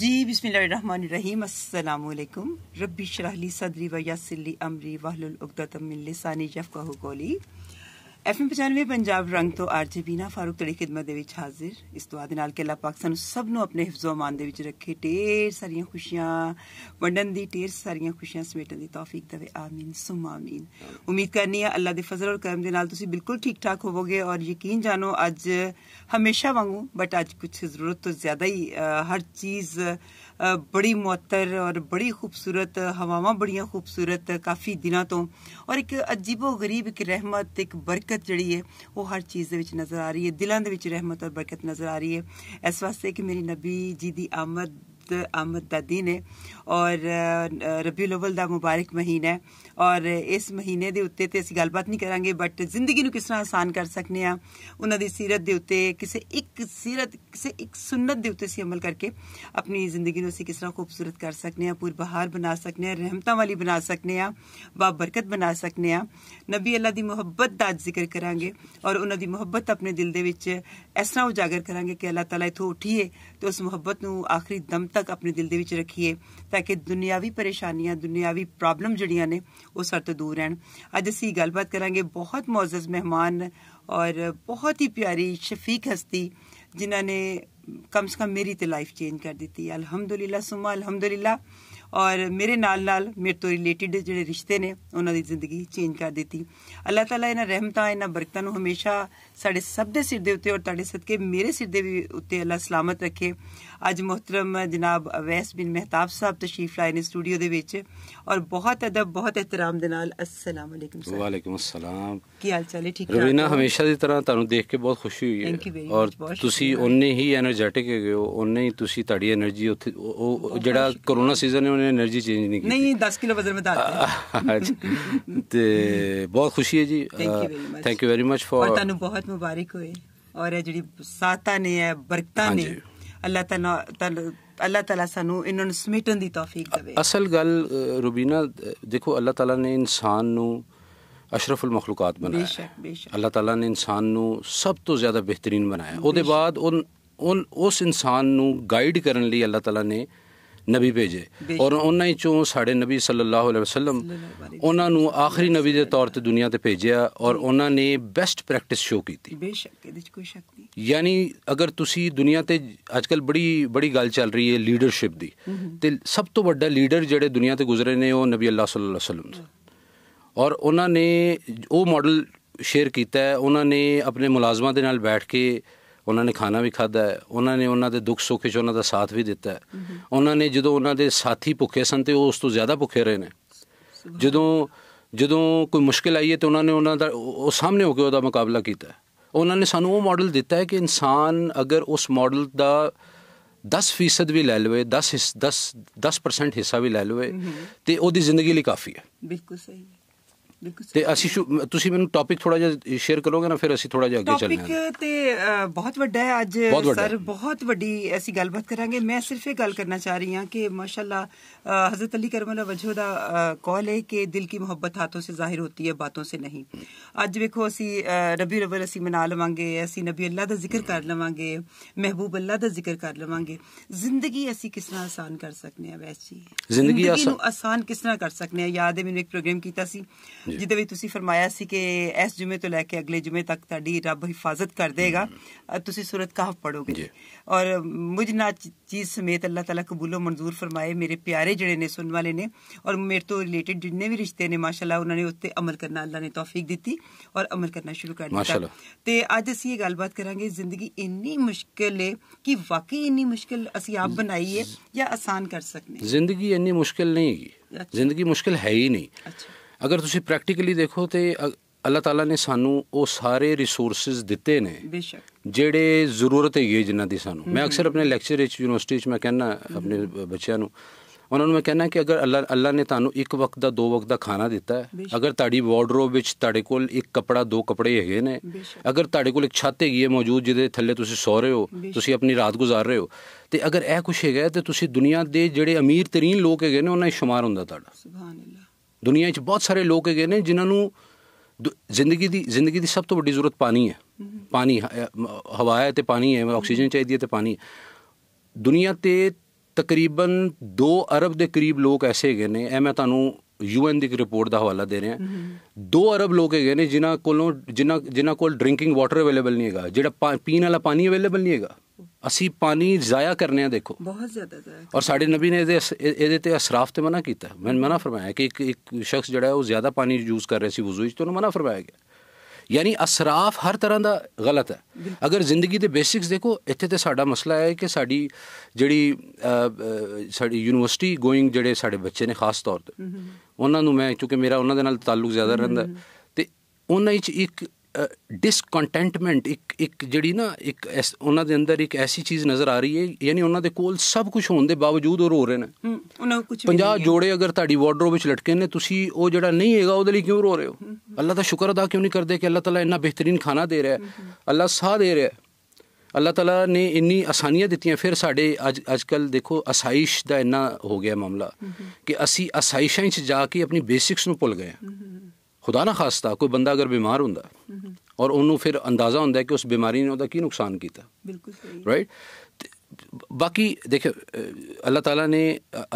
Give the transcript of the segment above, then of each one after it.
जी बिसमीम अल्लाम रबी शराहली सदरी वयासली अमरी वाहलतमिलसानी यफ़ कौली ਐਫਐਮ 95 ਪੰਜਾਬ ਰੰਗ ਤੋਂ ਆਰਜੇ ਬੀਨਾ ਫਾਰੂਕ ਤੜੀ ਖidmat ਦੇ ਵਿੱਚ ਹਾਜ਼ਰ ਇਸ ਦੁਆ ਦੇ ਨਾਲ ਕਿ ਅੱਲਾ ਪਾਕ ਸਾਨੂੰ ਸਭ ਨੂੰ ਆਪਣੇ ਹਿਫਜ਼ੋ ਅਮਾਨ ਦੇ ਵਿੱਚ ਰੱਖੇ ਢੇਰ ਸਾਰੀਆਂ ਖੁਸ਼ੀਆਂ ਵੰਡਣ ਦੀ ਢੇਰ ਸਾਰੀਆਂ ਖੁਸ਼ੀਆਂ ਸਮੇਟਣ ਦੀ ਤੌਫੀਕ ਦੇਵੇ ਆਮੀਨ ਸੁਮ ਆਮੀਨ ਉਮੀਦ ਕਰਨੀ ਹੈ ਅੱਲਾ ਦੇ ਫਜ਼ਲ ਔਰ ਕਰਮ ਦੇ ਨਾਲ ਤੁਸੀਂ ਬਿਲਕੁਲ ਠੀਕ ਠਾਕ ਹੋਵੋਗੇ ਔਰ ਯਕੀਨ ਜਾਨੋ ਅੱਜ ਹਮੇਸ਼ਾ ਵਾਂਗੂ ਬਟ ਅੱਜ ਕੁਝ ਜ਼ਰੂਰਤ ਤੋਂ ਜ਼ਿਆਦਾ ਹੀ ਹਰ ਚੀਜ਼ ਬੜੀ ਮੁਅੱਤਰ ਔਰ ਬੜੀ ਖੂਬਸੂਰਤ ਹਵਾਵਾਂ ਬੜੀਆਂ ਖੂਬਸੂਰਤ ਕਾਫੀ ਦਿਨਾਂ ਤੋਂ ਔਰ ਇੱਕ ਅਜੀਬੋ ਗਰੀਬ ਇੱਕ ਰਹਿਮਤ ਇੱਕ ਬਰਕਤ ਜਿਹੜੀ ਹੈ ਉਹ ਹਰ ਚੀਜ਼ ਦੇ ਵਿੱਚ ਨਜ਼ਰ ਆ ਰਹੀ ਹੈ ਦਿਲਾਂ ਦੇ ਵਿੱਚ ਰਹਿਮਤ ਔਰ ਬਰਕਤ ਨਜ਼ਰ ਆ ਰਹੀ ਹੈ ਇਸ ਵਾਸਤੇ ਕਿ ਮੇਰੀ ਨਬੀ ਜੀ ਦੀ ਆਮਦ ਵਕਤ ਆਮਦਦੀਨ ਹੈ ਔਰ ਰਬੀਉਲ ਅਵਲ ਦਾ ਮੁਬਾਰਕ ਮਹੀਨਾ ਹੈ ਔਰ ਇਸ ਮਹੀਨੇ ਦੇ ਉੱਤੇ ਤੇ ਅਸੀਂ ਗੱਲਬਾਤ ਨਹੀਂ ਕਰਾਂਗੇ ਬਟ ਜ਼ਿੰਦਗੀ ਨੂੰ ਕਿਸ ਤਰ੍ਹਾਂ ਆਸਾਨ ਕਰ ਸਕਨੇ ਆ ਉਹਨਾਂ ਦੀ سیرਤ ਦੇ ਉੱਤੇ ਕਿਸੇ ਇੱਕ سیرਤ ਕਿਸੇ ਇੱਕ ਸੁਨਨਤ ਦੇ ਉੱਤੇ ਸੀ ਅਮਲ ਕਰਕੇ ਆਪਣੀ ਜ਼ਿੰਦਗੀ ਨੂੰ ਅਸੀਂ ਕਿਸ ਤਰ੍ਹਾਂ ਖੂਬਸੂਰਤ ਕਰ ਸਕਨੇ ਆ ਪੂਰ ਬਹਾਰ ਬਣਾ ਸਕਨੇ ਆ ਰਹਿਮਤਾਂ ਵਾਲੀ ਬਣਾ ਸਕਨੇ ਆ ਬਾ ਬਰਕਤ ਬਣਾ ਸਕਨੇ ਆ ਨਬੀ ਅੱਲਾ ਦੀ ਮੁਹੱਬਤ ਦਾ ਜ਼ਿਕਰ ਕਰਾਂਗੇ ਔਰ ਉਹਨਾਂ ਦੀ ਮੁਹੱਬਤ ਆਪਣੇ ਦਿਲ ਦੇ ਵਿੱਚ ਇਸ ਤਰ੍ਹਾਂ ਉਜਾਗਰ ਕਰਾਂਗੇ ਕਿ ਅੱਲਾ ਤਾਲਾ ਇਥੋਂ ਉਠੀਏ ਤੇ ਉਸ ਮੁਹੱਬਤ ਨੂੰ ਆਖਰੀ ਦਮ तक अपने दिल के रखिए ताकि दुनियावी परेशानियां दुनियावी प्रॉब्लम जड़िया ने वो वह तो दूर रहन अज असी गलबात करा बहुत मोजज़ मेहमान और बहुत ही प्यारी शफीक हस्ती जिन्होंने कम से कम मेरी तो लाइफ चेंज कर दी अलहमदुल्ला सुमा अलहमदुल्ला और मेरे नाल, नाल मेरे तो रिलेटिड जो रिश्ते ने उन्होंने जिंदगी चेंज कर दी अल्लाह तला इन्होंने रहमत इन्होंने बरकतों हमेशा ਸਾਡੇ ਸਭ ਦੇ ਸਿਰ ਦੇ ਉੱਤੇ ਔਰ ਤੁਹਾਡੇ ਸਦਕੇ ਮੇਰੇ ਸਿਰ ਦੇ ਵੀ ਉੱਤੇ ਅੱਲਾ ਸਲਾਮਤ ਰੱਖੇ ਅੱਜ ਮੁਹਤਰਮ ਜਨਾਬ ਅਵੈਸ ਬਿਨ ਮਹਿਤਾਬ ਸਾਹਿਬ ਤਸ਼ਰੀਫ ਲਾਏ ਨੇ ਸਟੂਡੀਓ ਦੇ ਵਿੱਚ ਔਰ ਬਹੁਤ ਅਦਬ ਬਹੁਤ ਇਤਰਾਮ ਦੇ ਨਾਲ ਅਸਲਾਮ ਅਲੈਕਮ ਸਰ ਵਾਲੇਕਮ ਅਸਲਾਮ ਕੀ ਹਾਲ ਚਾਲ ਹੈ ਠੀਕ ਹੈ ਰਵੀਨਾ ਹਮੇਸ਼ਾ ਦੀ ਤਰ੍ਹਾਂ ਤੁਹਾਨੂੰ ਦੇਖ ਕੇ ਬਹੁਤ ਖੁਸ਼ੀ ਹੋਈ ਹੈ ਔਰ ਤੁਸੀਂ ਉਨੇ ਹੀ એનર્ਜੈਟਿਕ ਹੈਗੇ ਹੋ ਉਨੇ ਹੀ ਤੁਸੀਂ ਤੁਹਾਡੀ એનર્ਜੀ ਉੱਥੇ ਉਹ ਜਿਹੜਾ ਕਰੋਨਾ ਸੀਜ਼ਨ ਹੈ ਉਹਨੇ એનર્ਜੀ ਚੇਂਜ ਨਹੀਂ ਕੀਤੀ ਨਹੀਂ 10 ਕਿਲੋ ਵਜ਼ਨ ਵਧਾ ਦਿੱਤਾ ਤੇ ਬਹੁਤ ਖੁਸ਼ੀ ਹੈ ਜੀ thank you very much for ਤੁਹਾਨੂੰ ਬਹੁਤ ਮੁਬਾਰਕ ਮੁਬਾਰਕ ਹੋਏ ਔਰ ਇਹ ਜਿਹੜੀ ਸਾਤਾ ਨੇ ਹੈ ਬਰਕਤਾਂ ਨੇ ਅੱਲਾਹ ਤਾਲਾ ਅੱਲਾਹ ਤਾਲਾ ਸਾਨੂੰ ਇਹਨਾਂ ਨੂੰ ਸਮੇਟਣ ਦੀ ਤੌਫੀਕ ਦੇਵੇ ਅਸਲ ਗੱਲ ਰੁਬੀਨਾ ਦੇਖੋ ਅੱਲਾਹ ਤਾਲਾ ਨੇ ਇਨਸਾਨ ਨੂੰ ਅਸ਼ਰਫੁਲ ਮਖਲੂਕਾਤ ਬਣਾਇਆ ਬੇਸ਼ੱਕ ਬੇਸ਼ੱਕ ਅੱਲਾਹ ਤਾਲਾ ਨੇ ਇਨਸਾਨ ਨੂੰ ਸਭ ਤੋਂ ਜ਼ਿਆਦਾ ਬਿਹਤਰੀਨ ਬਣਾਇਆ ਉਹਦੇ ਬਾਅਦ ਉਹ ਉਸ ਇਨਸਾਨ ਨੂੰ ਗਾਈਡ ਕਰਨ ਲਈ ਅੱਲਾਹ ਤਾਲਾ ਨੇ ਨਬੀ ਭੇਜੇ ਔਰ ਉਹਨਾਂ ਹੀ ਚੋਂ ਸਾਡੇ ਨਬੀ ਸੱਲੱਲਾਹੁ ਅਲੈहि ਵਸੱਲਮ ਉਹਨਾਂ ਨੂੰ ਆਖਰੀ ਨਬੀ ਦੇ ਤੌਰ ਤੇ ਦੁਨੀਆ ਤੇ ਭੇਜਿਆ ਔਰ ਉਹਨਾਂ ਨੇ ਬੈਸਟ ਪ੍ਰੈਕਟਿਸ ਸ਼ੋ ਕੀਤੀ ਬੇਸ਼ੱਕ ਇਹਦੇ ਵਿੱਚ ਕੋਈ ਸ਼ੱਕ ਨਹੀਂ ਯਾਨੀ ਅਗਰ ਤੁਸੀਂ ਦੁਨੀਆ ਤੇ ਅੱਜਕੱਲ ਬੜੀ ਬੜੀ ਗੱਲ ਚੱਲ ਰਹੀ ਹੈ ਲੀਡਰਸ਼ਿਪ ਦੀ ਤੇ ਸਭ ਤੋਂ ਵੱਡਾ ਲੀਡਰ ਜਿਹੜੇ ਦੁਨੀਆ ਤੇ ਗੁਜ਼ਰੇ ਨੇ ਉਹ ਨਬੀ ਅੱਲਾਹ ਸੱਲੱਲਾਹੁ ਅਲੈहि ਵਸੱਲਮ ਔਰ ਉਹਨਾਂ ਨੇ ਉਹ ਮਾਡਲ ਸ਼ੇਅਰ ਕੀਤਾ ਹੈ ਉਹਨਾਂ ਨੇ ਆਪਣੇ ਮੁਲਾਜ਼ਮਾਂ ਦੇ ਨਾਲ ਬੈਠ ਕੇ ਉਹਨਾਂ ਨੇ ਖਾਣਾ ਵੀ ਖਾਦਾ ਹੈ ਉਹਨਾਂ ਨੇ ਉਹਨਾਂ ਦੇ ਦੁੱਖ ਸੁੱਖ ਵਿੱਚ ਉਹਨਾਂ ਦਾ ਸਾਥ ਵੀ ਦਿੱਤਾ ਹੈ ਉਹਨਾਂ ਨੇ ਜਦੋਂ ਉਹਨਾਂ ਦੇ ਸਾਥੀ ਭੁੱਖੇ ਸਨ ਤੇ ਉਹ ਉਸ ਤੋਂ ਜ਼ਿਆਦਾ ਭੁੱਖੇ ਰਹੇ ਨੇ ਜਦੋਂ ਜਦੋਂ ਕੋਈ ਮੁਸ਼ਕਲ ਆਈ ਹੈ ਤੇ ਉਹਨਾਂ ਨੇ ਉਹਨਾਂ ਦਾ ਉਹ ਸਾਹਮਣੇ ਹੋ ਕੇ ਉਹਦਾ ਮੁਕਾਬਲਾ ਕੀਤਾ ਉਹਨਾਂ ਨੇ ਸਾਨੂੰ ਉਹ ਮਾਡਲ ਦਿੱਤਾ ਹੈ ਕਿ ਇਨਸਾਨ ਅਗਰ ਉਸ ਮਾਡਲ ਦਾ 10% ਵੀ ਲੈ ਲਵੇ 10 10 10% ਹਿੱਸਾ ਵੀ ਲੈ ਲਵੇ ਤੇ ਉਹਦੀ ਜ਼ਿੰਦਗੀ ਲਈ ਕਾਫੀ ਹੈ ਬਿਲਕੁਲ ਸਹੀ ਤੇ ਅਸੀਂ ਤੁਸੀਂ ਮੈਨੂੰ ਟੌਪਿਕ ਥੋੜਾ ਜਿਹਾ ਸ਼ੇਅਰ ਕਰੋਗੇ ਨਾ ਫਿਰ ਅਸੀਂ ਥੋੜਾ ਜਿਹਾ ਅੱਗੇ ਚੱਲਾਂਗੇ ਟੌਪਿਕ ਤੇ ਬਹੁਤ ਵੱਡਾ ਹੈ ਅੱਜ ਸਰ ਬਹੁਤ ਵੱਡੀ ਐਸੀ ਗੱਲਬਾਤ ਕਰਾਂਗੇ ਮੈਂ ਸਿਰਫ ਇਹ ਗੱਲ ਕਰਨਾ ਚਾਹ ਰਹੀ ਹਾਂ ਕਿ ਮਾਸ਼ਾਅੱਲਾ ਹਜ਼ਰਤ ਅਲੀ ਕਰਮਲਾ ਵਜਹ ਦਾ ਕੌਲ ਹੈ ਕਿ ਦਿਲ ਕੀ ਮੁਹੱਬਤ ਹੱਥੋਂ ਸੇ ਜ਼ਾਹਿਰ ਹੋਤੀ ਹੈ ਬਾਤੋਂ ਸੇ ਨਹੀਂ ਅੱਜ ਵੇਖੋ ਅਸੀਂ ਰਬੀ ਰਵਲ ਅਸੀਂ ਮਨਾ ਲਵਾਂਗੇ ਅਸੀਂ ਨਬੀ ਅੱਲਾ ਦਾ ਜ਼ਿਕਰ ਕਰ ਲਵਾਂਗੇ ਮਹਿਬੂਬ ਅੱਲਾ ਦਾ ਜ਼ਿਕਰ ਕਰ ਲਵਾਂਗੇ ਜ਼ਿੰਦਗੀ ਅਸੀਂ ਕਿਸ ਤਰ੍ਹਾਂ ਆਸਾਨ ਕਰ ਸਕਨੇ ਆ ਵੈਸੇ ਜ਼ਿੰਦਗੀ ਆਸਾਨ ਕਿਸ ਤਰ੍ਹਾਂ ਕਰ ਸਕਨੇ ਆ ਯਾਦ ਹੈ ਮੈਨੂੰ ਇੱਕ ਪ੍ਰੋਗਰਾਮ ਕੀਤਾ ਸੀ ਜਿਹਦੇ ਵਿੱਚ ਤੁਸੀਂ ਫਰਮਾਇਆ ਸੀ ਕਿ ਇਸ ਜੁਮੇ ਤੋਂ ਲੈ ਕੇ ਅਗਲੇ ਜੁਮੇ ਤੱਕ ਤੁਹਾਡੀ ਰੱਬ ਹਿਫਾਜ਼ਤ ਕਰ ਦੇਗਾ ਤੁਸੀਂ ਸੂਰਤ ਕਾਹਫ ਪੜੋਗੇ ਔਰ ਮੁਝ ਨਾ ਚੀਜ਼ ਸਮੇਤ ਅੱਲਾਹ ਤਾਲਾ ਕਬੂਲੋ ਮਨਜ਼ੂਰ ਫਰਮਾਏ ਮੇਰੇ ਪਿਆਰੇ ਜਿਹੜੇ ਨੇ ਸੁਣਨ ਵਾਲੇ ਨੇ ਔਰ ਮੇਰੇ ਤੋਂ ਰਿਲੇਟਡ ਜਿੰਨੇ ਵੀ ਰਿਸ਼ਤੇ ਨੇ ਮਾਸ਼ਾਅੱਲਾ ਉਹਨਾਂ ਨੇ ਉੱਤੇ ਅਮਲ ਕਰਨਾ ਅੱਲਾਹ ਨੇ ਤੌਫੀਕ ਦਿੱਤੀ ਔਰ ਅਮਲ ਕਰਨਾ ਸ਼ੁਰੂ ਕਰ ਦਿੱਤਾ ਤੇ ਅੱਜ ਅਸੀਂ ਇਹ ਗੱਲਬਾਤ ਕਰਾਂਗੇ ਜ਼ਿੰਦਗੀ ਇੰਨੀ ਮੁਸ਼ਕਲ ਹੈ ਕਿ ਵਾਕਈ ਇੰਨੀ ਮੁਸ਼ਕਲ ਅਸੀਂ ਆਪ ਬਣਾਈ ਹੈ ਜਾਂ ਆਸਾਨ ਕਰ ਸਕਦੇ ਜ਼ਿੰਦਗੀ ਇੰਨੀ ਮੁਸ਼ਕਲ ਨਹੀਂ ਹੈਗੀ ਜ਼ਿੰਦਗੀ ਮੁਸ਼ਕਲ ਹੈ ਹੀ ਨਹੀਂ ਅੱਛਾ ਅਗਰ ਤੁਸੀਂ ਪ੍ਰੈਕਟੀਕਲੀ ਦੇਖੋ ਤੇ ਅੱਲਾਹ ਤਾਲਾ ਨੇ ਸਾਨੂੰ ਉਹ ਸਾਰੇ ਰਿਸੋਰਸਸ ਦਿੱਤੇ ਨੇ ਬੇਸ਼ੱਕ ਜਿਹੜੇ ਜ਼ਰੂਰਤ ਹੈਗੀ ਜਿਨ੍ਹਾਂ ਦੀ ਸਾਨੂੰ ਮੈਂ ਅਕਸਰ ਆਪਣੇ ਲੈਕਚਰ ਵਿੱਚ ਯੂਨੀਵਰਸਿਟੀ ਵਿੱਚ ਮੈਂ ਕਹਿੰਨਾ ਆਪਣੇ ਬੱਚਿਆਂ ਨੂੰ ਉਹਨਾਂ ਨੂੰ ਮੈਂ ਕਹਿੰਨਾ ਕਿ ਅਗਰ ਅੱਲਾ ਅੱਲਾ ਨੇ ਤੁਹਾਨੂੰ ਇੱਕ ਵਕਤ ਦਾ ਦੋ ਵਕਤ ਦਾ ਖਾਣਾ ਦਿੱਤਾ ਹੈ ਅਗਰ ਤੁਹਾਡੀ ਵਾਰਡਰੋਬ ਵਿੱਚ ਤੁਹਾਡੇ ਕੋਲ ਇੱਕ ਕਪੜਾ ਦੋ ਕਪੜੇ ਹੈਗੇ ਨੇ ਅਗਰ ਤੁਹਾਡੇ ਕੋਲ ਇੱਕ ਛੱਤ ਹੈਗੀ ਹੈ ਮੌਜੂਦ ਜਿਹਦੇ ਥੱਲੇ ਤੁਸੀਂ ਸੌ ਰਹੇ ਹੋ ਤੁਸੀਂ ਆਪਣੀ ਰਾਤ گزار ਰਹੇ ਹੋ ਤੇ ਅਗਰ ਇਹ ਕੁਝ ਹੈਗਾ ਤੇ ਤੁਸੀਂ ਦੁਨੀਆ ਦੇ ਜਿਹੜੇ ਅਮੀਰ ਤਰੀਨ ਲੋਕ ਹੈਗੇ ਨੇ ਉਹਨਾਂ ਹੀ شمار ਹੁੰਦਾ ਤੁਹਾਡਾ ਸੁਭਾਨ ਅੱਲਾ ਦੁਨੀਆ 'ਚ ਬਹੁਤ ਸਾਰੇ ਲੋਕ ਹੈਗੇ ਨੇ ਜਿਨ੍ਹਾਂ ਨੂੰ ਜ਼ਿੰਦਗੀ ਦੀ ਜ਼ਿੰਦਗੀ ਦੀ ਸਭ ਤੋਂ ਵੱਡੀ ਜ਼ਰੂਰਤ ਪਾਣੀ ਹੈ ਪਾਣੀ ਹਵਾ ਹੈ ਤੇ ਪਾਣੀ ਹੈ ਆਕਸੀਜਨ ਚਾਹੀਦੀ ਹੈ ਤੇ ਪਾਣੀ ਦੁਨੀਆ ਤੇ ਤਕਰੀਬਨ 2 ਅਰਬ ਦੇ ਕਰੀਬ ਲੋਕ ਐਸੇ ਹੈਗੇ ਨੇ ਇਹ ਮੈਂ ਤੁਹਾਨੂੰ ਯੂਐਨ ਦੀ ਰਿਪੋਰਟ ਦਾ ਹਵਾਲਾ ਦੇ ਰਿਹਾ 2 ਅਰਬ ਲੋਕ ਹੈਗੇ ਨੇ ਜਿਨ੍ਹਾਂ ਕੋਲੋਂ ਜਿਨ੍ਹਾਂ ਜਿਨ੍ਹਾਂ ਕੋਲ ਡਰਿੰਕਿੰਗ ਵਾਟਰ ਅਵੇਲੇਬਲ ਨਹੀਂ ਹੈਗਾ ਜਿਹੜਾ ਪੀਣ ਵਾਲਾ ਪਾਣੀ ਅਵੇਲੇਬਲ ਨਹੀਂ ਹੈਗਾ ਅਸੀਂ ਪਾਣੀ ਜ਼ਾਇਆ ਕਰਨੇ ਆ ਦੇਖੋ ਬਹੁਤ ਜ਼ਿਆਦਾ ਜ਼ਾਇਆ ਔਰ ਸਾਡੇ ਨਬੀ ਨੇ ਇਹਦੇ ਇਹਦੇ ਤੇ ਅਸਰਾਫ ਤੇ ਮਨਾ ਕੀਤਾ ਮੈਂ ਮਨਾ ਫਰਮਾਇਆ ਕਿ ਇੱਕ ਇੱਕ ਸ਼ਖਸ ਜਿਹੜਾ ਉਹ ਜ਼ਿਆਦਾ ਪਾਣੀ ਯੂਜ਼ ਕਰ ਰਿਹਾ ਸੀ ਵਜ਼ੂ ਵਿੱਚ ਤੇ ਉਹਨੂੰ ਮਨਾ ਫਰਮਾਇਆ ਗਿਆ ਯਾਨੀ ਅਸਰਾਫ ਹਰ ਤਰ੍ਹਾਂ ਦਾ ਗਲਤ ਹੈ ਅਗਰ ਜ਼ਿੰਦਗੀ ਦੇ ਬੇਸਿਕਸ ਦੇਖੋ ਇੱਥੇ ਤੇ ਸਾਡਾ ਮਸਲਾ ਹੈ ਕਿ ਸਾਡੀ ਜਿਹੜੀ ਸਾਡੀ ਯੂਨੀਵਰਸਿਟੀ ਗੋਇੰਗ ਜਿਹੜੇ ਸਾਡੇ ਬੱਚੇ ਨੇ ਖਾਸ ਤੌਰ ਤੇ ਉਹਨਾਂ ਨੂੰ ਮੈਂ ਕਿਉਂਕਿ ਮੇਰਾ ਉਹਨਾਂ ਦੇ ਨਾਲ ਤਾਲੁਕ ਜ਼ਿਆਦਾ ਰਹਿੰਦਾ ਤੇ ਉਹਨਾਂ ਵਿੱਚ ਇੱਕ ਡਿਸਕੰਟੈਂਟਮੈਂਟ ਇੱਕ ਇੱਕ ਜਿਹੜੀ ਨਾ ਇੱਕ ਉਹਨਾਂ ਦੇ ਅੰਦਰ ਇੱਕ ਐਸੀ ਚੀਜ਼ ਨਜ਼ਰ ਆ ਰਹੀ ਹੈ ਯਾਨੀ ਉਹਨਾਂ ਦੇ ਕੋਲ ਸਭ ਕੁਝ ਹੋਣ ਦੇ ਬਾਵਜੂਦ ਉਹ ਰੋ ਰਹੇ ਨੇ ਉਹਨਾਂ ਕੁਝ 50 ਜੋੜੇ ਅਗਰ ਤੁਹਾਡੀ ਵਾਰਡਰੋਬ ਵਿੱਚ ਲਟਕੇ ਨੇ ਤੁਸੀਂ ਉਹ ਜਿਹੜਾ ਨਹੀਂ ਹੈਗਾ ਉਹਦੇ ਲਈ ਕਿਉਂ ਰੋ ਰਹੇ ਹੋ ਅੱਲਾ ਦਾ ਸ਼ੁਕਰ ਅਦਾ ਕਿਉਂ ਨਹੀਂ ਕਰਦੇ ਕਿ ਅੱਲਾ ਤਾਲਾ ਇੰਨਾ ਬਿਹਤਰੀਨ ਖਾਣਾ ਦੇ ਰਿਹਾ ਹੈ ਅੱਲਾ ਸਾਹ ਦੇ ਰਿਹਾ ਹੈ ਅੱਲਾ ਤਾਲਾ ਨੇ ਇੰਨੀ ਆਸਾਨੀਆਂ ਦਿੱਤੀਆਂ ਫਿਰ ਸਾਡੇ ਅੱਜ ਅੱਜਕੱਲ ਦੇਖੋ ਅਸਾਇਸ਼ ਦਾ ਇੰਨਾ ਹੋ ਗਿਆ ਮਾਮਲਾ ਕਿ ਅਸੀਂ ਅਸਾਇਸ਼ਾਂ ਵਿੱਚ ਜਾ ਕੇ ਆਪਣੀ ਬੇਸਿਕਸ ਨੂੰ ਭੁੱਲ ਗਏ ਹਾਂ ਖੁਦਾ ਨਾ ਖਾਸਤਾ ਕੋਈ ਬੰਦਾ ਅਗਰ ਬਿਮਾਰ ਹੁੰਦਾ ਔਰ ਉਹਨੂੰ ਫਿਰ ਅੰਦਾਜ਼ਾ ਹੁੰਦਾ ਕਿ ਉਸ ਬਿਮਾਰੀ ਨੇ ਉਹਦਾ ਕੀ ਨੁਕਸਾਨ ਕੀਤਾ ਬਿਲਕੁਲ ਸਹੀ ਰਾਈਟ ਬਾਕੀ ਦੇਖੋ ਅੱਲਾਹ ਤਾਲਾ ਨੇ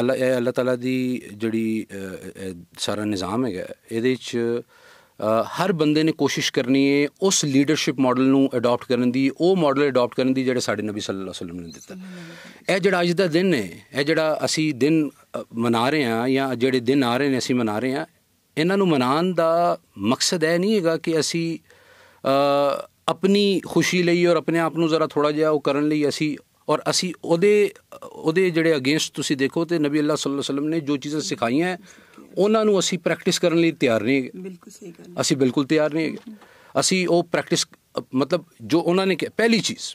ਅੱਲਾਹ ਅੱਲਾਹ ਤਾਲਾ ਦੀ ਜਿਹੜੀ ਸਾਰਾ ਨਿਜ਼ਾਮ ਹੈਗਾ ਇਹਦੇ ਵਿੱਚ ਹਰ ਬੰਦੇ ਨੇ ਕੋਸ਼ਿਸ਼ ਕਰਨੀ ਹੈ ਉਸ ਲੀਡਰਸ਼ਿਪ ਮਾਡਲ ਨੂੰ ਅਡਾਪਟ ਕਰਨ ਦੀ ਉਹ ਮਾਡਲ ਅਡਾਪਟ ਕਰਨ ਦੀ ਜਿਹੜੇ ਸਾਡੇ ਨਬੀ ਸੱਲੱਲਾਹੁ ਅਲੈਹਿ ਵਸੱਲਮ ਨੇ ਦਿੱਤਾ ਇਹ ਜਿਹੜਾ ਅੱਜ ਦਾ ਦਿਨ ਹੈ ਇਹ ਜਿਹੜਾ ਅਸੀਂ ਦਿਨ ਮਨਾ ਰਹੇ ਹਾਂ ਜਾਂ ਜਿਹੜੇ ਦਿਨ ਆ ਰਹੇ ਨੇ ਅਸੀਂ ਮਨਾ ਰਹੇ ਹਾਂ ਇਹਨਾਂ ਨੂੰ ਮਨਾਉਣ ਦਾ ਮਕਸਦ ਇਹ ਨਹੀਂ ਹੈਗਾ ਕਿ ਅਸੀਂ ਆਪਣੀ ਖੁਸ਼ੀ ਲਈ ਔਰ ਆਪਣੇ ਆਪ ਨੂੰ ਜ਼ਰਾ ਥੋੜਾ ਜਿਹਾ ਉਹ ਕਰਨ ਲਈ ਅਸੀਂ ਔਰ ਅਸੀਂ ਉਹਦੇ ਉਹਦੇ ਜਿਹੜੇ ਅਗੇਂਸਟ ਤੁਸੀਂ ਦੇਖੋ ਤੇ ਨਬੀ ਅੱਲਾਹ ਸੱਲੱਲਾਹੁ ਅਲੈਹਿ ਵਸੱਲਮ ਨੇ ਜੋ ਚੀਜ਼ਾਂ ਸਿਖਾਈਆਂ ਉਹਨਾਂ ਨੂੰ ਅਸੀਂ ਪ੍ਰੈਕਟਿਸ ਕਰਨ ਲਈ ਤਿਆਰ ਨਹੀਂ ਹੈਗੇ ਬਿਲਕੁਲ ਸਹੀ ਗੱਲ ਅਸੀਂ ਬਿਲਕੁਲ ਤਿਆਰ ਨਹੀਂ ਹੈਗੇ ਅਸੀਂ ਉਹ ਪ੍ਰੈਕਟਿਸ ਮਤਲਬ ਜੋ ਉਹਨਾਂ ਨੇ ਕਿਹਾ ਪਹਿਲੀ ਚੀਜ਼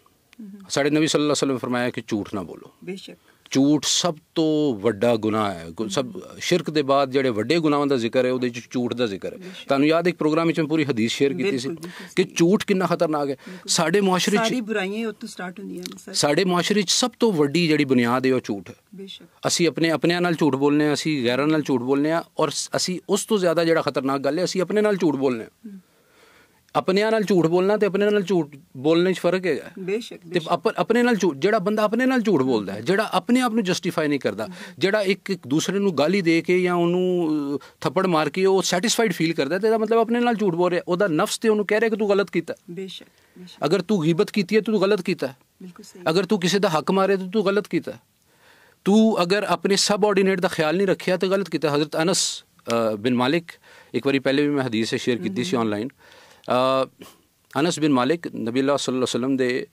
ਸਾਡੇ ਨਬੀ ਸੱਲੱਲਾਹੁ ਅਲੈहि ਵਸੱਲਮ ਫਰਮਾਇਆ ਕਿ ਝੂਠ ਨਾ ਬੋਲੋ ਬੇਸ਼ੱਕ ਝੂਠ ਸਭ ਤੋਂ ਵੱਡਾ ਗੁਨਾਹ ਹੈ ਸਭ ਸ਼ਿਰਕ ਦੇ ਬਾਅਦ ਜਿਹੜੇ ਵੱਡੇ ਗੁਨਾਹਾਂ ਦਾ ਜ਼ਿਕਰ ਹੈ ਉਹਦੇ ਵਿੱਚ ਝੂਠ ਦਾ ਜ਼ਿਕਰ ਹੈ ਤੁਹਾਨੂੰ ਯਾਦ ਇੱਕ ਪ੍ਰੋਗਰਾਮ ਵਿੱਚ ਮੈਂ ਪੂਰੀ ਹਦੀਸ ਸ਼ੇਅਰ ਕੀਤੀ ਸੀ ਕਿ ਝੂਠ ਕਿੰਨਾ ਖਤਰਨਾਕ ਹੈ ਸਾਡੇ ਮੁਆਸ਼ਰੇ ਵਿੱਚ ਸਾਰੀ ਬੁਰਾਈਆਂ ਉੱਥੋਂ ਸਟਾਰਟ ਹੁੰਦੀਆਂ ਨੇ ਸਾਡੇ ਮੁਆਸ਼ਰੇ ਵਿੱਚ ਸਭ ਤੋਂ ਵੱਡੀ ਜਿਹੜੀ ਬੁਨਿਆਦ ਹੈ ਉਹ ਝੂਠ ਹੈ ਬੇਸ਼ੱਕ ਅਸੀਂ ਆਪਣੇ ਆਪਣਿਆਂ ਨਾਲ ਝੂਠ ਬੋਲਨੇ ਆ ਅਸੀਂ ਗੈਰਾਂ ਨਾਲ ਝੂਠ ਬੋਲਨੇ ਆ ਔਰ ਅਸੀਂ ਉਸ ਤੋਂ ਜ਼ਿਆਦਾ ਜਿਹੜਾ ਖਤਰਨਾਕ ਗੱਲ ਹੈ ਅਸੀਂ ਆਪਣੇ ਨਾਲ ਝੂਠ ਬੋਲਨੇ ਆ ਆਪਣਿਆਂ ਨਾਲ ਝੂਠ ਬੋਲਣਾ ਤੇ ਆਪਣੇ ਨਾਲ ਝੂਠ ਬੋਲਣੇ 'ਚ ਫਰਕ ਹੈਗਾ ਬੇਸ਼ੱਕ ਤੇ ਆਪਣੇ ਨਾਲ ਝੂਠ ਜਿਹੜਾ ਬੰਦਾ ਆਪਣੇ ਨਾਲ ਝੂਠ ਬੋਲਦਾ ਹੈ ਜਿਹੜਾ ਆਪਣੇ ਆਪ ਨੂੰ ਜਸਟੀਫਾਈ ਨਹੀਂ ਕਰਦਾ ਜਿਹੜਾ ਇੱਕ ਇੱਕ ਦੂਸਰੇ ਨੂੰ ਗਾਲੀ ਦੇ ਕੇ ਜਾਂ ਉਹਨੂੰ ਥੱਪੜ ਮਾਰ ਕੇ ਉਹ ਸੈਟੀਸਫਾਈਡ ਫੀਲ ਕਰਦਾ ਤੇ ਇਹਦਾ ਮਤਲਬ ਆਪਣੇ ਨਾਲ ਝੂਠ ਬੋਲ ਰਿਹਾ ਉਹਦਾ ਨਫਸ ਤੇ ਉਹਨੂੰ ਕਹਿ ਰਿਹਾ ਕਿ ਤੂੰ ਗਲਤ ਕੀਤਾ ਬੇਸ਼ੱਕ ਅਗਰ ਤੂੰ ਗੀਬਤ ਕੀਤੀ ਹੈ ਤੂੰ ਗਲਤ ਕੀਤਾ ਬਿਲਕੁਲ ਸਹੀ ਅਗਰ ਤੂੰ ਕਿਸੇ ਦਾ ਹੱਕ ਮਾਰੇ ਤਾਂ ਤੂੰ ਗਲਤ ਕੀਤਾ ਤੂੰ ਅਗਰ ਆਪਣੇ ਆਰਡੀਨੇਟ ਦਾ ਖਿਆਲ ਨਹੀਂ ਰੱਖਿਆ ਤਾਂ ਗਲਤ ਕੀਤਾ ਹਜ਼ਰਤ ਅਨਸ ਬਿਨ ਮਾਲਿਕ ਇੱਕ ਵਾਰੀ ਪਹਿਲੇ ਵੀ ਮੈਂ ਹਦੀਸ ਸ਼ੇਅਰ ਕੀਤੀ ਸੀ ਆਨਲਾਈਨ ਅਨਸ ਬਿਨ ਮਾਲਿਕ ਨਬੀ ਅੱਲਾਹ ਸੱਲੱਲਾਹੁ ਅਲੈਹਿ ਵਸੱਲਮ ਦੇ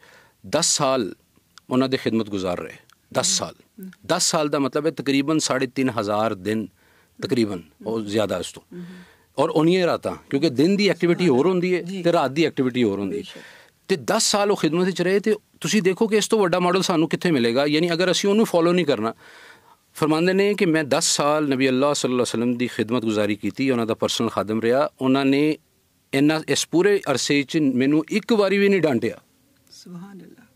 10 ਸਾਲ ਉਹਨਾਂ ਦੇ ਖਿਦਮਤ ਗੁਜ਼ਾਰ ਰਹੇ 10 ਸਾਲ 10 ਸਾਲ ਦਾ ਮਤਲਬ ਹੈ ਤਕਰੀਬਨ 3500 ਦਿਨ ਤਕਰੀਬਨ ਉਹ ਜ਼ਿਆਦਾ ਉਸ ਤੋਂ ਔਰ ਉਹਨੀਆਂ ਰਾਤਾਂ ਕਿਉਂਕਿ ਦਿਨ ਦੀ ਐਕਟੀਵਿਟੀ ਹੋਰ ਹੁੰਦੀ ਹੈ ਤੇ ਰਾਤ ਦੀ ਐਕਟੀਵਿਟੀ ਹੋਰ ਹੁੰਦੀ ਹੈ ਤੇ 10 ਸਾਲ ਉਹ ਖਿਦਮਤ ਵਿੱਚ ਰਹੇ ਤੇ ਤੁਸੀਂ ਦੇਖੋ ਕਿ ਇਸ ਤੋਂ ਵੱਡਾ ਮਾਡਲ ਸਾਨੂੰ ਕਿੱਥੇ ਮਿਲੇਗਾ ਯਾਨੀ ਅਗਰ ਅਸੀਂ ਉਹਨੂੰ ਫੋਲੋ ਨਹੀਂ ਕਰਨਾ ਫਰਮਾਉਂਦੇ ਨੇ ਕਿ ਮੈਂ 10 ਸਾਲ ਨਬੀ ਅੱਲਾਹ ਸੱਲੱਲਾਹੁ ਅਲੈਹਿ ਵਸੱਲਮ ਦੀ ਖਿਦਮਤ ਗੁਜ਼ਾਰੀ ਕੀਤੀ ਉਹਨਾਂ ਦਾ ਪਰਸਨਲ ਖਾਦਮ ਰਿਹਾ ਉਹਨਾਂ ਨੇ ਇੰਨਾ ਇਸ ਪੂਰੇ ਅਰਸੇ 'ਚ ਮੈਨੂੰ ਇੱਕ ਵਾਰੀ ਵੀ ਨਹੀਂ ਡਾਂਟਿਆ ਸੁਭਾਨ ਅੱਲਾ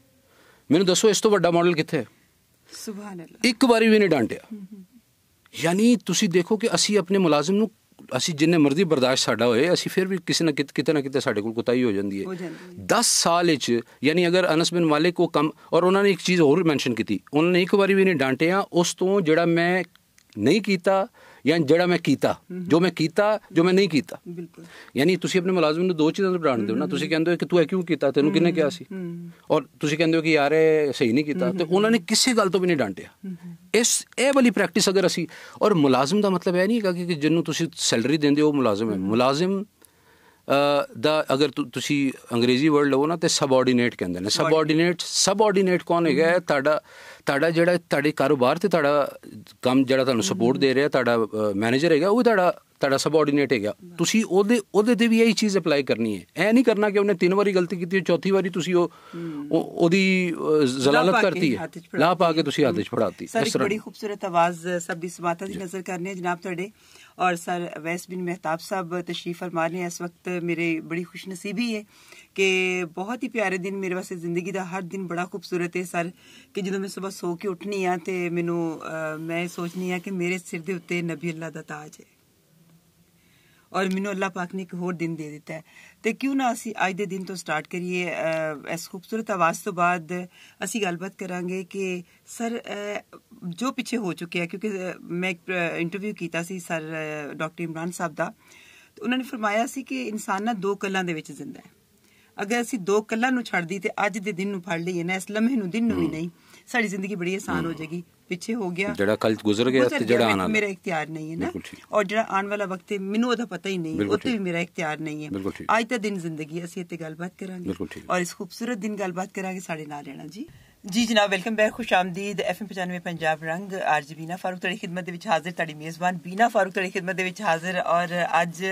ਮੈਨੂੰ ਦੱਸੋ ਇਸ ਤੋਂ ਵੱਡਾ ਮਾਡਲ ਕਿੱਥੇ ਹੈ ਸੁਭਾਨ ਅੱਲਾ ਇੱਕ ਵਾਰੀ ਵੀ ਨਹੀਂ ਡਾਂਟਿਆ ਯਾਨੀ ਤੁਸੀਂ ਦੇਖੋ ਕਿ ਅਸੀਂ ਆਪਣੇ ਮੁਲਾਜ਼ਮ ਨੂੰ ਅਸੀਂ ਜਿੰਨੇ ਮਰਜ਼ੀ ਬਰਦਾਸ਼ਤ ਸਾਡਾ ਹੋਏ ਅਸੀਂ ਫਿਰ ਵੀ ਕਿਸੇ ਨਾ ਕਿਤੇ ਨਾ ਕਿਤੇ ਸਾਡੇ ਕੋਲ ਕੁਤਾਈ ਹੋ ਜਾਂਦੀ ਹੈ 10 ਸਾਲ ਵਿੱਚ ਯਾਨੀ ਅਗਰ ਅਨਸ ਬਿਨ ਮਾਲਿਕ ਕੋ ਕੰਮ ਔਰ ਉਹਨਾਂ ਨੇ ਇੱਕ ਚੀਜ਼ ਹੋਰ ਮੈਂਸ਼ਨ ਕੀਤੀ ਉਹਨਾਂ ਨੇ ਇੱਕ ਵਾਰੀ ਵੀ ਨਹੀਂ ਡਾਂਟਿਆ ਉਸ ਤੋਂ ਜਿਹੜਾ ਮੈਂ ਨਹੀਂ ਕੀਤਾ ਯਾਨੀ ਜਿਹੜਾ ਮੈਂ ਕੀਤਾ ਜੋ ਮੈਂ ਕੀਤਾ ਜੋ ਮੈਂ ਨਹੀਂ ਕੀਤਾ ਬਿਲਕੁਲ ਯਾਨੀ ਤੁਸੀਂ ਆਪਣੇ ਮੁਲਾਜ਼ਮ ਨੂੰ ਦੋ ਚੀਜ਼ਾਂ ਤੋਂ ਬ੍ਰਾਂਡ ਦਿਓ ਨਾ ਤੁਸੀਂ ਕਹਿੰਦੇ ਹੋ ਕਿ ਤੂੰ ਇਹ ਕਿਉਂ ਕੀਤਾ ਤੈਨੂੰ ਕਿਹਨੇ ਕਿਹਾ ਸੀ ਔਰ ਤੁਸੀਂ ਕਹਿੰਦੇ ਹੋ ਕਿ ਯਾਰ ਇਹ ਸਹੀ ਨਹੀਂ ਕੀਤਾ ਤੇ ਉਹਨਾਂ ਨੇ ਕਿਸੇ ਗੱਲ ਤੋਂ ਵੀ ਨਹੀਂ ਡਾਂਟਿਆ ਇਸ ਇਹ ਵਾਲੀ ਪ੍ਰੈਕਟਿਸ ਅਗਰ ਅਸੀਂ ਔਰ ਮੁਲਾਜ਼ਮ ਦਾ ਮਤਲਬ ਇਹ ਨਹੀਂ ਹੈਗਾ ਕਿ ਜਿੰਨੂੰ ਤੁਸੀਂ ਸੈਲਰੀ ਦਿੰਦੇ ਹੋ ਮੁਲਾਜ਼ਮ ਹੈ ਮੁਲਾਜ਼ਮ ਦਾ ਅਗਰ ਤੁਸੀਂ ਅੰਗਰੇਜ਼ੀ ਵਰਡ ਲਵੋ ਨਾ ਤੇ ਸਬਆਰਡੀਨੇਟ ਕਹਿੰਦੇ ਨੇ ਸਬਆਰਡੀਨੇਟ ਸਬਆਰਡੀਨੇਟ ਕੌਣ ਹੈਗਾ ਤੁਹਾਡਾ ਤੁਹਾਡਾ ਜਿਹੜਾ ਤੁਹਾਡੇ ਕਾਰੋਬਾਰ ਤੇ ਤੁਹਾਡਾ ਕੰਮ ਜਿਹੜਾ ਤੁਹਾਨੂੰ ਸਪੋਰਟ ਦੇ ਰਿਹਾ ਤੁਹਾਡਾ ਮੈਨੇਜਰ ਹੈਗਾ ਉਹ ਤੁਹਾਡਾ ਤੁਹਾਡਾ ਸਬਆਰਡੀਨੇਟ ਹੈਗਾ ਤੁਸੀਂ ਉਹਦੇ ਉਹਦੇ ਤੇ ਵੀ ਇਹੀ ਚੀਜ਼ ਅਪਲਾਈ ਕਰਨੀ ਹੈ ਐ ਨਹੀਂ ਕਰਨਾ ਕਿ ਉਹਨੇ ਤਿੰਨ ਵਾਰੀ ਗਲਤੀ ਕੀਤੀ ਚੌਥੀ ਵਾਰੀ ਤੁਸੀਂ ਉਹ ਉਹਦੀ ਜ਼ਲਾਲਤ ਕਰਤੀ ਹੈ ਲਾ ਪਾ ਕੇ ਤੁਸੀਂ ਹੱਥ 'ਚ ਫੜਾਤੀ ਸਰ ਬੜੀ ਖੂਬਸੂਰਤ ਆਵਾਜ਼ ਸਭ ਦੀ ਸਮਾਤਾ ਦੀ ਨਜ਼ਰ ਕਰਨੀ ਹੈ ਜਨਾਬ ਤੁਹਾਡੇ और सर वैस बिन मेहताब साहब तशरीफ़ फरमा रहे हैं इस वक्त मेरे बड़ी खुश नसीबी है कि बहुत ही प्यारे दिन मेरे वास्ते ज़िंदगी का हर दिन बड़ा खूबसूरत है सर कि जो मैं सुबह सो के उठनी हाँ तो मैं मैं सोचनी हाँ कि मेरे सिर के उत्ते नबी अल्लाह का ताज है और मैनू अल्लाह पाक ने एक होर दिन दे दिता है ਤੇ ਕਿਉਂ ਨਾ ਅਸੀਂ ਅੱਜ ਦੇ ਦਿਨ ਤੋਂ ਸਟਾਰਟ ਕਰੀਏ ਇਸ ਖੂਬਸੂਰਤ ਆਵਾਜ਼ ਤੋਂ ਬਾਅਦ ਅਸੀਂ ਗੱਲਬਾਤ ਕਰਾਂਗੇ ਕਿ ਸਰ ਜੋ ਪਿੱਛੇ ਹੋ ਚੁੱਕਿਆ ਕਿਉਂਕਿ ਮੈਂ ਇੱਕ ਇੰਟਰਵਿਊ ਕੀਤਾ ਸੀ ਸਰ ਡਾਕਟਰ ਇਮਰਾਨ ਸਾਹਿਬ ਦਾ ਤੇ ਉਹਨਾਂ ਨੇ ਫਰਮਾਇਆ ਸੀ ਕਿ ਇਨਸਾਨ ਦੋ ਕੱਲਾਂ ਦੇ ਵਿੱਚ ਜ਼ਿੰਦਾ ਹੈ ਅਗਰ ਅਸੀਂ ਦੋ ਕੱਲਾਂ ਨੂੰ ਛੱਡ ਦੀ ਤੇ ਅੱਜ ਦੇ ਦਿਨ ਨੂੰ ਫੜ ਲਈਏ ਨਾ ਇਸ ਲਮਹੇ ਨੂੰ ਦਿਨ ਨੂੰ ਵੀ ਨਹੀਂ ਸਾਡੀ ਜ਼ਿੰਦਗੀ ਬੜੀ ਆਸਾਨ ਹੋ ਜਾਏਗੀ ਪਿੱਛੇ ਹੋ ਗਿਆ ਜਿਹੜਾ ਕੱਲ ਗੁਜ਼ਰ ਗਿਆ ਤੇ ਜਿਹੜਾ ਆਣਾ ਮੇਰਾ ਇਖਤਿਆਰ ਨਹੀਂ ਹੈ ਨਾ ਔਰ ਜਿਹੜਾ ਆਉਣ ਵਾਲਾ ਵਕਤ ਹੈ ਮੈਨੂੰ ਉਹਦਾ ਪਤਾ ਹੀ ਨਹੀਂ ਉਹ ਤੇ ਵੀ ਮੇਰਾ ਇਖਤਿਆਰ ਨਹੀਂ ਹੈ ਅੱਜ ਤਾਂ ਦਿਨ ਜ਼ਿੰਦਗੀ ਅਸੀਂ ਇੱਥੇ ਗੱਲਬਾਤ ਕਰਾਂਗੇ ਔਰ ਇਸ ਖੂਬਸੂਰਤ ਦਿਨ ਗੱਲਬਾਤ ਕਰਾਂਗੇ ਸਾਡੇ ਨਾਲ ਰਹਿਣਾ ਜੀ ਜੀ ਜਨਾਬ ਵੈਲਕਮ ਬੈਕ ਖੁਸ਼ ਆਮਦੀਦ ਐਫਐਮ 95 ਪੰਜਾਬ ਰੰਗ ਆਰਜੀ ਬੀਨਾ ਫਾਰੂਕ ਤੜੀ ਖidmat ਦੇ ਵਿੱਚ ਹਾਜ਼ਰ ਤੜੀ ਮੇਜ਼ਬਾਨ ਬੀਨਾ ਫਾਰੂਕ ਤੜੀ ਖidmat ਦੇ ਵਿੱਚ ਹਾਜ਼ਰ ਔਰ ਅੱਜ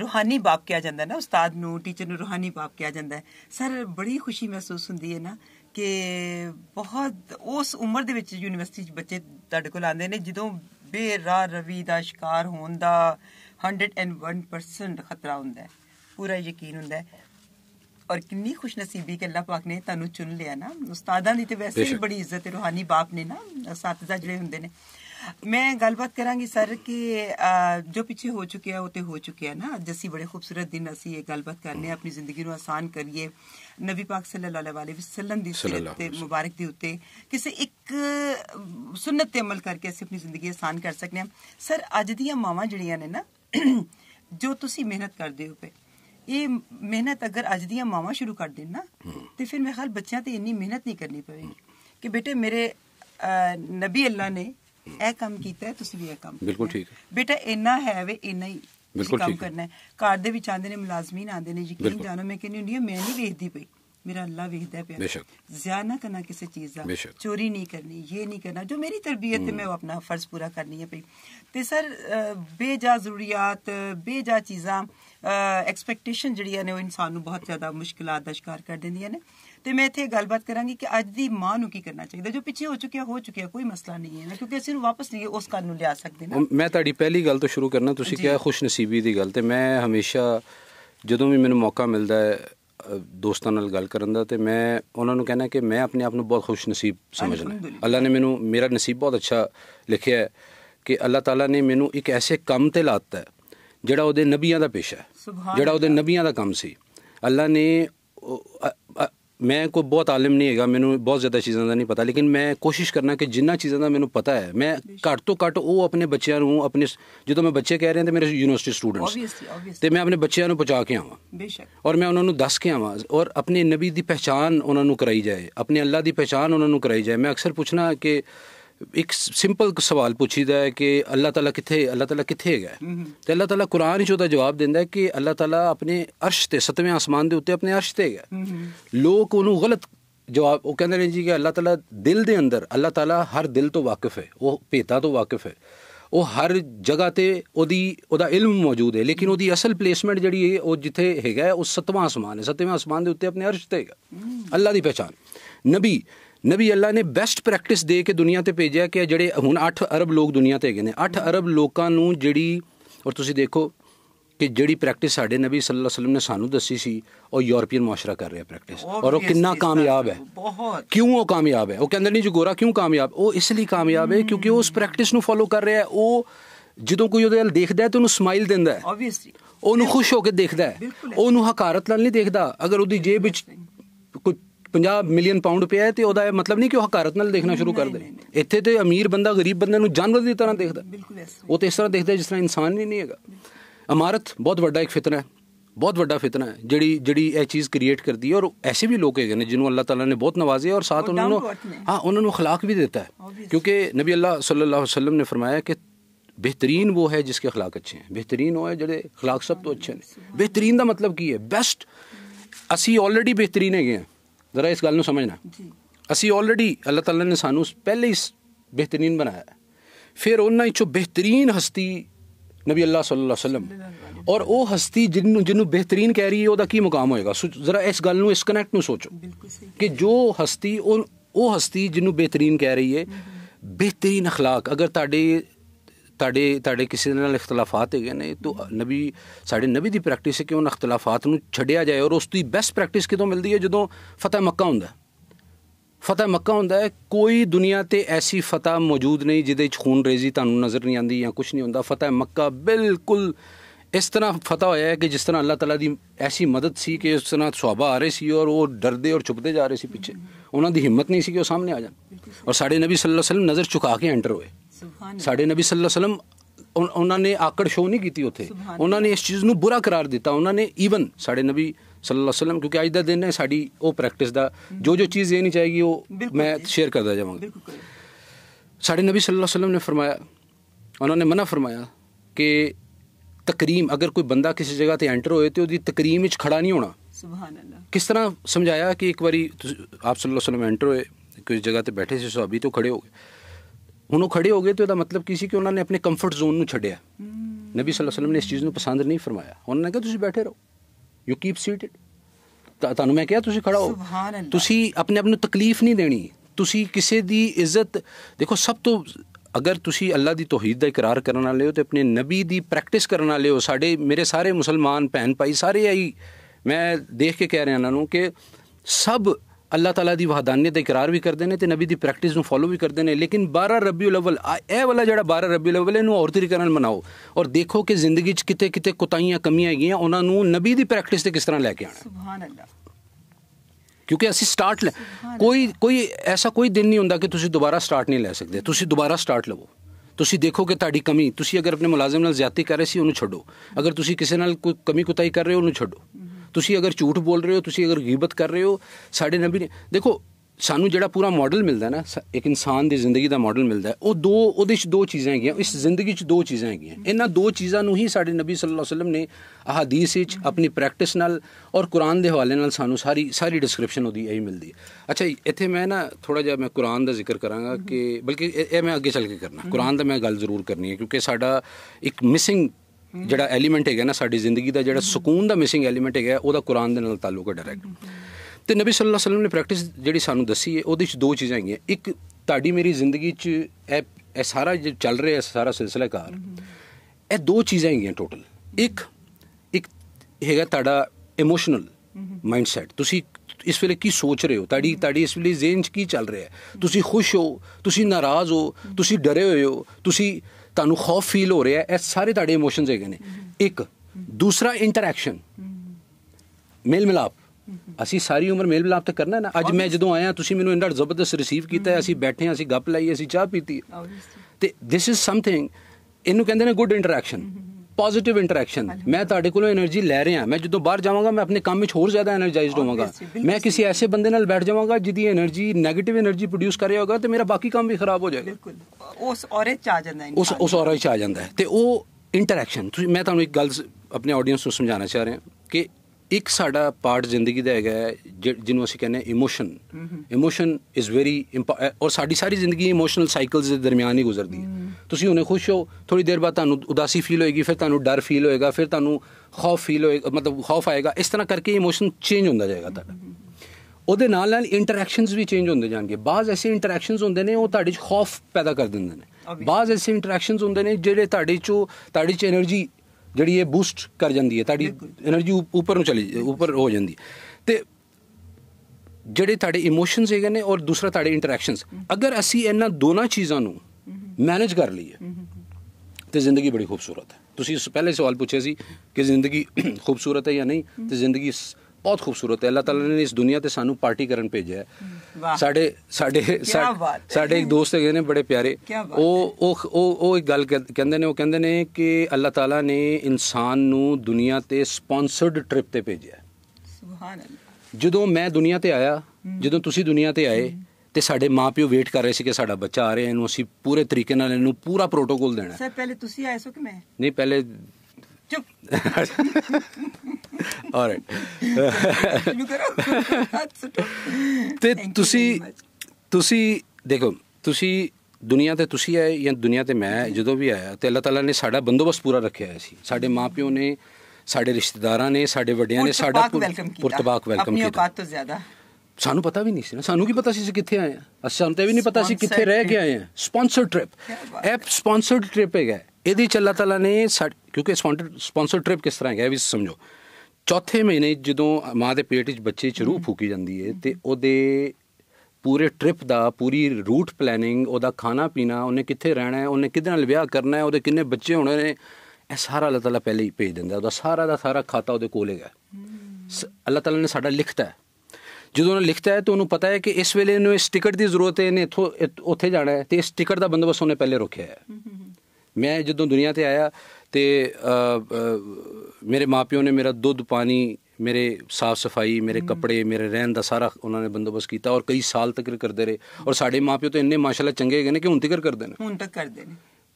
ਰੂਹਾਨੀ ਬਾਪ ਕਿਹਾ ਜਾਂਦਾ ਹੈ ਨਾ ਉਸਤਾਦ ਨੂੰ ਟੀਚਰ ਨੂੰ ਰੂਹਾਨੀ ਬਾਪ ਕਿਹਾ ਜਾਂਦਾ ਹੈ ਸਰ ਬੜੀ ਖੁਸ਼ੀ ਮਹਿਸੂਸ ਹੁੰਦੀ ਹੈ ਨਾ ਕਿ ਬਹੁਤ ਉਸ ਉਮਰ ਦੇ ਵਿੱਚ ਯੂਨੀਵਰਸਿਟੀ 'ਚ ਬੱਚੇ ਤੁਹਾਡੇ ਕੋਲ ਆਉਂਦੇ ਨੇ ਜਦੋਂ ਬੇਰਾ ਰਵੀ ਦਾ ਸ਼ਿਕਾਰ ਹੋਣ ਦਾ 101% ਖਤਰਾ ਹੁੰਦਾ ਹੈ ਪੂਰਾ ਯਕੀਨ ਹੁੰਦਾ ਹੈ ਔਰ ਕਿੰਨੀ ਖੁਸ਼ਨਸੀਬੀ ਕਿ ਅੱਲਾਹ ਪਾਕ ਨੇ ਤੁਹਾਨੂੰ ਚੁਣ ਲਿਆ ਨਾ ਉਸਤਾਦਾਂ ਦੀ ਤੇ ਵੈਸੇ ਹੀ ਬੜੀ ਇੱਜ਼ਤ ਹੈ ਰੋਹਾਨੀ ਬਾਪ ਨੇ ਨਾ ਦਾ ਜਿਹੜੇ ਹੁੰਦੇ ਨੇ मैं गलबात करांगी सर कि जो पिछे हो चुके हैं होते हो चुके हैं ना जैसी बड़े खूबसूरत दिन असी ये गलबात करने अपनी जिंदगी नु आसान करिए नबी पाक सल्लल्लाहु अलैहि वसल्लम दी सिरत मुबारक दी उते किसी एक सुन्नत पे अमल करके असी अपनी जिंदगी आसान कर सकने हैं सर आज दिया मावा जड़ियां ने ना जो ती मेहनत कर दे ऊपर ये मेहनत अगर अज दिया मावा शुरू कर देना हम्म। तो फिर मेरे ख्याल बच्चों ते इतनी मेहनत नहीं करनी पड़ेगी कि बेटे मेरे नबी अल्लाह ने ਇਹ ਕੰਮ ਕੀਤਾ ਤੁਸੀਂ ਵੀ ਇਹ ਕੰਮ ਬਿਲਕੁਲ ਠੀਕ ਹੈ ਬੇਟਾ ਇੰਨਾ ਹੈ ਵੇ ਇੰਨਾ ਹੀ ਬਿਲਕੁਲ ਕੰਮ ਕਰਨਾ ਹੈ ਘਰ ਦੇ ਵਿੱਚ ਆਂਦੇ ਨੇ ਮੁਲਾਜ਼ਮੀਨ ਆਂਦੇ ਨੇ ਯਕੀਨ ਜਾਨੋ ਮੈਂ ਕਹਿੰਦੀ ਹੁੰਦੀ ਆ ਮੈਂ ਨਹੀਂ ਵੇਖਦੀ ਪਈ ਮੇਰਾ ਅੱਲਾ ਵੇਖਦਾ ਪਿਆ ਜ਼ਿਆਦਾ ਨਾ ਕਰਨਾ ਕਿਸੇ ਚੀਜ਼ ਦਾ ਚੋਰੀ ਨਹੀਂ ਕਰਨੀ ਇਹ ਨਹੀਂ ਕਰਨਾ ਜੋ ਮੇਰੀ ਤਰਬੀਅਤ ਤੇ ਮੈਂ ਆਪਣਾ ਫਰਜ਼ ਪੂਰਾ ਕਰਨੀ ਹੈ ਪਈ ਤੇ ਸਰ ਬੇਜਾ ਜ਼ਰੂਰੀਅਤ ਬੇਜਾ ਚੀਜ਼ਾਂ ਐਕਸਪੈਕਟੇਸ਼ਨ ਜਿਹੜੀਆਂ ਨੇ ਉਹ ਇਨਸਾਨ ਨੂੰ ਬਹੁਤ ਜ਼ਿਆਦਾ ਮੁਸ਼ਕਲਾਂ ਦਾ ਸ਼ਿਕਾਰ ਕਰ ਦਿੰਦੀਆਂ ਨੇ ਤੇ ਮੈਂ ਇੱਥੇ ਗੱਲਬਾਤ ਕਰਾਂਗੀ ਕਿ ਅੱਜ ਦੀ ਮਾਂ ਨੂੰ ਕੀ ਕਰਨਾ ਚਾਹੀਦਾ ਜੋ ਪਿੱਛੇ ਹੋ ਚੁੱਕਿਆ ਹੋ ਚੁੱਕਿਆ ਕੋਈ ਮਸਲਾ ਨਹੀਂ ਹੈ ਨਾ ਕਿਉਂਕਿ ਅਸੀਂ ਨੂੰ ਵਾਪਸ ਨਹੀਂ ਉਸ ਕੰਨ ਨੂੰ ਲਿਆ ਸਕਦੇ ਨਾ ਮੈਂ ਤੁਹਾਡੀ ਪਹਿਲੀ ਗੱਲ ਤੋਂ ਸ਼ੁਰੂ ਕਰਨਾ ਤੁਸੀਂ ਕਿਹਾ ਖੁਸ਼ਨਸੀਬੀ ਦੀ ਗੱਲ ਤੇ ਮੈਂ ਹਮੇਸ਼ਾ ਜਦੋਂ ਵੀ ਮੈਨੂੰ ਮੌਕਾ ਮਿਲਦਾ ਹੈ ਦੋਸਤਾਂ ਨਾਲ ਗੱਲ ਕਰਨ ਦਾ ਤੇ ਮੈਂ ਉਹਨਾਂ ਨੂੰ ਕਹਿਣਾ ਕਿ ਮੈਂ ਆਪਣੇ ਆਪ ਨੂੰ ਬਹੁਤ ਖੁਸ਼ਨਸੀਬ ਸਮਝਦਾ ਅੱਲਾ ਨੇ ਮੈਨੂੰ ਮੇਰਾ ਨਸੀਬ ਬਹੁਤ ਅੱਛਾ ਲਿਖਿਆ ਹੈ ਕਿ ਅੱਲਾ ਤਾਲਾ ਨੇ ਮੈਨੂੰ ਇੱਕ ਐਸੇ ਕੰਮ ਤੇ ਲਾਤਾ ਹੈ ਜਿਹੜਾ ਉਹਦੇ ਨਬੀਆਂ ਦਾ ਪੇਸ਼ਾ ਹੈ ਜਿਹੜਾ ਉਹਦੇ ਨਬੀਆਂ ਦਾ ਕੰਮ ਸੀ ਅੱਲਾ ਨੇ ਮੈਂ ਕੋਈ ਬਹੁਤ ਆਲਮ ਨਹੀਂ ਹੈਗਾ ਮੈਨੂੰ ਬਹੁਤ ਜ਼ਿਆਦਾ ਚੀਜ਼ਾਂ ਦਾ ਨਹੀਂ ਪਤਾ ਲੇਕਿਨ ਮੈਂ ਕੋਸ਼ਿਸ਼ ਕਰਨਾ ਕਿ ਜਿੰਨਾ ਚੀਜ਼ਾਂ ਦਾ ਮੈਨੂੰ ਪਤਾ ਹੈ ਮੈਂ ਘੱਟ ਤੋਂ ਘੱਟ ਉਹ ਆਪਣੇ ਬੱਚਿਆਂ ਨੂੰ ਆਪਣੇ ਜਦੋਂ ਮੈਂ ਬੱਚੇ ਕਹਿ ਰਹੇ ਤੇ ਮੇਰੇ ਯੂਨੀਵਰਸਿਟੀ ਸਟੂਡੈਂਟਸ ਤੇ ਮੈਂ ਆਪਣੇ ਬੱਚਿਆਂ ਨੂੰ ਪਹੁੰਚਾ ਕੇ ਆਵਾਂ ਬੇਸ਼ੱਕ ਔਰ ਮੈਂ ਉਹਨਾਂ ਨੂੰ ਦੱਸ ਕੇ ਆਵਾਂ ਔਰ ਆਪਣੇ ਨਬੀ ਦੀ ਪਛਾਣ ਉਹਨਾਂ ਨੂੰ ਕਰਾਈ ਜਾਏ ਆਪਣੇ ਅੱਲਾ ਦੀ ਪਛਾਣ ਉਹਨਾਂ ਨੂੰ ਕਰਾਈ ਜਾਏ ਮੈਂ ਅਕਸਰ ਪੁੱਛਣਾ ਕਿ ਇੱਕ ਸਿੰਪਲ ਸਵਾਲ ਪੁੱਛੀਦਾ ਹੈ ਕਿ ਅੱਲਾਹ ਤਾਲਾ ਕਿੱਥੇ ਅੱਲਾਹ ਤਾਲਾ ਕਿੱਥੇ ਹੈਗਾ ਤੇ ਅੱਲਾਹ ਤਾਲਾ ਕੁਰਾਨ ਵਿੱਚ ਉਹਦਾ ਜਵਾਬ ਦਿੰਦਾ ਹੈ ਕਿ ਅੱਲਾਹ ਤਾਲਾ ਆਪਣੇ ਅਰਸ਼ ਤੇ ਸਤਵੇਂ ਅਸਮਾਨ ਦੇ ਉੱਤੇ ਆਪਣੇ ਅਰਸ਼ ਤੇ ਹੈਗਾ ਲੋਕ ਉਹਨੂੰ ਗਲਤ ਜਵਾਬ ਉਹ ਕਹਿੰਦੇ ਨੇ ਜੀ ਕਿ ਅੱਲਾਹ ਤਾਲਾ ਦਿਲ ਦੇ ਅੰਦਰ ਅੱਲਾਹ ਤਾਲਾ ਹਰ ਦਿਲ ਤੋਂ ਵਾਕਿਫ ਹੈ ਉਹ ਪੇਤਾ ਤੋਂ ਵਾਕਿਫ ਹੈ ਉਹ ਹਰ ਜਗ੍ਹਾ ਤੇ ਉਹਦੀ ਉਹਦਾ ਇਲਮ ਮੌਜੂਦ ਹੈ ਲੇਕਿਨ ਉਹਦੀ ਅਸਲ ਪਲੇਸਮੈਂਟ ਜਿਹੜੀ ਹੈ ਉਹ ਜਿੱਥੇ ਹੈਗਾ ਉਹ ਸਤਵਾਂ ਅਸਮਾਨ ਹੈ ਸਤਵੇਂ ਅਸਮਾਨ ਦੇ ਉੱਤੇ ਆਪਣੇ ਅਰਸ਼ ਤੇ ਹੈਗਾ ਅੱਲਾਹ ਦੀ ਪਛਾਣ ਨਬੀ ਨਬੀ ਅੱਲਾ ਨੇ ਬੈਸਟ ਪ੍ਰੈਕਟਿਸ ਦੇ ਕੇ ਦੁਨੀਆ ਤੇ ਭੇਜਿਆ ਕਿ ਜਿਹੜੇ ਹੁਣ 8 ਅਰਬ ਲੋਕ ਦੁਨੀਆ ਤੇ ਹੈਗੇ ਨੇ 8 ਅਰਬ ਲੋਕਾਂ ਨੂੰ ਜਿਹੜੀ ਔਰ ਤੁਸੀਂ ਦੇਖੋ ਕਿ ਜਿਹੜੀ ਪ੍ਰੈਕਟਿਸ ਸਾਡੇ ਨਬੀ ਸੱਲੱਲਾਹੁ ਅਲੈਹਿ ਵਸੱਲਮ ਨੇ ਸਾਨੂੰ ਦੱਸੀ ਸੀ ਉਹ ਯੂਰਪੀਅਨ ਮੁਆਸ਼ਰਾ ਕਰ ਰਿਹਾ ਪ੍ਰੈਕਟਿਸ ਔਰ ਉਹ ਕਿੰਨਾ ਕਾਮਯਾਬ ਹੈ ਬਹੁਤ ਕਿਉਂ ਉਹ ਕਾਮਯਾਬ ਹੈ ਉਹ ਕਹਿੰਦੇ ਨਹੀਂ ਜੀ ਗੋਰਾ ਕਿਉਂ ਕਾਮਯਾਬ ਉਹ ਇਸ ਲਈ ਕਾਮਯਾਬ ਹੈ ਕਿਉਂਕਿ ਉਹ ਉਸ ਪ੍ਰੈਕਟਿਸ ਨੂੰ ਫੋਲੋ ਕਰ ਰਿਹਾ ਹੈ ਉਹ ਜਦੋਂ ਕੋਈ ਉਹਦੇ ਵੱਲ ਦੇਖਦਾ ਹੈ ਤਾਂ ਉਹਨੂੰ ਸਮਾਈਲ ਦਿੰਦਾ ਹੈ ਆਬਵੀਅਸਲੀ ਉਹਨੂੰ ਖੁਸ਼ ਹੋ ਕੇ ਦੇਖਦਾ ਹੈ ਉਹਨੂੰ ਹਕਾਰਤ ਨਾਲ ਨਹੀਂ ਦੇਖਦਾ ਅਗਰ ਉਹਦੀ ਜੇਬ ਵਿੱਚ ਕੋਈ 50 ਮਿਲੀਅਨ ਪਾਉਂਡ ਪਿਆ ਹੈ ਤੇ ਉਹਦਾ ਮਤਲਬ ਨਹੀਂ ਕਿ ਉਹ ਹਕਾਰਤ ਨਾਲ ਦੇਖਣਾ ਸ਼ੁਰੂ ਕਰ ਦੇ ਇੱਥੇ ਤੇ ਅਮੀਰ ਬੰਦਾ ਗਰੀਬ ਬੰਦੇ ਨੂੰ ਜਾਨਵਰ ਦੀ ਤਰ੍ਹਾਂ ਦੇਖਦਾ ਉਹ ਤੇ ਇਸ ਤਰ੍ਹਾਂ ਦੇਖਦਾ ਜਿਸ ਤਰ੍ਹਾਂ ਇਨਸਾਨ ਹੀ ਨਹੀਂ ਹੈਗਾ ਇਮਾਰਤ ਬਹੁਤ ਵੱਡਾ ਇੱਕ ਫਿਤਨਾ ਹੈ ਬਹੁਤ ਵੱਡਾ ਫਿਤਨਾ ਹੈ ਜਿਹੜੀ ਜਿਹੜੀ ਇਹ ਚੀਜ਼ ਕ੍ਰੀਏਟ ਕਰਦੀ ਹੈ ਔਰ ਐਸੇ ਵੀ ਲੋਕ ਹੈਗੇ ਨੇ ਜਿਹਨੂੰ ਅੱਲਾਹ ਤਾਲਾ ਨੇ ਬਹੁਤ ਨਵਾਜ਼ੇ ਔਰ ਸਾਥ ਉਹਨਾਂ ਨੂੰ ਹਾਂ ਉਹਨਾਂ ਨੂੰ اخلاق ਵੀ ਦਿੱਤਾ ਹੈ ਕਿਉਂਕਿ ਨਬੀ ਅੱਲਾਹ ਸੱਲੱਲਾਹੁ ਅਲੈਹਿ ਵਸੱਲਮ ਨੇ ਫਰਮਾਇਆ ਕਿ ਬਿਹਤਰੀਨ ਉਹ ਹੈ ਜਿਸ ਕੇ اخلاق ਅੱਛੇ ਹਨ ਬਿਹਤਰੀਨ ਉਹ ਹੈ ਜਿਹੜੇ اخلاق ਸਭ ਤੋਂ ਅੱਛੇ ਨੇ ਬਿਹਤਰੀਨ ਦਾ ਮਤਲਬ ਕੀ ਹੈ ਬੈਸਟ ਅਸੀਂ ਆਲਰੇਡੀ ਬਿਹਤਰੀਨ ਹੈਗੇ ਹਾਂ ਜ਼ਰਾ ਇਸ ਗੱਲ ਨੂੰ ਸਮਝਣਾ ਅਸੀਂ ਆਲਰੇਡੀ ਅੱਲਾਹ ਤਾਲਾ ਨੇ ਸਾਨੂੰ ਪਹਿਲੇ ਹੀ ਬਿਹਤਰੀਨ ਬਣਾਇਆ ਫਿਰ ਉਹਨਾਂ ਵਿੱਚੋਂ ਬਿਹਤਰੀਨ ਹਸਤੀ ਨਬੀ ਅੱਲਾਹ ਸੱਲੱਲਾਹੁ ਅਲੈਹਿ ਵਸੱਲਮ ਔਰ ਉਹ ਹਸਤੀ ਜਿਹਨੂੰ ਜਿਹਨੂੰ ਬਿਹਤਰੀਨ ਕਹਿ ਰਹੀ ਹੈ ਉਹਦਾ ਕੀ ਮੁਕਾਮ ਹੋਏਗਾ ਜ਼ਰਾ ਇਸ ਗੱਲ ਨੂੰ ਇਸ ਕਨੈਕਟ ਨੂੰ ਸੋਚੋ ਕਿ ਜੋ ਹਸਤੀ ਉਹ ਉਹ ਹਸਤੀ ਜਿਹਨੂੰ ਬਿਹਤਰੀਨ ਕਹਿ ਰਹੀ ਹੈ ਬਿਹਤਰੀਨ اخلاق ਅਗਰ ਤੁਹਾਡੇ ਤੁਹਾਡੇ ਤੁਹਾਡੇ ਕਿਸੇ ਦੇ ਨਾਲ ਇਖਤਲਾਫਾਤ ਹੈਗੇ ਨੇ ਤਾਂ ਨਬੀ ਸਾਡੇ ਨਬੀ ਦੀ ਪ੍ਰੈਕਟਿਸ ਹੈ ਕਿ ਉਹਨਾਂ ਇਖਤਲਾਫਾਤ ਨੂੰ ਛੱਡਿਆ ਜਾਏ ਔਰ ਉਸ ਦੀ ਬੈਸਟ ਪ੍ਰੈਕਟਿਸ ਕਿਦੋਂ ਮਿਲਦੀ ਹੈ ਜਦੋਂ ਫਤਹ ਮੱਕਾ ਹੁੰਦਾ ਫਤਹ ਮੱਕਾ ਹੁੰਦਾ ਹੈ ਕੋਈ ਦੁਨੀਆ ਤੇ ਐਸੀ ਫਤਹ ਮੌਜੂਦ ਨਹੀਂ ਜਿਹਦੇ ਚ ਖੂਨ ਰੇਜ਼ੀ ਤੁਹਾਨੂੰ ਨਜ਼ਰ ਨਹੀਂ ਆਂਦੀ ਜਾਂ ਕੁਝ ਨਹੀਂ ਹੁੰਦਾ ਫਤਹ ਮੱਕਾ ਬਿਲਕੁਲ ਇਸ ਤਰ੍ਹਾਂ ਫਤਹ ਹੋਇਆ ਹੈ ਕਿ ਜਿਸ ਤਰ੍ਹਾਂ ਅੱਲਾਹ ਤਾਲਾ ਦੀ ਐਸੀ ਮਦਦ ਸੀ ਕਿ ਉਸ ਤਰ੍ਹਾਂ ਸਵਾਬਾ ਆ ਰਹੇ ਸੀ ਔਰ ਉਹ ਡਰਦੇ ਔਰ ਛੁਪਦੇ ਜਾ ਰਹੇ ਸੀ ਪਿੱਛੇ ਉਹਨਾਂ ਦੀ ਹਿੰਮਤ ਨਹੀਂ ਸੀ ਕਿ ਉਹ ਸਾਹਮਣੇ ਆ ਜਾਣ ਔਰ ਸਾਡੇ ਨਬੀ ਸੱਲੱਲਾਹੁ ਅਲੈਹਿ ਵਸੱਲਮ ਨਜ਼ਰ ਝੁਕਾ ਕੇ ਐਂਟਰ ਹੋਏ ਸਾਡੇ ਨਬੀ ਸੱਲੱਲਾਹੁ ਅਲੈਹਿ ਵਸੱਲਮ ਉਹਨਾਂ ਨੇ ਆਕੜ ਸ਼ੋ ਨਹੀਂ ਕੀਤੀ ਉੱਥੇ ਉਹਨਾਂ ਨੇ ਇਸ ਚੀਜ਼ ਨੂੰ ਬੁਰਾ ਕਰਾਰ ਦਿੱਤਾ ਉਹਨਾਂ ਨੇ ਈਵਨ ਸਾਡੇ ਨਬੀ ਸੱਲੱਲਾਹੁ ਅਲੈਹਿ ਵਸੱਲਮ ਕਿਉਂਕਿ ਅੱਜ ਦਾ ਦਿਨ ਹੈ ਸਾਡੀ ਉਹ ਪ੍ਰੈਕਟਿਸ ਦਾ ਜੋ ਜੋ ਚੀਜ਼ ਇਹ ਨਹੀਂ ਚਾਹੀਦੀ ਉਹ ਮੈਂ ਸ਼ੇਅਰ ਕਰਦਾ ਜਾਵਾਂਗਾ ਸਾਡੇ ਨਬੀ ਸੱਲੱਲਾਹੁ ਅਲੈਹਿ ਵਸੱਲਮ ਨੇ ਫਰਮਾਇਆ ਉਹਨਾਂ ਨੇ ਮਨਾ ਫਰਮਾਇਆ ਕਿ ਤਕਰੀਮ ਅਗਰ ਕੋਈ ਬੰਦਾ ਕਿਸੇ ਜਗ੍ਹਾ ਤੇ ਐਂਟਰ ਹੋਏ ਤੇ ਉਹਦੀ ਤਕਰੀਮ ਵਿੱਚ ਖੜਾ ਨਹੀਂ ਹੋਣਾ ਸੁਭਾਨ ਅੱਲਾਹ ਕਿਸ ਤਰ੍ਹਾਂ ਸਮਝਾਇਆ ਕਿ ਇੱਕ ਵਾਰੀ ਆਪ ਸੱਲੱਲਾਹੁ ਅਲੈਹਿ ਵਸੱਲਮ ਐਂਟਰ ਹੋਏ ਕਿਸੇ ਜਗ੍ਹਾ ਤੇ ਬੈਠੇ ਸੀ ਸੋ ਅਭੀ ਤੋਂ ਖੜੇ ਹੋ ਗਏ ਉਹ ਖੜੇ ਹੋ ਗਏ ਤੇ ਉਹਦਾ ਮਤਲਬ ਕੀ ਸੀ ਕਿ ਉਹਨਾਂ ਨੇ ਆਪਣੇ ਕੰਫਰਟ ਜ਼ੋਨ ਨੂੰ ਛੱਡਿਆ ਨਬੀ ਸੱਲੱਲਾਹੁ ਅਲੈਹਿ ਵਸੱਲਮ ਨੇ ਇਸ ਚੀਜ਼ ਨੂੰ ਪਸੰਦ ਨਹੀਂ ਫਰਮਾਇਆ ਉਹਨਾਂ ਨੇ ਕਿਹਾ ਤੁਸੀਂ ਬੈਠੇ ਰਹੋ ਯੂ ਕੀਪ ਸੀਟਡ ਤੁਹਾਨੂੰ ਮੈਂ ਕਿਹਾ ਤੁਸੀਂ ਖੜਾ ਹੋ ਸੁਭਾਨ ਤੁਸੀਂ ਆਪਣੇ ਆਪ ਨੂੰ ਤਕਲੀਫ ਨਹੀਂ ਦੇਣੀ ਤੁਸੀਂ ਕਿਸੇ ਦੀ ਇੱਜ਼ਤ ਦੇਖੋ ਸਭ ਤੋਂ ਅਗਰ ਤੁਸੀਂ ਅੱਲਾ ਦੀ ਤੌਹੀਦ ਦਾ ਇਕਰਾਰ ਕਰਨ ਵਾਲੇ ਹੋ ਤੇ ਆਪਣੇ ਨਬੀ ਦੀ ਪ੍ਰੈਕਟਿਸ ਕਰਨ ਵਾਲੇ ਹੋ ਸਾਡੇ ਮੇਰੇ ਸਾਰੇ ਮੁਸਲਮਾਨ ਭੈਣ ਭਾਈ ਸਾਰੇ ਆਈ ਮੈਂ ਦੇਖ ਕੇ ਕਹਿ ਰਿਹਾ ਇਹਨਾਂ ਨੂੰ ਕਿ ਸਭ ਅੱਲਾਹ ਤਾਲਾ ਦੀ ਵਹਦਾਨੀਅਤ ਦਾ ਇਕਰਾਰ ਵੀ ਕਰਦੇ ਨੇ ਤੇ ਨਬੀ ਦੀ ਪ੍ਰੈਕਟਿਸ ਨੂੰ ਫੋਲੋ ਵੀ ਕਰਦੇ ਨੇ ਲੇਕਿਨ 12 ਰਬੀਉਲ ਅਵਲ ਇਹ ਵਾਲਾ ਜਿਹੜਾ 12 ਰਬੀਉਲ ਅਵਲ ਇਹਨੂੰ ਹੋਰ ਤਰੀਕੇ ਨਾਲ ਮਨਾਓ ਔਰ ਦੇਖੋ ਕਿ ਜ਼ਿੰਦਗੀ 'ਚ ਕਿਤੇ ਕਿਤੇ ਕੁਤਾਈਆਂ ਕਮੀਆਂ ਹੈਗੀਆਂ ਉਹਨਾਂ ਨੂੰ ਨਬੀ ਦੀ ਪ੍ਰੈਕਟਿਸ ਤੇ ਕਿਸ ਤਰ੍ਹਾਂ ਲੈ ਕੇ ਆਣਾ ਸੁਭਾਨ ਅੱਲਾ ਕਿਉਂਕਿ ਅਸੀਂ ਸਟਾਰਟ ਕੋਈ ਕੋਈ ਐਸਾ ਕੋਈ ਦਿਨ ਨਹੀਂ ਹੁੰਦਾ ਕਿ ਤੁਸੀਂ ਦੁਬਾਰਾ ਸਟਾਰਟ ਨਹੀਂ ਲੈ ਸਕਦੇ ਤੁਸੀਂ ਦੁਬਾਰਾ ਸਟਾਰਟ ਲਵੋ ਤੁਸੀਂ ਦੇਖੋ ਕਿ ਤੁਹਾਡੀ ਕਮੀ ਤੁਸੀਂ ਅਗਰ ਆਪਣੇ ਮੁਲਾਜ਼ਮ ਨਾਲ ਜ਼ਿਆਦਤੀ ਕਰ ਰਹੇ ਸੀ ਉਹਨੂੰ ਛੱਡੋ ਅਗਰ ਤੁਸੀਂ ਕਿਸੇ ਨਾਲ ਕੋਈ ਕਮੀ ਕੁਤਾਈ ਕਰ ਰਹੇ ਹੋ ਉਹਨੂੰ ਛੱਡੋ ਤੁਸੀਂ ਅਗਰ ਝੂਠ ਬੋਲ ਰਹੇ ਹੋ ਤੁਸੀਂ ਅਗਰ ਗੀਬਤ ਕਰ ਰਹੇ ਹੋ ਸਾਡੇ ਨਬੀ ਨੇ ਦੇਖੋ ਸਾਨੂੰ ਜਿਹੜਾ ਪੂਰਾ ਮਾਡਲ ਮਿਲਦਾ ਨਾ ਇੱਕ ਇਨਸਾਨ ਦੀ ਜ਼ਿੰਦਗੀ ਦਾ ਮਾਡਲ ਮਿਲਦਾ ਉਹ ਦੋ ਉਹਦੇ ਵਿੱਚ ਦੋ ਚੀਜ਼ਾਂ ਹੈਗੀਆਂ ਇਸ ਜ਼ਿੰਦਗੀ 'ਚ ਦੋ ਚੀਜ਼ਾਂ ਹੈਗੀਆਂ ਇਹਨਾਂ ਦੋ ਚੀਜ਼ਾਂ ਨੂੰ ਹੀ ਸਾਡੇ ਨਬੀ ਸੱਲੱਲਾਹੁ ਅਲੈਹਿ ਵਸੱਲਮ ਨੇ ਅਹਾਦੀਸ ਵਿੱਚ ਆਪਣੀ ਪ੍ਰੈਕਟਿਸ ਨਾਲ ਔਰ ਕੁਰਾਨ ਦੇ ਹਵਾਲੇ ਨਾਲ ਸਾਨੂੰ ਸਾਰੀ ਸਾਰੀ ਡਿਸਕ੍ਰਿਪਸ਼ਨ ਉਹਦੀ ਇਹੀ ਮਿਲਦੀ ਹੈ ਅੱਛਾ ਇੱਥੇ ਮੈਂ ਨਾ ਥੋੜਾ ਜਿਹਾ ਮੈਂ ਕੁਰਾਨ ਦਾ ਜ਼ਿਕਰ ਕਰਾਂਗਾ ਕਿ ਬਲਕਿ ਇਹ ਮੈਂ ਅੱਗੇ ਚੱਲ ਕੇ ਕਰਨਾ ਕੁਰਾਨ ਦਾ ਮੈਂ ਗੱਲ ਜ਼ਰੂਰ ਕਰਨੀ ਹੈ ਕਿਉਂਕਿ ਸਾਡਾ ਇੱਕ ਮਿਸਿੰਗ ਜਿਹੜਾ ਐਲੀਮੈਂਟ ਹੈਗਾ ਨਾ ਸਾਡੀ ਜ਼ਿੰਦਗੀ ਦਾ ਜਿਹੜਾ ਸਕੂਨ ਦਾ ਮਿਸਿੰਗ ਐਲੀਮੈਂਟ ਹੈਗਾ ਉਹਦਾ ਕੁਰਾਨ ਦੇ ਨਾਲ ਤਾਲੁਕ ਹੈ ਡਾਇਰੈਕਟ ਤੇ ਨਬੀ ਸੱਲੱਲਾਹੁ ਅਲੈਹਿ ਵਸੱਲਮ ਨੇ ਪ੍ਰੈਕਟਿਸ ਜਿਹੜੀ ਸਾਨੂੰ ਦੱਸੀ ਹੈ ਉਹਦੇ ਵਿੱਚ ਦੋ ਚੀਜ਼ਾਂ ਹੈਗੀਆਂ ਇੱਕ ਤੁਹਾਡੀ ਮੇਰੀ ਜ਼ਿੰਦਗੀ 'ਚ ਇਹ ਇਹ ਸਾਰਾ ਜੋ ਚੱਲ ਰਿਹਾ ਹੈ ਸਾਰਾ ਸਿਲਸਿਲਾ ਕਾਰ ਇਹ ਦੋ ਚੀਜ਼ਾਂ ਹੈਗੀਆਂ ਟੋਟਲ ਇੱਕ ਇੱਕ ਹੈਗਾ ਤੁਹਾਡਾ ਇਮੋਸ਼ਨਲ ਮਾਈਂਡਸੈਟ ਤੁਸੀਂ ਇਸ ਵੇਲੇ ਕੀ ਸੋਚ ਰਹੇ ਹੋ ਤੁਹਾਡੀ ਤੁਹਾਡੀ ਇਸ ਵੇਲੇ ਜ਼ੇਨ 'ਚ ਕੀ ਚੱਲ ਰਿਹਾ ਹੈ ਤੁਸੀਂ ਖੁਸ਼ ਹੋ ਤੁਸੀਂ ਨਾਰਾਜ਼ ਹੋ ਤੁਸੀਂ ਡਰੇ ਹੋਏ ਹੋ ਤੁਸੀਂ ਤੁਹਾਨੂੰ ਖੌਫ ਫੀਲ ਹੋ ਰਿਹਾ ਇਹ ਸਾਰੇ ਤੁਹਾਡੇ ਇਮੋਸ਼ਨਸ ਹੈਗੇ ਨੇ ਇੱਕ ਦੂਸਰਾ ਇੰਟਰੈਕਸ਼ਨ ਮੇਲ ਮਿਲਾਪ ਅਸੀਂ ਸਾਰੀ ਉਮਰ ਮੇਲ ਮਿਲਾਪ ਤੇ ਕਰਨਾ ਹੈ ਨਾ ਅੱਜ ਮੈਂ ਜਦੋਂ ਆਇਆ ਤੁਸੀਂ ਮੈਨੂੰ ਇੰਨਾ ਜ਼ਬਰਦਸਤ ਰਿਸੀਵ ਕੀਤਾ ਅਸੀਂ ਬੈਠੇ ਅਸੀਂ ਗੱਪ ਲਾਈ ਅਸੀਂ ਚਾਹ ਪੀਤੀ ਤੇ ਥਿਸ ਇਜ਼ ਸਮਥਿੰਗ ਇਹਨੂੰ ਕਹਿੰਦੇ ਨੇ ਗੁੱਡ ਇੰਟਰੈਕਸ਼ਨ ਪੋਜ਼ਿਟਿਵ ਇੰਟਰੈਕਸ਼ਨ ਮੈਂ ਤੁਹਾਡੇ ਕੋਲੋਂ એનર્ਜੀ ਲੈ ਰਿਹਾ ਮੈਂ ਜਦੋਂ ਬਾਹਰ ਜਾਵਾਂਗਾ ਮੈਂ ਆਪਣੇ ਕੰਮ ਵਿੱਚ ਹੋਰ ਜ਼ਿਆਦਾ એનર્ਜਾਈਜ਼ਡ ਹੋਵਾਂਗਾ ਮੈਂ ਕਿਸੇ ਐਸੇ ਬੰਦੇ ਨਾਲ ਬੈਠ ਜਾਵਾਂਗਾ ਜਿਹਦੀ એનર્ਜੀ 네ਗੇਟਿਵ એનર્ਜੀ ਪ੍ਰੋਡਿਊਸ ਕਰ ਰਿਹਾ ਹੋਗਾ ਤੇ ਮੇਰਾ ਬਾਕੀ ਕੰਮ ਵੀ ਖਰਾਬ ਹੋ ਜਾਏਗਾ ਉਸ ਔਰੇ ਚ ਆ ਜਾਂਦਾ ਉਸ ਉਸ ਔਰੇ ਚ ਆ ਜਾਂਦਾ ਤੇ ਉਹ ਇੰਟਰੈਕਸ਼ਨ ਤੁਸੀਂ ਮੈਂ ਤੁਹਾਨੂੰ ਇੱਕ ਗੱਲ ਆਪਣੇ ਆਡੀਅנס ਨੂੰ ਸਮਝਾਉਣਾ ਚਾਹ ਰਿਹਾ ਕਿ ਇੱਕ ਸਾਡਾ ਪਾਰਟ ਜ਼ਿੰਦਗੀ ਦਾ ਹੈਗਾ ਜਿਹਨੂੰ ਅਸੀਂ ਕਹਿੰਦੇ ਇਮੋਸ਼ਨ ਇਮੋਸ਼ਨ ਇਜ਼ ਵੈਰੀ ਔਰ ਸਾਡੀ ਸਾਰੀ ਜ਼ਿੰਦਗੀ ਇਮੋਸ਼ਨਲ ਸਾਈਕਲਸ ਦੇ ਦਰਮਿਆਨ ਹੀ ਗੁਜ਼ਰਦੀ ਹੈ ਤੁਸੀਂ ਉਹਨੇ ਖੁਸ਼ ਹੋ ਥੋੜੀ ਦੇਰ ਬਾਅਦ ਤੁਹਾਨੂੰ ਉਦਾਸੀ ਫੀਲ ਹੋਏਗੀ ਫਿਰ ਤੁਹਾਨੂੰ ਡਰ ਫੀਲ ਹੋਏਗਾ ਫਿਰ ਤੁਹਾਨੂੰ ਖੌਫ ਫੀਲ ਹੋਏਗਾ ਮਤਲਬ ਖੌਫ ਆਏਗਾ ਇਸ ਤਰ੍ਹਾਂ ਕਰਕੇ ਇਮੋਸ਼ਨ ਚੇਂਜ ਹੁੰਦਾ ਜਾਏਗਾ ਤੁਹਾਡਾ ਉਹਦੇ ਨਾਲ ਨਾਲ ਇੰਟਰੈਕਸ਼ਨਸ ਵੀ ਚੇਂਜ ਹੁੰਦੇ ਜਾਣਗੇ ਬਾਜ਼ ਐਸੇ ਇੰਟਰੈਕਸ਼ਨਸ ਹੁੰਦੇ ਨੇ ਉਹ ਤੁਹਾਡੇ 'ਚ ਖੌਫ ਪੈਦਾ ਕਰ ਦਿੰਦੇ ਨੇ ਬਾਜ਼ ਐਸੇ ਇੰਟਰੈਕਸ਼ਨਸ ਹੁੰਦੇ ਨੇ ਜਿਹੜੇ ਤੁਹਾਡੇ ਚ ਤੁਹਾਡੀ 'ਚ એનર્ਜੀ ਜਿਹੜੀ ਇਹ ਬੂਸਟ ਕਰ ਜਾਂਦੀ ਹੈ ਤੁਹਾਡੀ એનર્ਜੀ ਉੱਪਰ ਨੂੰ ਚਲੀ ਉੱਪਰ ਹੋ ਜਾਂਦੀ ਤੇ ਜਿਹੜੇ ਤੁਹਾਡੇ ਇਮੋਸ਼ਨਸ ਹੈਗੇ ਨੇ ਔਰ ਦੂਸਰਾ ਤੁਹਾਡੇ ਇੰਟਰੈਕਸ਼ਨਸ ਅਗਰ ਅਸੀਂ ਇਹਨਾਂ ਦੋਨਾਂ ਚੀਜ਼ਾਂ ਨੂੰ ਮੈਨੇਜ ਕਰ ਲਈਏ ਤੇ ਜ਼ਿੰਦਗੀ ਬੜੀ ਖੂਬਸੂਰਤ ਹੈ ਤੁਸੀਂ ਪਹਿਲੇ ਸਵਾਲ ਪੁੱਛਿਆ ਸੀ ਕਿ ਜ਼ਿੰਦਗੀ ਖੂਬਸੂਰਤ ਹੈ ਜਾਂ ਨਹੀਂ ਤੇ ਜ਼ਿੰਦਗੀ ਬਹੁਤ ਖੂਬਸੂਰਤ ਹੈ ਅੱਲਾਹ ਤਾਲਾ ਨੇ ਇਸ ਦੁਨੀਆ ਤੇ ਸਾਨੂੰ ਪਾਰਟੀ ਕਰਨ ਭੇਜਿਆ ਸਾਡੇ ਸਾਡੇ ਸਾਡੇ ਇੱਕ ਦੋਸਤ ਹੈਗੇ ਨੇ ਬੜੇ ਪਿਆਰੇ ਉਹ ਉਹ ਉਹ ਇੱਕ ਗੱਲ ਕਹਿੰਦੇ ਨੇ ਉਹ ਕਹਿੰਦੇ ਨੇ ਕਿ ਅੱਲਾਹ ਤਾਲਾ ਨੇ ਇਨਸਾਨ ਨੂੰ ਦੁਨੀਆ ਤੇ ਸਪਾਂਸਰਡ ਟ੍ਰਿਪ ਤੇ ਭੇਜਿਆ ਸੁਭਾਨ ਅੱਲਾਹ ਜਦੋਂ ਮੈਂ ਦੁਨੀਆ ਤੇ ਆਇਆ ਜਦੋਂ ਤੁਸੀਂ ਦੁਨੀਆ ਤੇ ਆਏ ਤੇ ਸਾਡੇ ਮਾਪਿਓ ਵੇਟ ਕਰ ਰਹੇ ਸੀ ਕਿ ਸਾਡਾ ਬੱਚਾ ਆ ਰਿਹਾ ਇਹਨੂੰ ਅਸੀਂ ਪੂਰੇ ਤਰੀਕੇ ਨਾਲ ਇਹਨੂੰ ਪੂਰਾ ਪ੍ਰੋਟੋਕੋਲ ਦੇਣਾ ਸਰ ਪਹਿਲੇ ਤੁਸੀਂ ਆਏ ਸੋ ਕਿ ਮੈਂ ਨਹੀਂ ਪਹਿਲੇ ਚੁੱਪ ਤੇ ਤੁਸੀਂ ਤੁਸੀਂ ਦੇਖੋ ਤੁਸੀਂ ਦੁਨੀਆ ਤੇ ਤੁਸੀਂ ਆਏ ਜਾਂ ਦੁਨੀਆ ਤੇ ਮੈਂ ਜਦੋਂ ਵੀ ਆਇਆ ਤੇ ਅੱਲਾਹ ਤਾਲਾ ਨੇ ਸਾਡਾ ਬੰਦੋਬਸਤ ਪੂਰਾ ਰੱਖਿਆ ਹੋਇਆ ਸੀ ਸਾਡੇ ਮਾਪਿਓ ਨੇ ਸਾਡੇ ਰਿਸ਼ਤੇਦਾਰਾਂ ਨੇ ਸਾਡੇ ਵੱਡਿਆਂ ਨੇ ਸਾਡਾ ਪੁਰਤਬਾਕ ਵੈਲਕਮ ਕੀਤਾ ਆਪਣੀ ਔਕਾਤ ਤੋਂ ਜ਼ਿਆਦਾ ਸਾਨੂੰ ਪਤਾ ਵੀ ਨਹੀਂ ਸੀ ਨਾ ਸਾਨੂੰ ਕੀ ਪਤਾ ਸੀ ਅਸੀਂ ਕਿੱਥੇ ਆਏ ਆ ਅਸੀਂ ਸਾਨੂੰ ਤੇ ਵੀ ਨਹੀਂ ਪਤਾ ਸੀ ਕਿੱਥੇ ਰਹਿ ਕੇ ਆਏ ਆ ਸਪਾਂਸਰ ਟ੍ਰਿਪ ਐਪ ਸਪਾਂਸਰਡ ਟ੍ਰਿਪ ਹੈ ਇਹਦੀ ਚੱਲਾ ਤਲਾ ਨੇ ਕਿਉਂਕਿ ਸਪਾਂਸਰ ਟ੍ਰਿਪ ਕਿਸ ਤਰ੍ਹਾਂ ਹੈ ਵੀ ਸਮਝੋ ਚੌਥੇ ਮਹੀਨੇ ਜਦੋਂ ਮਾਂ ਦੇ ਪੇਟ ਵਿੱਚ ਬੱਚੇ ਚ ਰੂਹ ਫੂਕੀ ਜਾਂਦੀ ਹੈ ਤੇ ਉਹਦੇ ਪੂਰੇ ਟ੍ਰਿਪ ਦਾ ਪੂਰੀ ਰੂਟ ਪਲੈਨਿੰਗ ਉਹਦਾ ਖਾਣਾ ਪੀਣਾ ਉਹਨੇ ਕਿੱਥੇ ਰਹਿਣਾ ਹੈ ਉਹਨੇ ਕਿਹਦੇ ਨਾਲ ਵਿਆਹ ਕਰਨਾ ਹੈ ਉਹਦੇ ਕਿੰਨੇ ਬੱਚੇ ਹੋਣੇ ਨੇ ਇਹ ਸਾਰਾ ਅੱਲਾਹ ਤਾਲਾ ਪਹਿਲੇ ਹੀ ਭੇਜ ਦਿੰਦਾ ਉਹਦਾ ਸਾਰਾ ਦਾ ਸਾਰਾ ਖਾਤਾ ਉਹਦੇ ਕੋਲ ਹੈਗਾ ਅੱਲਾਹ ਤਾਲਾ ਨੇ ਸਾਡਾ ਲਿਖਤਾ ਹੈ ਜਦੋਂ ਉਹਨੇ ਲਿਖਤਾ ਹੈ ਤਾਂ ਉਹਨੂੰ ਪਤਾ ਹੈ ਕਿ ਇਸ ਵੇਲੇ ਇਹਨੂੰ ਇਸ ਟਿਕਟ ਦੀ ਜ਼ਰੂਰਤ ਹੈ ਇਹਨੇ ਇੱਥੋਂ ਉੱਥੇ ਜਾਣਾ ਹੈ ਤੇ ਇਸ ਟਿਕਟ ਦਾ ਬੰਦੋਬਸਤ ਉਹਨੇ ਪਹਿਲੇ ਰੱਖਿਆ ਹੈ ਮੈਂ ਜਦੋਂ ਦੁਨੀਆ ਤੇ ਆਇਆ ਤੇ ਮੇਰੇ ਮਾਪਿਓ ਨੇ ਮੇਰਾ ਦੁੱਧ ਪਾਣੀ ਮੇਰੇ ਸਾਫ ਸਫਾਈ ਮੇਰੇ ਕੱਪੜੇ ਮੇਰੇ ਰਹਿਣ ਦਾ ਸਾਰਾ ਉਹਨਾਂ ਨੇ ਬੰਦੋਬਸਤ ਕੀਤਾ ਔਰ ਕਈ ਸਾਲ ਤੱਕ ਕਰਦੇ ਰਹੇ ਔਰ ਸਾਡੇ ਮਾਪਿਓ ਤਾਂ ਇੰਨੇ ਮਾਸ਼ਾਅੱਲਾ ਚੰਗੇ ਹੈਗੇ ਨੇ ਕਿ ਹੁਣ ਤੱਕ ਕਰਦੇ ਨੇ ਹੁਣ ਤੱਕ ਕਰਦੇ ਨੇ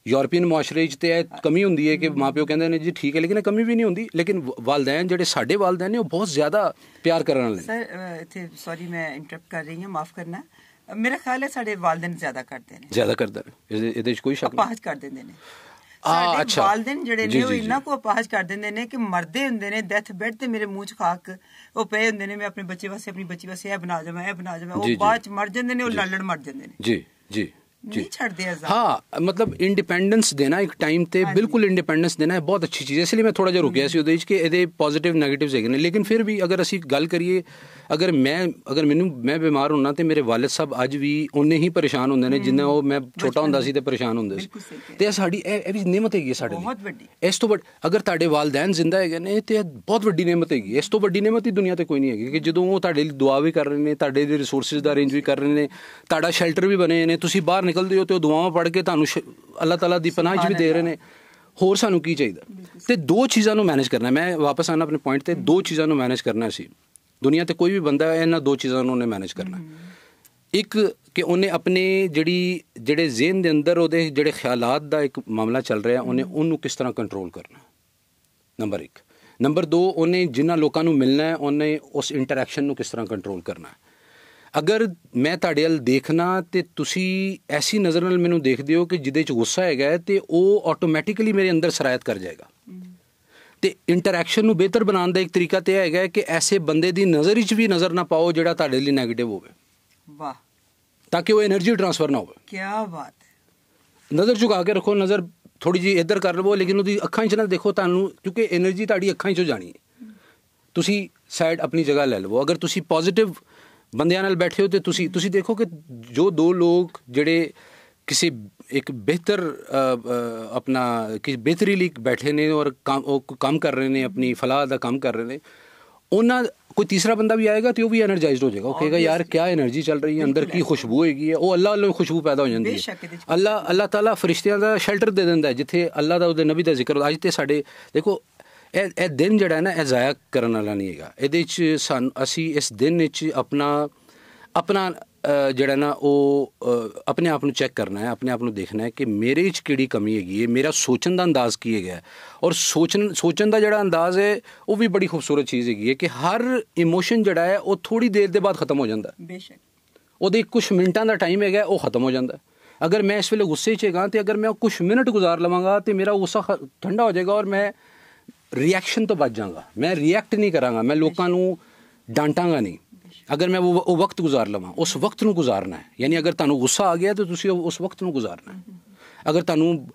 ਯੂਰਪੀਅਨ ਮਾਸ਼ਰੇ 'ਚ ਤੇ ਇਹ ਕਮੀ ਹੁੰਦੀ ਹੈ ਕਿ ਮਾਪਿਓ ਕਹਿੰਦੇ ਨੇ ਜੀ ਠੀਕ ਹੈ ਲੇਕਿਨ ਕਮੀ ਵੀ ਨਹੀਂ ਹੁੰਦੀ ਲੇਕਿਨ ਵਾਲਦੈਨ ਜਿਹੜੇ ਸਾਡੇ ਵਾਲਦੈਨ ਨੇ ਉਹ ਬਹੁਤ ਜ਼ਿਆਦਾ ਪਿਆਰ ਕਰਨ ਵਾਲੇ ਸਰ ਇੱਥੇ ਸੌਰੀ ਮੈਂ ਇੰਟਰਪਟ ਕਰ ਰਹੀ ਹਾਂ ਮਾਫ ਕਰਨਾ ਮੇਰਾ ਖਿਆਲ ਹੈ ਸਾਡੇ ਵਾਲਿਦੈਨ ਜ਼ਿਆਦਾ ਕਰਦੇ ਨੇ ਜ਼ਿਆਦਾ ਕਰਦੇ ਨੇ ਇਹਦੇ ਵਿੱਚ ਕੋਈ ਸ਼ੱਕ ਨਹੀਂ ਅਪਾਹਜ ਕਰ ਦਿੰਦੇ ਨੇ ਸਾਡੇ ਵਾਲਿਦੈਨ ਜਿਹੜੇ ਨੇ ਉਹ ਇੰਨਾ ਕੋ ਅਪਾਹਜ ਕਰ ਦਿੰਦੇ ਨੇ ਕਿ ਮਰਦੇ ਹੁੰਦੇ ਨੇ ਡੈਥ ਬੈੱਡ ਤੇ ਮੇਰੇ ਮੂੰਹ 'ਚ ਖਾਕ ਉਹ ਪਏ ਹੁੰਦੇ ਨੇ ਮੈਂ ਆਪਣੇ ਬੱਚੇ ਵਾਸਤੇ ਆਪਣੀ ਬੱਚੀ ਵਾਸਤੇ ਇਹ ਬਣਾ ਜਾਵਾਂ ਇਹ ਬਣਾ ਜਾਵਾਂ ਉਹ ਬਾਅਦ 'ਚ ਮਰ ਜਾਂਦੇ ਨੇ ਉਹ ਲੜ ਲੜ ਮਰ ਜਾਂਦੇ ਨੇ ਜੀ ਜੀ ਨਹੀਂ ਛੱਡਦੇ ਆਜ਼ਾਦ ਹਾਂ ਮਤਲਬ ਇੰਡੀਪੈਂਡੈਂਸ ਦੇਣਾ ਇੱਕ ਟਾਈਮ ਤੇ ਬਿਲਕੁਲ ਇੰਡੀਪੈਂਡੈਂਸ ਦੇਣਾ ਹੈ ਬਹੁਤ ਅੱਛੀ ਚੀਜ਼ ਹੈ ਇਸ ਲਈ ਮੈਂ ਥੋੜਾ ਜਿਹਾ ਰੁਕਿਆ ਸੀ ਉਹਦੇ ਵਿੱਚ ਕਿ ਇਹਦੇ ਪੋਜ਼ਿਟਿਵ 네ਗੇਟਿਵਸ ਹੈਗੇ ਨੇ ਲੇਕਿਨ ਫਿਰ ਵੀ ਅਗਰ ਅਸੀਂ ਗੱਲ ਕਰੀਏ ਅਗਰ ਮੈਂ ਅਗਰ ਮੈਨੂੰ ਮੈਂ ਬਿਮਾਰ ਹੁੰਨਾ ਤੇ ਮੇਰੇ ਵਾਲਿਦ ਸਾਹਿਬ ਅੱਜ ਵੀ ਉਹਨੇ ਹੀ ਪਰੇਸ਼ਾਨ ਹੁੰਦੇ ਨੇ ਜਿੰਨਾ ਉਹ ਮੈਂ ਛੋਟਾ ਹੁੰਦਾ ਸੀ ਤੇ ਪਰੇਸ਼ਾਨ ਹੁੰਦੇ ਸੀ ਤੇ ਸਾਡੀ ਇਹ ਵੀ ਨਿਮਤ ਹੈਗੀ ਸਾਡੇ ਲਈ ਬਹੁਤ ਵੱਡੀ ਇਸ ਤੋਂ ਵੱਡ ਅਗਰ ਤੁਹਾਡੇ ਵਾਲਦਾਂ ਜ਼ਿੰਦਾ ਹੈਗੇ ਨੇ ਤੇ ਬਹੁਤ ਵੱਡੀ ਨਿਮਤ ਹੈਗੀ ਇਸ ਤੋਂ ਵੱਡੀ ਨਿਮਤ ਹੀ ਦੁਨੀਆ ਤੇ ਕੋਈ ਨਹੀਂ ਹੈਗੀ ਕਿ ਜਦੋਂ ਉਹ ਤੁਹਾਡੇ ਲਈ ਦੁਆ ਵੀ ਕਰ ਰਹੇ ਨੇ ਤੁਹਾਡੇ ਦੇ ਰਿਸੋਰਸਸ ਦਾ ਅਰੇਂਜ ਵੀ ਕਰ ਰਹੇ ਨੇ ਤੁਹਾਡਾ ਸ਼ੈਲਟਰ ਵੀ ਬਣੇ ਨੇ ਤੁਸੀਂ ਬਾਹਰ ਨਿਕਲਦੇ ਹੋ ਤੇ ਉਹ ਦੁਆਵਾਂ ਪੜ ਕੇ ਤੁਹਾਨੂੰ ਅੱਲਾਹ ਤਾਲਾ ਦੀ ਪਨਾਹ ਵੀ ਦੇ ਰਹੇ ਨੇ ਹੋਰ ਸਾਨੂੰ ਕੀ ਚਾਹੀਦਾ ਤੇ ਦੋ ਚੀਜ਼ਾਂ ਨੂੰ ਮੈਨੇਜ ਕਰਨਾ ਮੈਂ ਵਾਪਸ ਆਣਾ ਆਪਣੇ ਪੁਆਇੰਟ ਤੇ ਦੋ ਚੀਜ਼ਾਂ ਨੂੰ ਮੈਨੇਜ ਕਰਨਾ ਸੀ ਦੁਨੀਆ ਤੇ ਕੋਈ ਵੀ ਬੰਦਾ ਇਹਨਾਂ ਦੋ ਚੀਜ਼ਾਂ ਨੂੰ ਉਹਨੇ ਮੈਨੇਜ ਕਰਨਾ ਇੱਕ ਕਿ ਉਹਨੇ ਆਪਣੇ ਜਿਹੜੀ ਜਿਹੜੇ ਜ਼ਿਹਨ ਦੇ ਅੰਦਰ ਉਹਦੇ ਜਿਹੜੇ ਖਿਆਲਾਤ ਦਾ ਇੱਕ ਮਾਮਲਾ ਚੱਲ ਰਿਹਾ ਉਹਨੇ ਉਹਨੂੰ ਕਿਸ ਤਰ੍ਹਾਂ ਕੰਟਰੋਲ ਕਰਨਾ ਨੰਬਰ 1 ਨੰਬਰ 2 ਉਹਨੇ ਜਿਨ੍ਹਾਂ ਲੋਕਾਂ ਨੂੰ ਮਿਲਣਾ ਹੈ ਉਹਨੇ ਉਸ ਇੰਟਰੈਕਸ਼ਨ ਨੂੰ ਕਿਸ ਤਰ੍ਹਾਂ ਕੰਟਰੋਲ ਕਰਨਾ ਹੈ ਅਗਰ ਮੈਂ ਤੁਹਾਡੇ ਵੱਲ ਦੇਖਣਾ ਤੇ ਤੁਸੀਂ ਐਸੀ ਨਜ਼ਰ ਨਾਲ ਮੈਨੂੰ ਦੇਖਦੇ ਹੋ ਕਿ ਜਿਹਦੇ 'ਚ ਗੁੱਸਾ ਹੈਗਾ ਤੇ ਉਹ ਆਟੋਮੈਟਿਕਲੀ ਮੇਰੇ ਅੰਦਰ ਸਰਾਇਤ ਕਰ ਜਾਏਗਾ ਤੇ ਇੰਟਰੈਕਸ਼ਨ ਨੂੰ ਬਿਹਤਰ ਬਣਾਉਣ ਦਾ ਇੱਕ ਤਰੀਕਾ ਤੇ ਹੈਗਾ ਕਿ ਐਸੇ ਬੰਦੇ ਦੀ ਨਜ਼ਰ ਵਿੱਚ ਵੀ ਨਜ਼ਰ ਨਾ ਪਾਓ ਜਿਹੜਾ ਤੁਹਾਡੇ ਲਈ 네ਗੇਟਿਵ ਹੋਵੇ ਵਾਹ ਤਾਂ ਕਿ ਉਹ એનર્ਜੀ ਟ੍ਰਾਂਸਫਰ ਨਾ ਹੋਵੇ ਕੀ ਬਾਤ ਹੈ ਨਜ਼ਰ ਝੁਕਾ ਕੇ ਰੱਖੋ ਨਜ਼ਰ ਥੋੜੀ ਜੀ ਇੱਧਰ ਕਰ ਲਵੋ ਲੇਕਿਨ ਉਹਦੀ ਅੱਖਾਂ 'ਚ ਨਾ ਦੇਖੋ ਤੁਹਾਨੂੰ ਕਿਉਂਕਿ એનર્ਜੀ ਤੁਹਾਡੀ ਅੱਖਾਂ 'ਚੋਂ ਜਾਣੀ ਹੈ ਤੁਸੀਂ ਸਾਈਡ ਆਪਣੀ ਜਗ੍ਹਾ ਲੈ ਲਵੋ ਅਗਰ ਤੁਸੀਂ ਪੋਜ਼ਿਟਿਵ ਬੰਦਿਆਂ ਨਾਲ ਬੈਠੇ ਹੋ ਤੇ ਤੁਸੀਂ ਤੁਸੀਂ ਦੇਖੋ ਕਿ ਜੋ ਦੋ ਲੋਕ ਜਿਹੜੇ ਕਿਸੇ ਇੱਕ ਬਿਹਤਰ ਆਪਣਾ ਕਿ ਬਿਹਤਰੀ ਲਈ ਬੈਠੇ ਨੇ ਔਰ ਕੰਮ ਕਰ ਰਹੇ ਨੇ ਆਪਣੀ ਫਲਾਹ ਦਾ ਕੰਮ ਕਰ ਰਹੇ ਨੇ ਉਹਨਾਂ ਕੋਈ ਤੀਸਰਾ ਬੰਦਾ ਵੀ ਆਏਗਾ ਤੇ ਉਹ ਵੀ એનર્ਜਾਈਜ਼ਡ ਹੋ ਜਾਏਗਾ ਉਹ ਕਹੇਗਾ ਯਾਰ ਕੀ એનર્ਜੀ ਚੱਲ ਰਹੀ ਹੈ ਅੰਦਰ ਕੀ ਖੁਸ਼ਬੂ ਹੈਗੀ ਹੈ ਉਹ ਅੱਲਾਹ ਵੱਲੋਂ ਖੁਸ਼ਬੂ ਪੈਦਾ ਹੋ ਜਾਂਦੀ ਹੈ ਅੱਲਾਹ ਅੱਲਾਹ ਤਾਲਾ ਫਰਿਸ਼ਤਿਆਂ ਦਾ ਸ਼ੈਲਟਰ ਦੇ ਦਿੰਦਾ ਹੈ ਜਿੱਥੇ ਅੱਲਾਹ ਦਾ ਉਹਦੇ ਨਬੀ ਦਾ ਜ਼ਿਕਰ ਅੱਜ ਤੇ ਸਾਡੇ ਦੇਖੋ ਇਹ ਇਹ ਦਿਨ ਜਿਹੜਾ ਨਾ ਇਹ ਜ਼ਾਇਆ ਕਰਨ ਵਾਲਾ ਨਹੀਂ ਹੈਗਾ ਇਹਦੇ ਵਿੱਚ ਸਾਨੂੰ ਅਸੀਂ ਇਸ ਦਿਨ ਵਿੱਚ ਆਪਣਾ ਆਪਣਾ ਜਿਹੜਾ ਨਾ ਉਹ ਆਪਣੇ ਆਪ ਨੂੰ ਚੈੱਕ ਕਰਨਾ ਹੈ ਆਪਣੇ ਆਪ ਨੂੰ ਦੇਖਣਾ ਹੈ ਕਿ ਮੇਰੇ ਵਿੱਚ ਕਿਹੜੀ ਕਮੀ ਹੈਗੀ ਹੈ ਮੇਰਾ ਸੋਚਣ ਦਾ ਅੰਦਾਜ਼ ਕੀ ਹੈਗਾ ਔਰ ਸੋਚਣ ਸੋਚਣ ਦਾ ਜਿਹੜਾ ਅੰਦਾਜ਼ ਹੈ ਉਹ ਵੀ ਬੜੀ ਖੂਬਸੂਰਤ ਚੀਜ਼ ਹੈਗੀ ਹੈ ਕਿ ਹਰ ਇਮੋਸ਼ਨ ਜਿਹੜਾ ਹੈ ਉਹ ਥੋੜੀ ਦੇਰ ਦੇ ਬਾਅਦ ਖਤਮ ਹੋ ਜਾਂਦਾ ਬੇਸ਼ੱਕ ਉਹਦੇ ਕੁਝ ਮਿੰਟਾਂ ਦਾ ਟਾਈਮ ਹੈਗਾ ਉਹ ਖਤਮ ਹੋ ਜਾਂਦਾ ਅਗਰ ਮੈਂ ਇਸ ਵੇਲੇ ਗੁੱਸੇ 'ਚ ਹੈਗਾ ਤੇ ਅਗਰ ਮੈਂ ਕੁਝ ਮਿੰਟ ਗੁਜ਼ਾਰ ਲਵਾਂਗਾ ਤੇ ਮੇਰਾ ਗੁੱਸਾ ਠੰਡਾ ਹੋ ਜਾਏਗਾ ਔਰ ਮੈਂ ਰਿਐਕਸ਼ਨ ਤੋਂ ਬਚ ਜਾਗਾ ਮੈਂ ਰਿਐਕਟ ਨਹੀਂ ਕਰਾਂਗਾ ਮੈਂ ਲੋਕਾਂ ਨੂੰ ਡਾਂਟਾਂਗਾ ਨਹੀਂ ਅਗਰ ਮੈਂ ਉਹ ਵਕਤ ਗੁਜ਼ਾਰ ਲਵਾਂ ਉਸ ਵਕਤ ਨੂੰ ਗੁਜ਼ਾਰਨਾ ਹੈ ਯਾਨੀ ਅਗਰ ਤੁਹਾਨੂੰ ਗੁੱਸਾ ਆ ਗਿਆ ਤਾਂ ਤੁਸੀਂ ਉਸ ਵਕਤ ਨੂੰ ਗੁਜ਼ਾਰਨਾ ਹੈ ਅਗਰ ਤੁਹਾਨੂੰ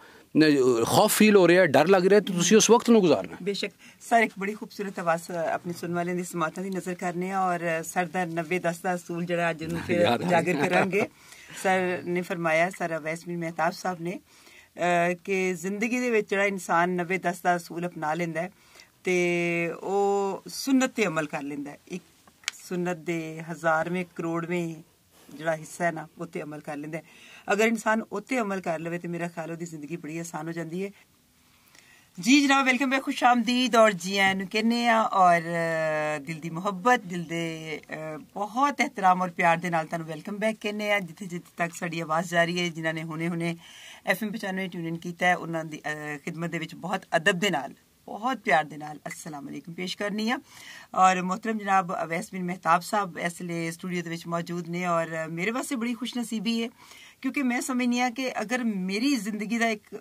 ਖੌਫ ਫੀਲ ਹੋ ਰਿਹਾ ਹੈ ਡਰ ਲੱਗ ਰਿਹਾ ਤਾਂ ਤੁਸੀਂ ਉਸ ਵਕਤ ਨੂੰ ਗੁਜ਼ਾਰਨਾ ਬੇਸ਼ੱਕ ਸਰ ਇੱਕ ਬੜੀ ਖੂਬਸੂਰਤ ਆਵਾਜ਼ ਆਪਣੇ ਸੁਣਨ ਵਾਲਿਆਂ ਦੀ ਸਮਾਤਾਂ ਦੀ ਨਜ਼ਰ ਕਰਨੇ ਆ ਔਰ ਸਰ ਦਾ 90 10 ਦਾ ਸੂਲ ਜਿਹੜਾ ਅੱਜ ਨੂੰ ਫਿਰ ਜਾਗਰ ਕਰਾਂਗੇ ਸਰ ਨੇ ਫਰਮਾਇਆ ਸਰ ਅਵੈਸਮੀ ਮਹਿਤਾਬ ਸਾਹਿਬ ਨੇ ਕਿ ਜ਼ਿੰਦਗੀ ਦੇ ਵਿੱਚ ਜਿਹੜਾ ਇਨਸਾਨ 90 10 ਦਾ ਸੂਲ ਅਪਣਾ ਲੈਂਦਾ ਹੈ ਤੇ ਉਹ ਸੁਨਨਤ ਤੇ ਅਮਲ ਕਰ ਲੈਂਦਾ ਹੈ ਇੱਕ ਸੁਨਨਤ ਦੇ ਹਜ਼ਾਰਵੇਂ ਕਰੋੜਵੇਂ ਜਿਹੜਾ ਹਿੱਸਾ ਹੈ ਨਾ ਉਹ ਤੇ ਅਮਲ ਕਰ ਲੈਂਦਾ ਹੈ ਅਗਰ ਇਨਸਾਨ ਉਤੇ ਅਮਲ ਕਰ ਲਵੇ ਤੇ ਮੇਰਾ ਖਿਆਲ ਉਹਦੀ ਜ਼ਿੰਦਗੀ ਬੜੀ ਆਸਾਨ ਹੋ ਜਾਂਦੀ ਹੈ ਜੀ ਜਨਾਬ ਵੈਲਕਮ ਬੈ ਖੁਸ਼ ਆਮਦੀਦ ਔਰ ਜੀ ਆਇਆਂ ਨੂੰ ਕਹਿੰਨੇ ਆ ਔਰ ਦਿਲ ਦੀ ਮੁਹੱਬਤ ਦਿਲ ਦੇ ਬਹੁਤ ਇਤਰਾਮ ਔਰ ਪਿਆਰ ਦੇ ਨਾਲ ਤੁਹਾਨੂੰ ਵੈਲਕਮ ਬੈਕ ਕਹਿੰਨੇ ਆ ਜਿੱਥੇ ਜਿੱਥੇ ਤੱਕ ਸਾਡੀ ਆਵਾਜ਼ ਜਾ ਰਹੀ ਹੈ ਜਿਨ੍ਹਾਂ ਨੇ ਹੁਣੇ ਹੁਣੇ ਐਫਐਮ 95 ਟਿਊਨ ਕੀਤਾ ਹੈ ਉਹਨਾਂ ਦੀ ਖidmat ਦੇ ਵਿੱਚ ਬਹੁਤ ਅਦਬ ਦੇ ਨਾਲ ਬਹੁਤ ਪਿਆਰ ਦੇ ਨਾਲ ਅਸਲਾਮ ਅਲੈਕਮ ਪੇਸ਼ ਕਰਨੀ ਆ ਔਰ ਮੁਹਤਰਮ ਜਨਾਬ ਅਵੈਸ ਬਿਨ ਮਹਿਤਾਬ ਸਾਹਿਬ ਇਸ ਲਈ ਸਟੂਡੀਓ ਦੇ ਵਿੱਚ ਮੌਜੂਦ ਨੇ ਔਰ ਮੇਰੇ ਵਾਸਤੇ ਬੜੀ ਖੁਸ਼ਨਸੀਬੀ ਹੈ ਕਿਉਂਕਿ ਮੈਂ ਸਮਝਨੀ ਆ ਕਿ ਅਗਰ ਮੇਰੀ ਜ਼ਿੰਦਗੀ ਦਾ ਇੱਕ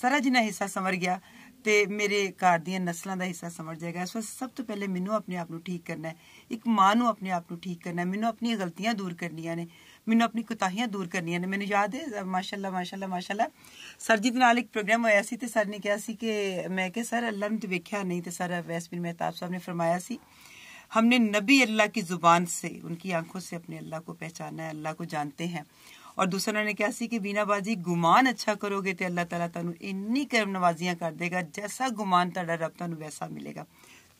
ਜ਼ਰਾ ਜਿਹਾ ਹਿੱਸਾ ਸਮਰ ਗਿਆ ਤੇ ਮੇਰੇ ਘਰ ਦੀਆਂ ਨਸਲਾਂ ਦਾ ਹਿੱਸਾ ਸਮਝ ਜਾਏਗਾ ਸੋ ਸਭ ਤੋਂ ਪਹਿਲੇ ਮੈਨੂੰ ਆਪਣੇ ਆਪ ਨੂੰ ਠੀਕ ਕਰਨਾ ਹੈ ਇੱਕ ਮਾਂ ਨੂੰ ਆਪਣੇ ਆਪ ਨੂੰ ਠੀਕ ਕਰਨਾ ਹੈ ਮੈਨੂੰ ਆਪਣੀਆਂ ਗਲਤੀਆਂ ਦੂਰ ਕਰਨੀਆਂ ਨੇ मैंने अपनी कोताहियां दूर करनी ने मैंने याद है माशाल्लाह माशाल्लाह माशाल्लाह सर जी नाल एक प्रोग्राम होया सी ते सर ने कहा सी कि मैं कि सर अल्लाह ने तो देखा नहीं तो सर वैसमिन मेहताब साहब ने फरमाया सी हमने नबी अल्लाह की जुबान से उनकी आंखों से अपने अल्लाह को पहचाना है अल्लाह को जानते हैं और दूसरा ने कहा कि बीना बाजी गुमान अच्छा करोगे तो अल्लाह तला तुम इन्नी करम नवाजियां कर देगा जैसा गुमान तड़ा रब तुम वैसा मिलेगा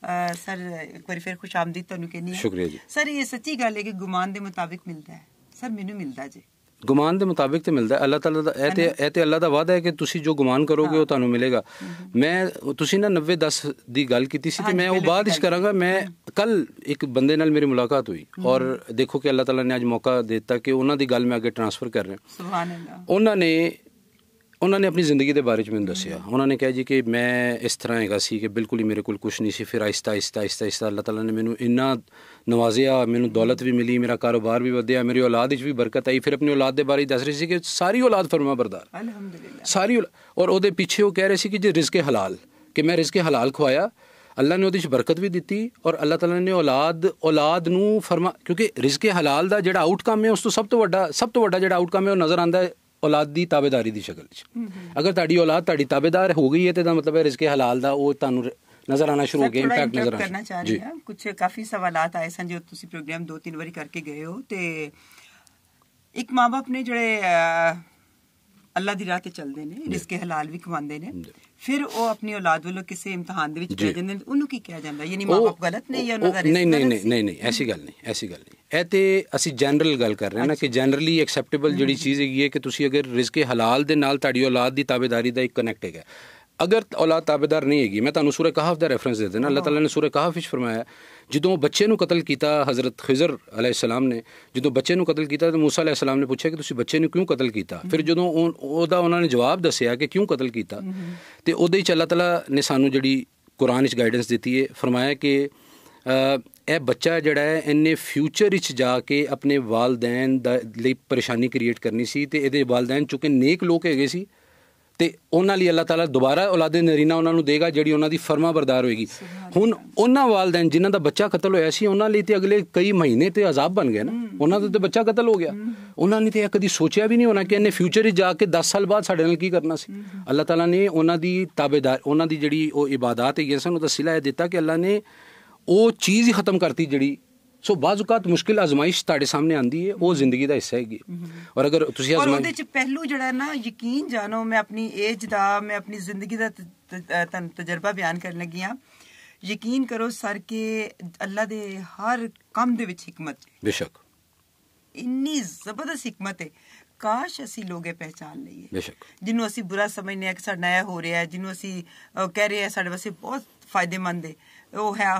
आ, सर एक बार फिर खुश आमदी तुम कहनी ਸ਼ੁਕਰੀਆ ਜੀ ਸਰ ਇਹ ਸੱਚੀ ਗੱਲ ਹੈ ਕਿ ਗੁਮਾਨ ਦੇ ਮੁਤਾਬਿਕ ਮਿਲਦਾ ਸਰ ਮੈਨੂੰ ਮਿਲਦਾ ਜੀ ਗੁਮਾਨ ਦੇ ਮੁਤਾਬਿਕ ਤੇ ਮਿਲਦਾ ਅੱਲਾਹ ਤਾਲਾ ਦਾ ਇਹ ਤੇ ਇਹ ਤੇ ਅੱਲਾਹ ਦਾ ਵਾਅਦਾ ਹੈ ਕਿ ਤੁਸੀਂ ਜੋ ਗੁਮਾਨ ਕਰੋਗੇ ਉਹ ਤੁਹਾਨੂੰ ਮਿਲੇਗਾ ਮੈਂ ਤੁਸੀਂ ਨਾ 90 10 ਦੀ ਗੱਲ ਕੀਤੀ ਸੀ ਤੇ ਮੈਂ ਉਹ ਬਾਅਦ ਵਿੱਚ ਕਰਾਂਗਾ ਮੈਂ ਕੱਲ ਇੱਕ ਬੰਦੇ ਨਾਲ ਮੇਰੀ ਮੁਲਾਕਾਤ ਹੋਈ ਔਰ ਦੇਖੋ ਕਿ ਅੱਲਾਹ ਤਾਲਾ ਨੇ ਅੱਜ ਮੌਕਾ ਦਿੱਤਾ ਕਿ ਉਹਨਾਂ ਦੀ ਗੱਲ ਮੈਂ ਅੱਗੇ ਟ੍ਰਾਂਸਫਰ ਕਰ ਰਿਹਾ ਸੁਭਾਨ ਅੱਲਾਹ ਉਹਨਾਂ ਨੇ ਉਹਨਾਂ ਨੇ ਆਪਣੀ ਜ਼ਿੰਦਗੀ ਦੇ ਬਾਰੇ ਵਿੱਚ ਮੈਨੂੰ ਦੱਸਿਆ ਉਹਨਾਂ ਨੇ ਕਿਹਾ ਜੀ ਕਿ ਮੈਂ ਇਸ ਤਰ੍ਹਾਂ ਹੈਗਾ ਸੀ ਕਿ ਬਿਲਕੁਲ ਹੀ ਮੇਰੇ ਕੋਲ ਕੁਝ ਨਹੀਂ ਸੀ ਫਿਰ ਆਇਸਤਾ ਆਇਸਤਾ ਆਇਸਤਾ ਆਇਸਤਾ ਅੱਲਾਹ ਤਾਲਾ ਨੇ ਮੈਨੂੰ ਇੰਨਾ ਨਵਾਜ਼ਿਆ ਮੈਨੂੰ ਦੌਲਤ ਵੀ ਮਿਲੀ ਮੇਰਾ ਕਾਰੋਬਾਰ ਵੀ ਵਧਿਆ ਮੇਰੀ ਔਲਾਦ ਵਿੱਚ ਵੀ ਬਰਕਤ ਆਈ ਫਿਰ ਆਪਣੀ ਔਲਾਦ ਦੇ ਬਾਰੇ ਦੱਸ ਰਹੀ ਸੀ ਕਿ ਸਾਰੀ ਔਲਾਦ ਫਰਮਾਬਰਦਾਰ ਅਲਹਮਦੁਲਿਲਾ ਸਾਰੀ ਔਰ ਉਹਦੇ ਪਿੱਛੇ ਉਹ ਕਹਿ ਰਹੇ ਸੀ ਕਿ ਜੇ ਰਿਜ਼ਕ ਹਲਾਲ ਕਿ ਮੈਂ ਰਿਜ਼ਕ ਹਲਾਲ ਖਵਾਇਆ ਅੱਲਾ ਨੇ ਉਹਦੇ ਵਿੱਚ ਬਰਕਤ ਵੀ ਦਿੱਤੀ ਔਰ ਅੱਲਾ ਤਾਲਾ ਨੇ ਔਲਾਦ ਔਲਾਦ ਨੂੰ ਫਰਮਾ ਕਿਉਂਕਿ ਰਿਜ਼ਕ ਹਲਾਲ ਦਾ ਜਿਹੜਾ ਆਊਟਕਮ ਹੈ ਉਸ ਤੋਂ ਸਭ ਤੋਂ ਵੱਡਾ ਸਭ ਤੋਂ ਵੱਡਾ ਜਿਹੜਾ ਆਊਟਕਮ ਹੈ ਉਹ ਨਜ਼ਰ ਆਂਦਾ ਹੈ ਔਲਾਦ ਦੀ ਤਾਬੇਦਾਰੀ ਦੀ ਸ਼ਕਲ 'ਚ ਅਗਰ ਤੁਹਾਡੀ ਔਲਾਦ ਤੁਹਾਡੀ ਤਾਬੇਦਾਰ ਹੋ ਗਈ ਹੈ ਤੇ ਦਾ ਮਤਲਬ ਹੈ ਰਿਜ਼ਕ ਹਲਾਲ ਦਾ ਉਹ ਤੁਹਾਨੂੰ ਨਜ਼ਰ ਆਣਾ ਸ਼ੁਰੂ ਹੋ ਗਿਆ ਇੰਪੈਕਟ ਨਜ਼ਰ ਆਣਾ ਕਰਨਾ ਚਾਹ ਰਹੀ ਹਾਂ ਕੁਝ ਕਾਫੀ ਸਵਾਲਾਂ ਆਏ ਸਨ ਜੋ ਤੁਸੀਂ ਪ੍ਰੋਗਰਾਮ ਦੋ ਤਿੰਨ ਵਾਰੀ ਕਰਕੇ ਗਏ ਹੋ ਤੇ ਇੱਕ ਮਾਪੇ ਆਪਣੇ ਜਿਹੜੇ ਅੱਲਾ ਦੀ ਰਾਹ ਤੇ ਚੱਲਦੇ ਨੇ ਰਿਜ਼ਕ ਹਲਾਲ ਵੀ ਕਮਾਉਂਦੇ ਨੇ ਫਿਰ ਉਹ ਆਪਣੀ ਔਲਾਦ ਵੱਲੋਂ ਕਿਸੇ ਇਮਤਿਹਾਨ ਦੇ ਵਿੱਚ ਪੈ ਜਾਂਦੇ ਨੇ ਉਹਨੂੰ ਕੀ ਕਿਹਾ ਜਾਂਦਾ ਯਾਨੀ ਮਾਪੇ ਗਲਤ ਨਹੀਂ ਜਾਂ ਉਹਨਾਂ ਦਾ ਨਹੀਂ ਨਹੀਂ ਨਹੀਂ ਨਹੀਂ ਐਸੀ ਗੱਲ ਨਹੀਂ ਐਸੀ ਗੱਲ ਨਹੀਂ ਇਹ ਤੇ ਅਸੀਂ ਜਨਰਲ ਗੱਲ ਕਰ ਰਹੇ ਹਾਂ ਨਾ ਕਿ ਜਨਰਲੀ ਐਕਸੈਪਟੇਬਲ ਜਿਹੜੀ ਚੀਜ਼ ਹੈਗੀ ਹੈ ਕਿ ਤੁਸੀਂ ਅਗਰ ਰਿਜ਼ਕੇ ਹਲਾਲ ਦੇ ਨਾਲ ਤੁਹਾਡੀ ਔਲਾਦ ਦੀ ਤਾਬੇਦਾਰੀ ਦਾ ਇੱਕ ਕਨੈਕਟ ਹੈਗਾ ਅਗਰ ਔਲਾਦ ਤਾਬੇਦਾਰ ਨਹੀਂ ਹੈਗੀ ਮੈਂ ਤੁਹਾਨੂੰ ਸੂਰੇ ਕਹਾਫ ਦਾ ਰੈਫਰੈਂਸ ਦੇ ਦੇਣਾ ਅੱਲਾਹ ਤਾਲਾ ਨੇ ਸੂਰੇ ਕਹਾਫ ਵਿੱਚ ਫਰਮਾਇਆ ਜਦੋਂ ਬੱਚੇ ਨੂੰ ਕਤਲ ਕੀਤਾ ਹਜ਼ਰਤ ਖਿਜ਼ਰ ਸਲਾਮ ਨੇ ਜਦੋਂ ਬੱਚੇ ਨੂੰ ਕਤਲ ਕੀਤਾ ਤਾਂ موسی ਸਲਾਮ ਨੇ ਪੁੱਛਿਆ ਕਿ ਤੁਸੀਂ ਬੱਚੇ ਨੂੰ ਕਿਉਂ ਕਤਲ ਕੀਤਾ ਫਿਰ ਜਦੋਂ ਉਹਦਾ ਉਹਨਾਂ ਨੇ ਜਵਾਬ ਦੱਸਿਆ ਕਿ ਕਿਉਂ ਕਤਲ ਕੀਤਾ ਤੇ ਉਹਦੇ ਵਿੱਚ ਅੱਲਾਹ ਤਾਲਾ ਨੇ ਸਾਨੂੰ ਜਿਹੜੀ ਕੁਰਾਨ ਵਿੱਚ ਗਾਈਡੈਂਸ ਦਿੱਤੀ ਹੈ ਫਰਮਾਇਆ ਕਿ ਇਹ ਬੱਚਾ ਜਿਹੜਾ ਹੈ ਇਹਨੇ ਫਿਊਚਰ ਵਿੱਚ ਜਾ ਕੇ ਆਪਣੇ ਵਾਲਦੈਨ ਦਾ ਲਈ ਪਰੇਸ਼ਾਨੀ ਕ੍ਰੀਏਟ ਕਰਨੀ ਸੀ ਤੇ ਇਹਦੇ ਵਾਲਦੈਨ ਚੁੱਕੇ ਨੇਕ ਲੋਕ ਹੈਗੇ ਸੀ ਤੇ ਉਹਨਾਂ ਲਈ ਅੱਲਾਹ ਤਾਲਾ ਦੁਬਾਰਾ ਔਲਾਦੇ ਨਰੀਨਾ ਉਹਨਾਂ ਨੂੰ ਦੇਗਾ ਜਿਹੜੀ ਉਹਨਾਂ ਦੀ ਫਰਮਾ ਬਰਦਾਰ ਹੋਏਗੀ ਹੁਣ ਉਹਨਾਂ ਵਾਲਦੈਨ ਜਿਨ੍ਹਾਂ ਦਾ ਬੱਚਾ ਕਤਲ ਹੋਇਆ ਸੀ ਉਹਨਾਂ ਲਈ ਤੇ ਅਗਲੇ ਕਈ ਮਹੀਨੇ ਤੇ ਅਜ਼ਾਬ ਬਣ ਗਿਆ ਨਾ ਉਹਨਾਂ ਦਾ ਤੇ ਬੱਚਾ ਕਤਲ ਹੋ ਗਿਆ ਉਹਨਾਂ ਨੇ ਤੇ ਇਹ ਕਦੀ ਸੋਚਿਆ ਵੀ ਨਹੀਂ ਹੋਣਾ ਕਿ ਇਹਨੇ ਫਿਊਚਰ ਹੀ ਜਾ ਕੇ 10 ਸਾਲ ਬਾਅਦ ਸਾਡੇ ਨਾਲ ਕੀ ਕਰਨਾ ਸੀ ਅੱਲਾਹ ਤਾਲਾ ਨੇ ਉਹਨਾਂ ਦੀ ਤਾਬੇਦਾਰ ਉਹਨਾਂ ਦੀ ਜਿਹੜੀ ਉਹ ਇਬਾਦਤ ਹੈ ਇਹ ਸਾਨੂੰ ਤਾਂ ਸਿਲਾ ਦਿੱਤਾ ਕਿ ਅੱਲਾਹ ਨੇ ਉਹ ਚੀਜ਼ ਹੀ ਖਤਮ ਕਰਤੀ ਜਿਹੜੀ ਸੋ ਬਾਜ਼ੂਕਾਤ ਮੁਸ਼ਕਿਲ ਅਜ਼ਮਾਇਸ਼ ਤੁਹਾਡੇ ਸਾਹਮਣੇ ਆਂਦੀ ਹੈ ਉਹ ਜ਼ਿੰਦਗੀ ਦਾ ਹਿੱਸਾ ਹੈਗੀ ਔਰ ਅਗਰ ਤੁਸੀਂ ਆਜ਼ਮਾਇਸ਼ ਉਹਦੇ ਚ ਪਹਿਲੂ ਜਿਹੜਾ ਨਾ ਯਕੀਨ ਜਾਣੋ ਮੈਂ ਆਪਣੀ ਏਜ ਦਾ ਮੈਂ ਆਪਣੀ ਜ਼ਿੰਦਗੀ ਦਾ ਤਨ ਤਜਰਬਾ ਬਿਆਨ ਕਰਨ ਲੱਗੀ ਆ ਯਕੀਨ ਕਰੋ ਸਰ ਕਿ ਅੱਲਾ ਦੇ ਹਰ ਕੰਮ ਦੇ ਵਿੱਚ ਹਕਮਤ ਹੈ ਬੇਸ਼ੱਕ ਇੰਨੀ ਜ਼ਬਰਦਸਤ ਹਕਮਤ ਹੈ ਕਾਸ਼ ਅਸੀਂ ਲੋਗੇ ਪਹਿਚਾਨ ਲਈਏ ਬੇਸ਼ੱਕ ਜਿਹਨੂੰ ਅਸੀਂ ਬੁਰਾ ਸਮਝਨੇ ਆ ਕਿ ਸਾਡਾ ਇਹ ਹੋ ਰਿਹਾ ਹੈ ਜਿਹਨੂੰ ਅਸੀਂ ਕਹਿ ਰਹੇ ਆ ਸਾਡੇ ਵਾਸਤੇ ਬਹੁਤ ਫਾਇਦੇਮੰਦ ਹੈ ਉਹ ਹੈ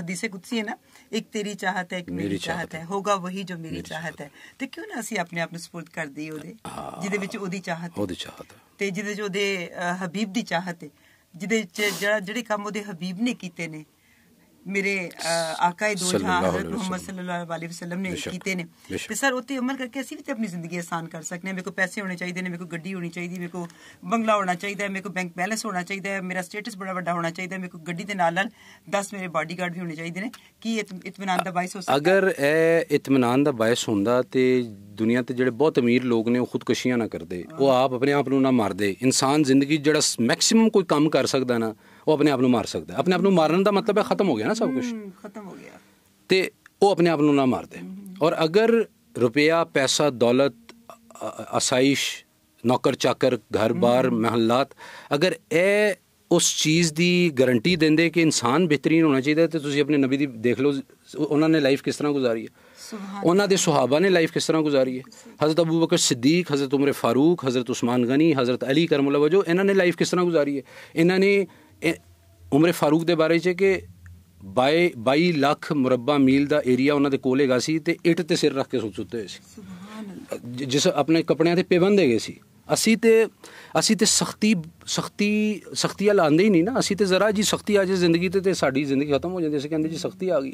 ਹਦੀਸੇ ਕੁਦਸੀ ਹੈ ਨਾ ਇੱਕ ਤੇਰੀ ਚਾਹਤ ਹੈ ਇੱਕ ਮੇਰੀ ਚਾਹਤ ਹੈ ਹੋਗਾ ਵਹੀ ਜੋ ਮੇਰੀ ਚਾਹਤ ਹੈ ਤੇ ਕਿਉਂ ਨਾ ਅਸੀਂ ਆਪਣੇ ਆਪ ਨੂੰ ਸਪੋਰਟ ਕਰ ਦਈਏ ਉਹਦੇ ਜਿਹਦੇ ਵਿੱਚ ਉਹਦੀ ਚਾਹਤ ਹੈ ਉਹਦੀ ਚਾਹਤ ਤੇ ਜਿਹਦੇ ਚ ਉਹਦੇ ਹਬੀਬ ਦੀ ਚਾਹਤ ਹੈ ਜਿਹਦੇ ਚ ਜਿਹੜੇ ਕੰਮ ਉਹਦੇ ਹਬੀਬ ਨੇ ਕੀਤੇ ਨੇ ਮੇਰੇ ਆਕਾਏ ਦੋ ਜਹਾਂ ਹਜ਼ਰਤ ਮੁਹੰਮਦ ਸੱਲੱਲਾਹੁ ਅਲੈਹਿ ਵਸੱਲਮ ਨੇ ਕੀਤੇ ਨੇ ਤੇ ਸਰ ਉੱਤੇ ਅਮਲ ਕਰਕੇ ਅਸੀਂ ਵੀ ਤੇ ਆਪਣੀ ਜ਼ਿੰਦਗੀ ਆਸਾਨ ਕਰ ਸਕਨੇ ਮੇਰੇ ਕੋ ਪੈਸੇ ਹੋਣੇ ਚਾਹੀਦੇ ਨੇ ਮੇਰੇ ਕੋ ਗੱਡੀ ਹੋਣੀ ਚਾਹੀਦੀ ਮੇਰੇ ਕੋ ਬੰਗਲਾ ਹੋਣਾ ਚਾਹੀਦਾ ਮੇਰੇ ਕੋ ਬੈਂਕ ਬੈਲੈਂਸ ਹੋਣਾ ਚਾਹੀਦਾ ਮੇਰਾ ਸਟੇਟਸ ਬੜਾ ਵੱਡਾ ਹੋਣਾ ਚਾਹੀਦਾ ਮੇਰੇ ਕੋ ਗੱਡੀ ਦੇ ਨਾਲ ਨਾਲ 10 ਮੇਰੇ ਬਾਡੀਗਾਰਡ ਵੀ ਹੋਣੇ ਚਾਹੀਦੇ ਨੇ ਕੀ ਇਤਮਾਨਾਨ ਦਾ ਬਾਇਸ ਹੋ ਸਕਦਾ ਅਗਰ ਇਹ ਇਤਮਾਨਾਨ ਦਾ ਬਾਇਸ ਹੁੰਦਾ ਤੇ ਦੁਨੀਆ ਤੇ ਜਿਹੜੇ ਬਹੁਤ ਅਮੀਰ ਲੋਕ ਨੇ ਉਹ ਖੁਦਕੁਸ਼ੀਆਂ ਨਾ ਕਰਦੇ ਉਹ ਆਪ ਆਪਣੇ ਆਪ ਨੂੰ ਨਾ ਮਾਰਦੇ ਇਨਸਾਨ ਜ਼ਿੰਦਗੀ ਜਿਹੜਾ ਮੈਕਸਿਮਮ ਕੋਈ ਕੰਮ ਕਰ ਸਕਦਾ ਨਾ ਉਹ ਆਪਣੇ ਆਪ ਨੂੰ ਮਾਰ ਸਕਦਾ ਆਪਣੇ ਆਪ ਨੂੰ ਮਾਰਨ ਦਾ ਮਤਲਬ ਹੈ ਖਤਮ ਹੋ ਗਿਆ ਨਾ ਸਭ ਕੁਝ ਖਤਮ ਹੋ ਗਿਆ ਤੇ ਉਹ ਆਪਣੇ ਆਪ ਨੂੰ ਨਾ ਮਾਰਦੇ ਔਰ ਅਗਰ ਰੁਪਿਆ ਪੈਸਾ ਦੌਲਤ ਅਸਾਇਸ਼ ਨੌਕਰ ਚਾਕਰ ਘਰ-ਬਾਰ ਮਹੱਲਾਤ ਅਗਰ ਇਹ ਉਸ ਚੀਜ਼ ਦੀ ਗਾਰੰਟੀ ਦਿੰਦੇ ਕਿ ਇਨਸਾਨ ਬਿਹਤਰੀਨ ਹੋਣਾ ਚਾਹੀਦਾ ਤੇ ਤੁਸੀਂ ਆਪਣੇ ਨਬੀ ਦੀ ਦੇਖ ਲਓ ਉਹਨਾਂ ਨੇ ਲਾਈਫ ਕਿਸ ਤਰ੍ਹਾਂ ਗੁਜ਼ਾਰੀ ਹੈ ਉਹਨਾਂ ਦੇ ਸੁਹਾਬਾ ਨੇ ਲਾਈਫ ਕਿਸ ਤਰ੍ਹਾਂ ਗੁਜ਼ਾਰੀ ਹੈ ਹਜ਼ਰਤ ਅਬੂ ਬਕਰ ਸਿੱਦੀਕ ਹਜ਼ਰਤ ਉਮਰ ਫਾਰੂਕ ਹਜ਼ਰਤ ਉਸਮਾਨ ਗਨੀ ਹਜ਼ਰਤ ਅਲੀ ਕਰਮੁੱਲਾ ਵਜੋ ਇਹਨਾਂ ਨੇ ਲਾਈਫ ਕਿਸ ਤਰ੍ਹਾਂ ਗੁਜ਼ਾਰੀ ਹੈ ਇਹਨਾਂ ਨੇ ਉਮਰ ਫਾਰੂਕ ਦੇ ਬਾਰੇ 'ਚ ਕਿ 22 ਲੱਖ ਮਰਬਾ ਮੀਲ ਦਾ ਏਰੀਆ ਉਹਨਾਂ ਦੇ ਕੋਲ ਹੈਗਾ ਸੀ ਤੇ ਇੱਟ ਤੇ ਸਿਰ ਰੱਖ ਕੇ ਸੁੱਤੇ ਹੋਏ ਸੀ ਸੁਭਾਨ ਜਿਸ ਆਪਣੇ ਕੱਪੜਿਆਂ ਤੇ ਪਾਬੰਦ ਹੈਗੇ ਸੀ ਅਸੀਂ ਤੇ ਅਸੀਂ ਤੇ ਸਖਤੀ ਸਖਤੀ ਸਖਤੀ ਲਾਉਂਦੇ ਹੀ ਨਹੀਂ ਨਾ ਅਸੀਂ ਤੇ ਜ਼ਰਾ ਜੀ ਸਖਤੀ ਆ ਜੇ ਜ਼ਿੰਦਗੀ ਤੇ ਤੇ ਸਾਡੀ ਜ਼ਿੰਦਗੀ ਖਤਮ ਹੋ ਜਾਂਦੀ ਅਸੀਂ ਕਹਿੰਦੇ ਜੀ ਸਖਤੀ ਆ ਗਈ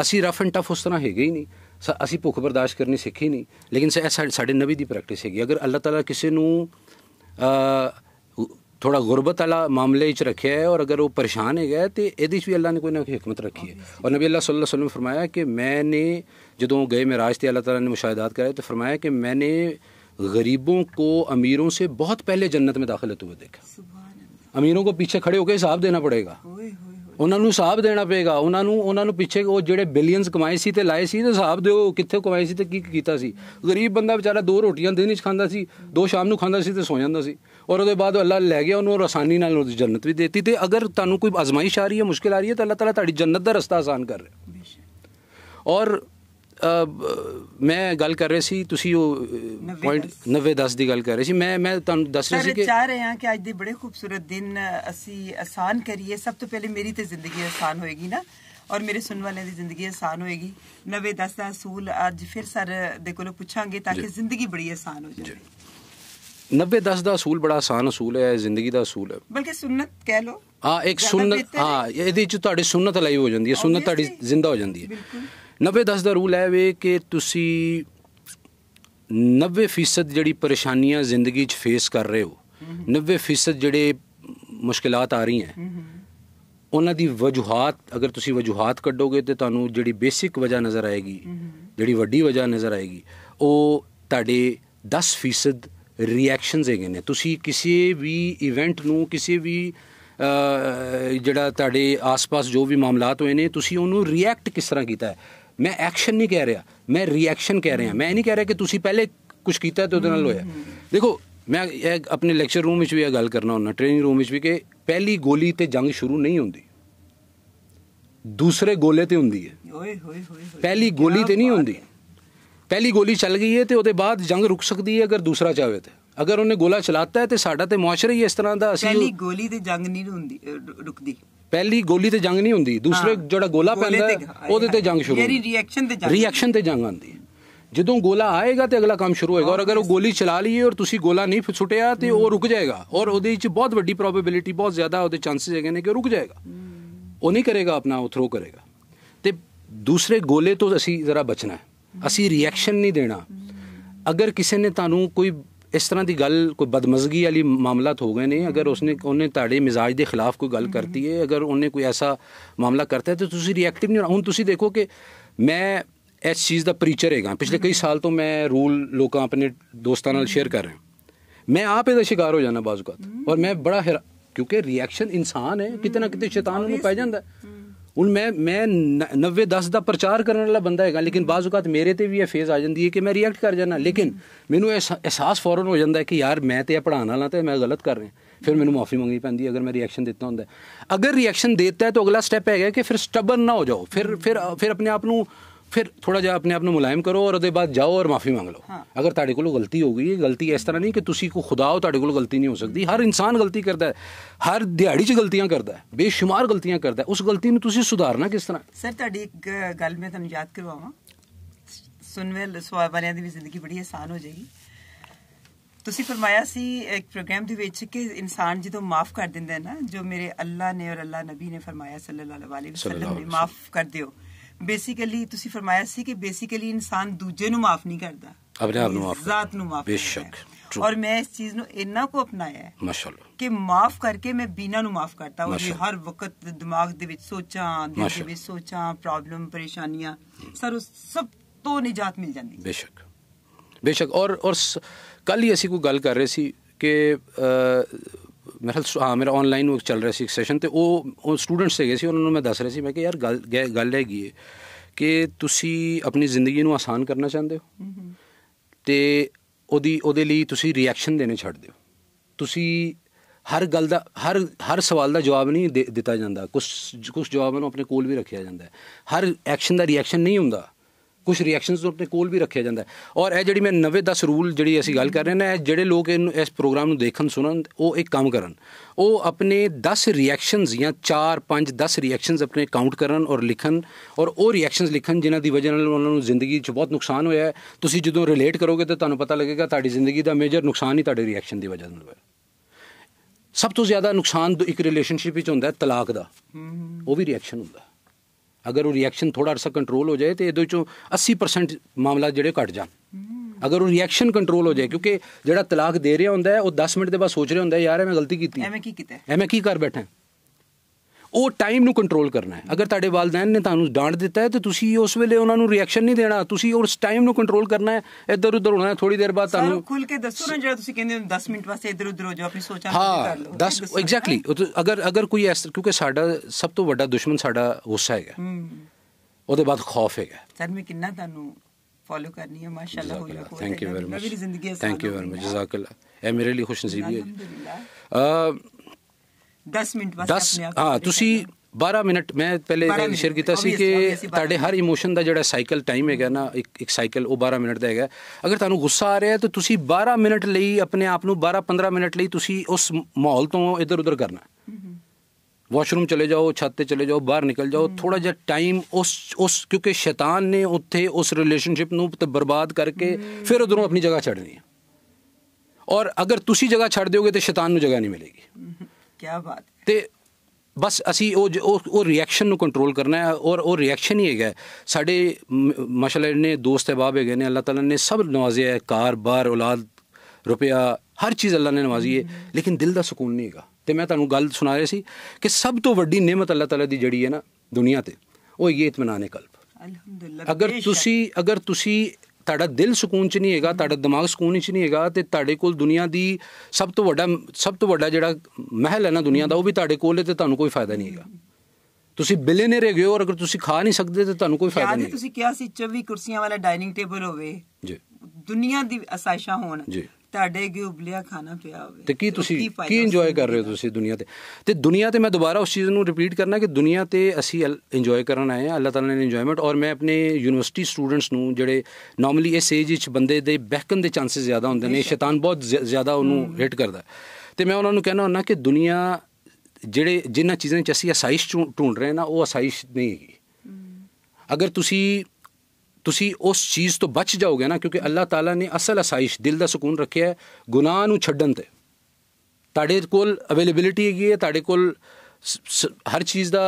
ਅਸੀਂ ਰਫ ਐਂਡ ਟਫ ਉਸ ਤਰ੍ਹਾਂ ਹੈਗੇ ਹੀ ਨਹੀਂ ਅਸੀਂ ਭੁੱਖ ਬਰਦਾਸ਼ਤ ਕਰਨੀ ਸਿੱਖੀ ਨਹੀਂ ਲੇਕਿਨ ਸਾਡੇ ਨਬੀ ਦੀ ਪ੍ਰੈਕਟਿਸ ਹੈਗੀ ਅਗਰ ਅੱਲਾਹ ਤਾਲਾ ਕਿਸੇ ਨੂੰ ਥੋੜਾ ਗੁਰਬਤ ਵਾਲਾ ਮਾਮਲੇ 'ਚ ਰੱਖਿਆ ਹੈ ਔਰ ਅਗਰ ਉਹ ਪਰੇਸ਼ਾਨ ਹੈਗਾ ਤੇ ਇਹਦੇ 'ਚ ਵੀ ਅੱਲਾ ਨੇ ਕੋਈ ਨਾ ਕੋਈ ਹਕਮਤ ਰੱਖੀ ਹੈ ਔਰ ਨਬੀ ਅੱਲਾ ਸੱਲੱਲਾਹੁ ਅਲੈਹਿ ਵਸੱਲਮ ਫਰਮਾਇਆ ਕਿ ਮੈਨੇ ਜਦੋਂ ਗਏ ਮਿਰਾਜ ਤੇ ਅੱਲਾ ਤਾਲਾ ਨੇ ਮੁਸ਼ਾਹਦਾਤ ਕਰਾਇਆ ਤੇ ਫਰਮਾਇਆ ਕਿ ਮੈਨੇ ਗਰੀਬੋਂ ਕੋ ਅਮੀਰੋਂ ਸੇ ਬਹੁਤ ਪਹਿਲੇ ਜੰਨਤ ਮੇਂ ਦਾਖਲ ਹੋਤੇ हुए ਸੁਭਾਨ ਅਮੀਰੋਂ ਕੋ ਪਿੱਛੇ ਖੜੇ ਹੋ ਕੇ ਹਿਸਾਬ ਦੇਣਾ ਪੜੇਗਾ ਉਹਨਾਂ ਨੂੰ ਹਿਸਾਬ ਦੇਣਾ ਪਏਗਾ ਉਹਨਾਂ ਨੂੰ ਉਹਨਾਂ ਨੂੰ ਪਿੱਛੇ ਉਹ ਜਿਹੜੇ ਬਿਲੀਅਨਸ ਕਮਾਏ ਸੀ ਤੇ ਲਾਏ ਸੀ ਤੇ ਹਿਸਾਬ ਦਿਓ ਕਿੱਥੇ ਕਮਾਏ ਸੀ ਤੇ ਕੀ ਕੀਤਾ ਸੀ ਗਰੀਬ ਬੰਦਾ ਵਿਚਾਰਾ ਦੋ ਰੋਟੀਆਂ ਦਿਨ ਵਿੱਚ ਖਾਂਦਾ ਸੀ ਦੋ ਸ਼ਾਮ ਨੂੰ ਖਾਂਦਾ ਸੀ ਤੇ ਸੌ ਜਾਂਦਾ ਸੀ ਔਰ ਉਹਦੇ ਬਾਅਦ ਅੱਲਾ ਲੈ ਗਿਆ ਉਹਨੂੰ ਰਸਾਨੀ ਨਾਲ ਉਹਦੀ ਜੰਨਤ ਵੀ ਦਿੱਤੀ ਤੇ ਅਗਰ ਤੁਹਾਨੂੰ ਕੋਈ ਅਜ਼ਮਾਇਸ਼ ਆ ਰਹੀ ਹੈ ਮੁਸ਼ਕਿਲ ਆ ਰਹੀ ਹੈ ਤਾਂ ਅੱਲਾ ਤਾਲਾ ਤੁਹਾਡੀ ਜੰਨਤ ਦਾ ਰਸਤਾ ਆਸਾਨ ਕਰ ਰਿਹਾ ਔਰ ਮੈਂ ਗੱਲ ਕਰ ਰਿਹਾ ਸੀ ਤੁਸੀਂ ਉਹ ਪੁਆਇੰਟ 90-10 ਦੀ ਗੱਲ ਕਰ ਰਹੇ ਸੀ ਮੈਂ ਮੈਂ ਤੁਹਾਨੂੰ ਦੱਸ ਰਿਹਾ ਸੀ ਕਿ ਚਾਹ ਰਹੇ ਹਾਂ ਕਿ ਅੱਜ ਦੇ ਬੜੇ ਖੂਬਸੂਰਤ ਦਿਨ ਅਸੀਂ ਆਸਾਨ ਕਰੀਏ ਸਭ ਤੋਂ ਪਹਿਲੇ ਮੇਰੀ ਤੇ ਜ਼ਿੰਦਗੀ ਆਸਾਨ ਹੋਏਗੀ ਨਾ ਔਰ ਮੇਰੇ ਸੁਣਨ ਵਾਲਿਆਂ ਦੀ ਜ਼ਿੰਦਗੀ ਆਸਾਨ ਹੋਏਗੀ 90-10 ਦਾ ਸੂਲ ਅੱਜ ਫਿਰ ਸਰ ਦੇ ਕੋਲੋਂ ਪੁੱਛਾਂਗੇ ਤਾਂ ਕਿ ਜ਼ਿੰਦਗੀ ਬੜੀ ਆਸਾਨ ਹੋ ਜਾਵੇ 90 10 ਦਾ ਅਸੂਲ ਬੜਾ ਆਸਾਨ ਅਸੂਲ ਹੈ ਜ਼ਿੰਦਗੀ ਦਾ ਅਸੂਲ ਹੈ ਬਲਕਿ ਸੁਨਨਤ ਕਹਿ ਲੋ ਹਾਂ ਇੱਕ ਸੁਨਨਤ ਹਾਂ ਇਹਦੇ ਚ ਤੁਹਾਡੀ ਸੁਨਨਤ ਲਈ ਹੋ ਜਾਂਦੀ ਹੈ ਸੁਨਨਤ ਤੁਹਾਡੀ ਜ਼ਿੰਦਾ ਹੋ ਜਾਂਦੀ ਹੈ 90 10 ਦਾ ਰੂਲ ਹੈ ਵੇ ਕਿ ਤੁਸੀਂ 90% ਜਿਹੜੀ ਪਰੇਸ਼ਾਨੀਆਂ ਜ਼ਿੰਦਗੀ 'ਚ ਫੇਸ ਕਰ ਰਹੇ ਹੋ 90% ਜਿਹੜੇ ਮੁਸ਼ਕਿਲਾਂ ਆ ਰਹੀਆਂ ਹਨ ਉਹਨਾਂ ਦੀ ਵਜੂਹਾਤ ਅਗਰ ਤੁਸੀਂ ਵਜੂਹਾਤ ਕੱਢੋਗੇ ਤੇ ਤੁਹਾਨੂੰ ਜਿਹੜੀ ਬੇਸਿਕ ਵਜ੍ਹਾ ਨਜ਼ਰ ਆਏਗੀ ਜਿਹੜੀ ਵੱਡੀ ਵਜ੍ਹਾ ਨਜ਼ਰ ਆਏਗੀ ਉਹ ਤੁਹਾਡੇ 10% ਰਿਐਕਸ਼ਨਸ ਹੈਗੇ ਨੇ ਤੁਸੀਂ ਕਿਸੇ ਵੀ ਇਵੈਂਟ ਨੂੰ ਕਿਸੇ ਵੀ ਜਿਹੜਾ ਤੁਹਾਡੇ ਆਸ-ਪਾਸ ਜੋ ਵੀ ਮਾਮਲਾਤ ਹੋਏ ਨੇ ਤੁਸੀਂ ਉਹਨੂੰ ਰਿਐਕਟ ਕਿਸ ਤਰ੍ਹਾਂ ਕੀਤਾ ਹੈ ਮੈਂ ਐਕਸ਼ਨ ਨਹੀਂ ਕਹਿ ਰਿਹਾ ਮੈਂ ਰਿਐਕਸ਼ਨ ਕਹਿ ਰਿਹਾ ਮੈਂ ਨਹੀਂ ਕਹਿ ਰਿਹਾ ਕਿ ਤੁਸੀਂ ਪਹਿਲੇ ਕੁਝ ਕੀਤਾ ਤੇ ਉਹਦੇ ਨਾਲ ਹੋਇਆ ਦੇਖੋ ਮੈਂ ਆਪਣੇ ਲੈਕਚਰ ਰੂਮ ਵਿੱਚ ਵੀ ਇਹ ਗੱਲ ਕਰਨਾ ਹੁੰਦਾ ਟ੍ਰੇਨਿੰਗ ਰੂਮ ਵਿੱਚ ਵੀ ਕਿ ਪਹਿਲੀ ਗੋਲੀ ਤੇ ਜੰਗ ਸ਼ੁਰੂ ਨਹੀਂ ਹੁੰਦੀ ਦੂਸਰੇ ਗੋਲੇ ਤੇ ਹੁੰਦੀ ਹੈ ਓਏ ਹੋਏ ਹੋਏ ਪਹਿਲੀ ਗੋਲੀ ਤੇ ਨਹੀਂ ਹੁੰਦੀ ਪਹਿਲੀ ਗੋਲੀ ਚੱਲ ਗਈ ਹੈ ਤੇ ਉਹਦੇ ਬਾਅਦ ਜੰਗ ਰੁਕ ਸਕਦੀ ਹੈ ਅਗਰ ਦੂਸਰਾ ਚਾਵੇ ਤੇ ਅਗਰ ਉਹਨੇ ਗੋਲਾ ਚਲਾਤਾ ਹੈ ਤੇ ਸਾਡਾ ਤੇ ਮੁਆਸ਼ਰਾ ਹੀ ਇਸ ਤਰ੍ਹਾਂ ਦਾ ਅਸੀਂ ਪਹਿਲੀ ਗੋਲੀ ਤੇ ਜੰਗ ਨਹੀਂ ਹੁੰਦੀ ਰੁਕਦੀ ਪਹਿਲੀ ਗੋਲੀ ਤੇ ਜੰਗ ਨਹੀਂ ਹੁੰਦੀ ਦੂਸਰੇ ਜਿਹੜਾ ਗੋਲਾ ਪੈਂਦਾ ਉਹਦੇ ਤੇ ਜੰਗ ਸ਼ੁਰੂ ਹੁੰਦੀ ਰਿਐਕਸ਼ਨ ਤੇ ਜੰਗ ਰਿਐਕਸ਼ਨ ਤੇ ਜੰਗ ਆਂਦੀ ਹੈ ਜਦੋਂ ਗੋਲਾ ਆਏਗਾ ਤੇ ਅਗਲਾ ਕੰਮ ਸ਼ੁਰੂ ਹੋਏਗਾ ਔਰ ਅਗਰ ਉਹ ਗੋਲੀ ਚਲਾ ਲਈਏ ਔਰ ਤੁਸੀਂ ਗੋਲਾ ਨਹੀਂ ਛੁੱਟਿਆ ਤੇ ਉਹ ਰੁਕ ਜਾਏਗਾ ਔਰ ਉਹਦੇ ਵਿੱਚ ਬਹੁਤ ਵੱਡੀ ਪ੍ਰੋਬੇਬਿਲਿਟੀ ਬਹੁਤ ਜ਼ਿਆਦਾ ਉਹਦੇ ਚਾਂਸਸ ਹੈਗੇ ਨੇ ਕਿ ਰੁਕ ਜਾਏਗਾ ਉਹ ਨਹੀਂ ਕਰੇਗਾ ਆਪਣਾ ਉਹ ਥਰੋ ਕਰੇਗਾ ਤੇ ਦੂਸਰੇ ਗੋਲੇ ਤੋਂ ਅਸੀਂ ਜ਼ਰਾ ਬਚਣਾ ਹੈ ਅਸੀਂ ਰਿਐਕਸ਼ਨ ਨਹੀਂ ਦੇਣਾ ਅਗਰ ਕਿਸੇ ਨੇ ਤੁਹਾਨੂੰ ਕੋਈ ਇਸ ਤਰ੍ਹਾਂ ਦੀ ਗੱਲ ਕੋਈ ਬਦਮਜ਼ਗੀ ਵਾਲੀ ਮਾਮਲਾਤ ਹੋ ਗਏ ਨੇ ਅਗਰ ਉਸਨੇ ਉਹਨੇ ਤੁਹਾਡੇ ਮਿਜ਼ਾਜ ਦੇ ਖਿਲਾਫ ਕੋਈ ਗੱਲ ਕਰਤੀ ਹੈ ਅਗਰ ਉਹਨੇ ਕੋਈ ਐਸਾ ਮਾਮਲਾ ਕਰਤਾ ਹੈ ਤਾਂ ਤੁਸੀਂ ਰਿਐਕਟਿਵ ਨਹੀਂ ਹੁਣ ਤੁਸੀਂ ਦੇਖੋ ਕਿ ਮੈਂ ਇਸ ਚੀਜ਼ ਦਾ ਪ੍ਰੀਚਰ ਹੈਗਾ ਪਿਛਲੇ ਕਈ ਸਾਲ ਤੋਂ ਮੈਂ ਰੂਲ ਲੋਕਾਂ ਆਪਣੇ ਦੋਸਤਾਂ ਨਾਲ ਸ਼ੇਅਰ ਕਰ ਰਿਹਾ ਮੈਂ ਆਪ ਇਹਦਾ ਸ਼ਿਕਾਰ ਹੋ ਜਾਣਾ ਬਾਜ਼ੂਕਾਤ ਔਰ ਮੈਂ ਬੜਾ ਕਿਉਂਕਿ ਰਿਐਕਸ਼ਨ ਇਨਸਾਨ ਹੈ ਕਿਤਨਾ ਕਿਤੇ ਸ਼ੈਤਾਨ ਨੂੰ ਪੈ ਜਾਂਦਾ ਹੁਣ ਮੈਂ ਮੈਂ 90 10 ਦਾ ਪ੍ਰਚਾਰ ਕਰਨ ਵਾਲਾ ਬੰਦਾ ਹੈਗਾ ਲੇਕਿਨ ਬਾਜ਼ੂਕਾਤ ਮੇਰੇ ਤੇ ਵੀ ਇਹ ਫੇਜ਼ ਆ ਜਾਂਦੀ ਹੈ ਕਿ ਮੈਂ ਰਿਐਕਟ ਕਰ ਜਾਣਾ ਲੇਕਿਨ ਮੈਨੂੰ ਇਹ ਅਹਿਸਾਸ ਫੌਰਨ ਹੋ ਜਾਂਦਾ ਹੈ ਕਿ ਯਾਰ ਮੈਂ ਤੇ ਇਹ ਪੜਾਉਣ ਵਾਲਾ ਤੇ ਮੈਂ ਗਲਤ ਕਰ ਰਿਹਾ ਫਿਰ ਮੈਨੂੰ ਮਾਫੀ ਮੰਗਣੀ ਪੈਂਦੀ ਅਗਰ ਮੈਂ ਰਿਐਕਸ਼ਨ ਦਿੱਤਾ ਹੁੰਦਾ ਅਗਰ ਰਿਐਕਸ਼ਨ ਦਿੱਤਾ ਹੈ ਤਾਂ ਅਗਲਾ ਸਟੈਪ ਹੈਗਾ ਕਿ ਫਿਰ ਸਟਬਨ ਨਾ ਹੋ ਜਾਓ ਫਿਰ ਫਿਰ ਫਿਰ ਆਪਣੇ ਆਪ ਨੂੰ ਫਿਰ ਥੋੜਾ ਜਿਹਾ ਆਪਣੇ ਆਪ ਨੂੰ ਮੁਲਾਇਮ ਕਰੋ ਔਰ ਉਹਦੇ ਬਾਅਦ ਜਾਓ ਔਰ ਮਾਫੀ ਮੰਗ ਲਓ ਅਗਰ ਤੁਹਾਡੇ ਕੋਲੋਂ ਗਲਤੀ ਹੋ ਗਈ ਹੈ ਗਲਤੀ ਇਸ ਤਰ੍ਹਾਂ ਨਹੀਂ ਕਿ ਤੁਸੀਂ ਕੋ ਖੁਦਾ ਹੋ ਤੁਹਾਡੇ ਕੋਲ ਗਲਤੀ ਨਹੀਂ ਹੋ ਸਕਦੀ ਹਰ ਇਨਸਾਨ ਗਲਤੀ ਕਰਦਾ ਹੈ ਹਰ ਦਿਹਾੜੀ 'ਚ ਗਲਤੀਆਂ ਕਰਦਾ ਹੈ ਬੇਸ਼ੁਮਾਰ ਗਲਤੀਆਂ ਕਰਦਾ ਹੈ ਉਸ ਗਲਤੀ ਨੂੰ ਤੁਸੀਂ ਸੁਧਾਰਨਾ ਕਿਸ ਤਰ੍ਹਾਂ ਸਰ ਤੁਹਾਡੀ ਇੱਕ ਗੱਲ ਮੈਂ ਤੁਹਾਨੂੰ ਯਾਦ ਕਰਵਾਵਾਂ ਸੁਣਵੇਂ ਸਵਾਲ ਵਾਲਿਆਂ ਦੀ ਵੀ ਜ਼ਿੰਦਗੀ ਬੜੀ ਆਸਾਨ ਹੋ ਜਾਏਗੀ ਤੁਸੀਂ ਫਰਮਾਇਆ ਸੀ ਇੱਕ ਪ੍ਰੋਗਰਾਮ ਦੇ ਵਿੱਚ ਕਿ ਇਨਸਾਨ ਜਦੋਂ ਮਾਫ ਕਰ ਦਿੰਦਾ ਹੈ ਨਾ ਜੋ ਮੇਰੇ ਅੱਲਾ ਨੇ ਔਰ ਅੱਲਾ ਨਬੀ ਨੇ ਫਰਮਾਇਆ ਸੱਲੱਲਾਹੁ ਅਲੈਹਿ ਵਸੱਲਮ ਨੇ ਮਾਫ ਕਰ ਦਿਓ ਬੇਸਿਕਲੀ ਤੁਸੀਂ ਫਰਮਾਇਆ ਸੀ ਕਿ ਬੇਸਿਕਲੀ ਇਨਸਾਨ ਦੂਜੇ ਨੂੰ ਮਾਫ ਨਹੀਂ ਕਰਦਾ ਆਪਣੇ ਆਪ ਨੂੰ ਮਾਫ ਜ਼ਾਤ ਨੂੰ ਮਾਫ ਬੇਸ਼ੱਕ ਔਰ ਮੈਂ ਇਸ ਚੀਜ਼ ਨੂੰ ਇੰਨਾ ਕੋ ਅਪਣਾਇਆ ਹੈ ਮਾਸ਼ਾਅੱਲਾ ਕਿ ਮਾਫ ਕਰਕੇ ਮੈਂ ਬੀਨਾ ਨੂੰ ਮਾਫ ਕਰਤਾ ਉਹ ਹਰ ਵਕਤ ਦਿਮਾਗ ਦੇ ਵਿੱਚ ਸੋਚਾਂ ਦਿਲ ਦੇ ਵਿੱਚ ਸੋਚਾਂ ਪ੍ਰੋਬਲਮ ਪਰੇਸ਼ਾਨੀਆਂ ਸਰ ਉਸ ਸਭ ਤੋਂ ਨਿਜਾਤ ਮਿਲ ਜਾਂਦੀ ਹੈ ਬੇਸ਼ੱਕ ਬੇਸ਼ੱਕ ਔਰ ਔਰ ਕੱਲ ਹੀ ਅਸੀਂ ਕੋਈ ਗੱਲ ਕਰ ਰਹੇ ਸੀ ਕਿ ਮਤਲਬ ਹਾਂ ਮੇਰਾ ਆਨਲਾਈਨ ਉਹ ਚੱਲ ਰਿਹਾ ਸੀ ਸੈਸ਼ਨ ਤੇ ਉਹ ਉਹ ਸਟੂਡੈਂਟਸ ਹੈਗੇ ਸੀ ਉਹਨਾਂ ਨੂੰ ਮੈਂ ਦੱਸ ਰਿਹਾ ਸੀ ਮੈਂ ਕਿ ਯਾਰ ਗੱਲ ਗੱਲ ਹੈਗੀ ਹੈ ਕਿ ਤੁਸੀਂ ਆਪਣੀ ਜ਼ਿੰਦਗੀ ਨੂੰ ਆਸਾਨ ਕਰਨਾ ਚਾਹੁੰਦੇ ਹੋ ਤੇ ਉਹਦੀ ਉਹਦੇ ਲਈ ਤੁਸੀਂ ਰਿਐਕਸ਼ਨ ਦੇਣੇ ਛੱਡ ਦਿਓ ਤੁਸੀਂ ਹਰ ਗੱਲ ਦਾ ਹਰ ਹਰ ਸਵਾਲ ਦਾ ਜਵਾਬ ਨਹੀਂ ਦਿੱਤਾ ਜਾਂਦਾ ਕੁਝ ਕੁਝ ਜਵਾਬਾਂ ਨੂੰ ਆਪਣੇ ਕੋਲ ਵੀ ਰੱਖਿਆ ਜਾਂਦਾ ਹੈ ਹਰ ਐਕਸ਼ਨ ਦਾ ਰਿਐਕਸ਼ਨ ਨਹੀਂ ਹੁੰਦਾ ਕੁਝ ਰਿਐਕਸ਼ਨਸ ਆਪਣੇ ਕੋਲ ਵੀ ਰੱਖਿਆ ਜਾਂਦਾ ਔਰ ਇਹ ਜਿਹੜੀ ਮੈਂ 90 10 ਰੂਲ ਜਿਹੜੀ ਅਸੀਂ ਗੱਲ ਕਰ ਰਹੇ ਨੇ ਜਿਹੜੇ ਲੋਕ ਇਸ ਪ੍ਰੋਗਰਾਮ ਨੂੰ ਦੇਖਣ ਸੁਣਨ ਉਹ ਇੱਕ ਕੰਮ ਕਰਨ ਉਹ ਆਪਣੇ 10 ਰਿਐਕਸ਼ਨਸ ਜਾਂ 4 5 10 ਰਿਐਕਸ਼ਨਸ ਆਪਣੇ ਕਾਊਂਟ ਕਰਨ ਔਰ ਲਿਖਣ ਔਰ ਉਹ ਰਿਐਕਸ਼ਨਸ ਲਿਖਣ ਜਿਨ੍ਹਾਂ ਦੀ ਵਜ੍ਹਾ ਨਾਲ ਉਹਨਾਂ ਨੂੰ ਜ਼ਿੰਦਗੀ 'ਚ ਬਹੁਤ ਨੁਕਸਾਨ ਹੋਇਆ ਹੈ ਤੁਸੀਂ ਜਦੋਂ ਰਿਲੇਟ ਕਰੋਗੇ ਤਾਂ ਤੁਹਾਨੂੰ ਪਤਾ ਲੱਗੇਗਾ ਤੁਹਾਡੀ ਜ਼ਿੰਦਗੀ ਦਾ ਮੇਜਰ ਨੁਕਸਾਨ ਹੀ ਤੁਹਾਡੇ ਰਿਐਕਸ਼ਨ ਦੀ ਵਜ੍ਹਾ ਨਾਲ ਹੋਇਆ ਸਭ ਤੋਂ ਜ਼ਿਆਦਾ ਨੁਕਸਾਨ ਇੱਕ ਰਿਲੇਸ਼ਨਸ਼ਿਪ ਵਿੱਚ ਹੁੰਦਾ ਹੈ ਤਲਾਕ ਦਾ ਉਹ ਵੀ ਰਿਐਕਸ਼ਨ ਹੁੰਦਾ ਅਗਰ ਉਹ ਰਿਐਕਸ਼ਨ ਥੋੜਾ ਅਰਸਾ ਕੰਟਰੋਲ ਹੋ ਜਾਏ ਤੇ ਇਹਦੇ ਵਿੱਚੋਂ 80% ਮਾਮਲਾ ਜਿਹੜੇ ਘਟ ਜਾਣ ਅਗਰ ਉਹ ਰਿਐਕਸ਼ਨ ਕੰਟਰੋਲ ਹੋ ਜਾਏ ਕਿਉਂਕਿ ਜਿਹੜਾ ਤਲਾਕ ਦੇ ਰਿਹਾ ਹੁੰਦਾ ਹੈ ਉਹ 10 ਮਿੰਟ ਦੇ ਬਾਅਦ ਸੋਚ ਰਿਹਾ ਹੁੰਦਾ ਹੈ ਯਾਰ ਮੈਂ ਗਲਤੀ ਕੀਤੀ ਐਵੇਂ ਕੀ ਕੀਤਾ ਐਵੇਂ ਕੀ ਕਰ ਬੈਠਾ ਉਹ ਟਾਈਮ ਨੂੰ ਕੰਟਰੋਲ ਕਰਨਾ ਹੈ ਅਗਰ ਤੁਹਾਡੇ ਵਾਲਦੈਨ ਨੇ ਤੁਹਾਨੂੰ ਡਾਂਟ ਦਿੱਤਾ ਹੈ ਤੇ ਤੁਸੀਂ ਉਸ ਵੇਲੇ ਉਹਨਾਂ ਨੂੰ ਰਿਐਕਸ਼ਨ ਨਹੀਂ ਦੇਣਾ ਤੁਸੀਂ ਉਸ ਟਾਈਮ ਨੂੰ ਕੰਟਰੋਲ ਕਰਨਾ ਹੈ ਇੱਧਰ ਉੱਧਰ ਹੋਣਾ ਥੋੜੀ ਦੇਰ ਬਾਅਦ ਤੁਹਾਨੂੰ ਖੁੱਲ ਕੇ ਦੱਸੋ ਨਾ ਜਿਹੜਾ ਤੁਸੀਂ ਕਹਿੰਦੇ ਹੋ 10 ਮਿੰਟ ਵਾਸਤੇ ਇੱਧਰ ਉੱਧਰ ਹੋ ਜਾਓ ਆਪਣੀ ਸੋਚਾਂ ਕਰ ਲਓ ਹਾਂ 10 ਐਗਜ਼ੈਕਟਲੀ ਅਗਰ ਅਗਰ ਕੋਈ ਐਸ ਕਿਉਂਕਿ ਸਾਡਾ ਸਭ ਤੋਂ ਵੱਡਾ ਦੁਸ਼ਮਣ ਸਾਡਾ ਗੁੱਸਾ ਹੈਗਾ ਉਹਦੇ ਬਾਅਦ ਖੌਫ ਹੈਗਾ ਸਰ ਮੈਂ ਕਿੰਨਾ ਤੁਹਾਨੂੰ ਫੋਲੋ ਕਰਨੀ ਹੈ ਮਾਸ਼ਾਅੱਲਾ ਹੋ ਗਿਆ ਥੈਂਕ ਯੂ ਵੈਰੀ ਮਚ ਜ਼ਿੰਦਗੀ ਥੈਂਕ ਯੂ ਵੈਰੀ ਮਚ ਅੱਲਾ ਇਹ ਮੇਰੇ ਲਈ ਖੁਸ਼ ਨਸੀਬੀ ਹੈ ਅ 10 ਮਿੰਟ ਬਸ 10 ਹਾਂ ਤੁਸੀਂ 12 ਮਿੰਟ ਮੈਂ ਪਹਿਲੇ ਸ਼ੇਅਰ ਕੀਤਾ ਸੀ ਕਿ ਤੁਹਾਡੇ ਹਰ ਇਮੋਸ਼ਨ ਦਾ ਜਿਹੜਾ ਸਾਈਕਲ ਟਾਈਮ ਹੈਗਾ ਨਾ ਇੱਕ ਇੱਕ ਸਾਈਕਲ ਉਹ 12 ਮਿੰਟ ਦਾ ਹੈਗਾ ਅਗਰ ਤੁਹਾਨੂੰ ਗੁੱਸਾ ਆ ਰਿਹਾ ਹੈ ਤਾਂ ਤੁਸੀਂ 12 ਮਿੰਟ ਲਈ ਆਪਣੇ ਆਪ ਨੂੰ 12 15 ਮਿੰਟ ਲਈ ਤੁਸੀਂ ਉਸ ਮਾਹੌਲ ਤੋਂ ਇੱਧਰ ਉੱਧਰ ਕਰਨਾ ਵਾਸ਼ਰੂਮ ਚਲੇ ਜਾਓ ਛੱਤ ਤੇ ਚਲੇ ਜਾਓ ਬਾਹਰ ਨਿਕਲ ਜਾਓ ਥੋੜਾ ਜਿਹਾ ਟਾਈਮ ਉਸ ਉਸ ਕਿਉਂਕਿ ਸ਼ੈਤਾਨ ਨੇ ਉੱਥੇ ਉਸ ਰਿਲੇਸ਼ਨਸ਼ਿਪ ਨੂੰ ਬਰਬਾਦ ਕਰਕੇ ਫਿਰ ਉਧਰੋਂ ਆਪਣੀ ਜਗ੍ਹਾ ਛੱਡਣੀ ਹੈ ਔਰ ਅਗਰ ਤੁਸੀਂ ਜਗ੍ਹਾ ਛੱਡ ਦਿਓਗੇ ਤਾਂ ਸ਼ੈਤਾਨ ਨੂੰ ਜਗ੍ਹਾ ਨਹੀਂ ਮਿਲੇਗੀ ਕਿਆ ਬਾਤ ਤੇ ਬਸ ਅਸੀਂ ਉਹ ਉਹ ਰਿਐਕਸ਼ਨ ਨੂੰ ਕੰਟਰੋਲ ਕਰਨਾ ਹੈ ਔਰ ਉਹ ਰਿਐਕਸ਼ਨ ਹੀ ਹੈਗਾ ਸਾਡੇ ਮਾਸ਼ਾਅੱਲਾ ਨੇ ਦੋਸਤ ਅਹਿਬਾਬ ਹੈਗੇ ਨੇ ਅੱਲਾਹ ਤਾਲਾ ਨੇ ਸਭ ਨਵਾਜ਼ਿਆ ਹੈ ਕਾਰ ਬਾਰ ਔਲਾਦ ਰੁਪਿਆ ਹਰ ਚੀਜ਼ ਅੱਲਾਹ ਨੇ ਨਵਾਜ਼ੀ ਹੈ ਲੇਕਿਨ ਦਿਲ ਦਾ ਸਕੂਨ ਨਹੀਂ ਹੈਗਾ ਤੇ ਮੈਂ ਤੁਹਾਨੂੰ ਗੱਲ ਸੁਣਾ ਰਿਹਾ ਸੀ ਕਿ ਸਭ ਤੋਂ ਵੱਡੀ ਨਿਮਤ ਅੱਲਾਹ ਤਾਲਾ ਦੀ ਜਿਹੜੀ ਹੈ ਨਾ ਦੁਨੀਆ ਤੇ ਉਹ ਇਹ ਇਤਮਾਨਾਨ ਕਲਬ ਅਲਹਮਦੁਲਿਲਾ ਅਗਰ ਤੁਸੀਂ ਅਗਰ ਤੁਸੀਂ ਤੁਹਾਡਾ ਦਿਲ ਸਕੂਨ 'ਚ ਨਹੀਂ ਹੈਗਾ ਤੁਹਾਡਾ ਦਿਮਾਗ ਸਕੂਨ 'ਚ ਨਹੀਂ ਹੈਗਾ ਤੇ ਤੁਹਾਡੇ ਕੋਲ ਦੁਨੀਆ ਦੀ ਸਭ ਤੋਂ ਵੱਡਾ ਸਭ ਤੋਂ ਵੱਡਾ ਜਿਹੜਾ ਮਹਿਲ ਹੈ ਨਾ ਦੁਨੀਆ ਦਾ ਉਹ ਵੀ ਤੁਹਾਡੇ ਕੋਲ ਹੈ ਤੇ ਤੁਹਾਨੂੰ ਕੋਈ ਫਾਇਦਾ ਨਹੀਂ ਹੈਗਾ ਤੁਸੀਂ ਬਿਲੀਅਨਰ ਹੈਗੇ ਹੋ ਔਰ ਅਗਰ ਤੁਸੀਂ ਖਾ ਨਹੀਂ ਸਕਦੇ ਤੇ ਤੁਹਾਨੂੰ ਕੋਈ ਫਾਇਦਾ ਨਹੀਂ ਤੁਸੀਂ ਕਿਹਾ ਸੀ 24 ਕੁਰਸੀਆਂ ਵਾਲਾ ਡਾਈਨਿੰਗ ਟੇਬਲ ਹੋਵੇ ਜੀ ਦੁਨੀਆ ਦੀ ਅਸਾਇਸ਼ਾ ਹੋਣ ਜੀ ਤੁਹਾਡੇ ਕੀ ਉਬਲਿਆ ਖਾਣਾ ਪਿਆ ਹੋਵੇ ਤੇ ਕੀ ਤੁਸੀਂ ਕੀ ਇੰਜੋਏ ਕਰ ਰਹੇ ਹੋ ਤੁਸੀਂ ਦੁਨੀਆ ਤੇ ਤੇ ਦੁਨੀਆ ਤੇ ਮੈਂ ਦੁਬਾਰਾ ਉਸ ਚੀਜ਼ ਨੂੰ ਰਿਪੀਟ ਕਰਨਾ ਕਿ ਦੁਨੀਆ ਤੇ ਅਸੀਂ ਇੰਜੋਏ ਕਰਨ ਆਏ ਆ ਅੱਲਾਹ ਤਾਲਾ ਨੇ ਇੰਜੋਇਮੈਂਟ ਔਰ ਮੈਂ ਆਪਣੇ ਯੂਨੀਵਰਸਿਟੀ ਸਟੂਡੈਂਟਸ ਨੂੰ ਜਿਹੜੇ ਨਾਰਮਲੀ ਇਸ ਏਜ ਵਿੱਚ ਬੰਦੇ ਦੇ ਬਹਿਕਣ ਦੇ ਚਾਂਸਸ ਜ਼ਿਆਦਾ ਹੁੰਦੇ ਨੇ ਸ਼ੈਤਾਨ ਬਹੁਤ ਜ਼ਿਆਦਾ ਉਹਨੂੰ ਹਿੱਟ ਕਰਦਾ ਤੇ ਮੈਂ ਉਹਨਾਂ ਨੂੰ ਕਹਿਣਾ ਹੁੰਦਾ ਕਿ ਦੁਨੀਆ ਜਿਹੜੇ ਜਿੰਨਾ ਚੀਜ਼ਾਂ 'ਚ ਅਸੀਂ ਅਸਾਇਸ਼ ਢੂੰਡ ਰਹੇ ਨਾ ਉਹ ਅਸਾਇਸ਼ ਨਹੀਂ ਹੈਗੀ ਅਗਰ ਤੁਸੀਂ ਤੁਸੀਂ ਉਸ ਚੀਜ਼ ਤੋਂ ਬਚ ਜਾਓਗੇ ਨਾ ਕਿਉਂਕਿ ਅੱਲਾਹ ਤਾਲਾ ਨੇ ਅਸਲ ਅਸਾਇਸ਼ ਦਿਲ ਦਾ ਸਕੂਨ ਰੱਖਿਆ ਹੈ ਗੁਨਾਹ ਨੂੰ ਛੱਡਣ ਤੇ ਤੁਹਾਡੇ ਕੋਲ ਅਵੇਲੇਬਿਲਿਟੀ ਹੈਗੀ ਹੈ ਤੁਹਾਡੇ ਕੋਲ ਹਰ ਚੀਜ਼ ਦਾ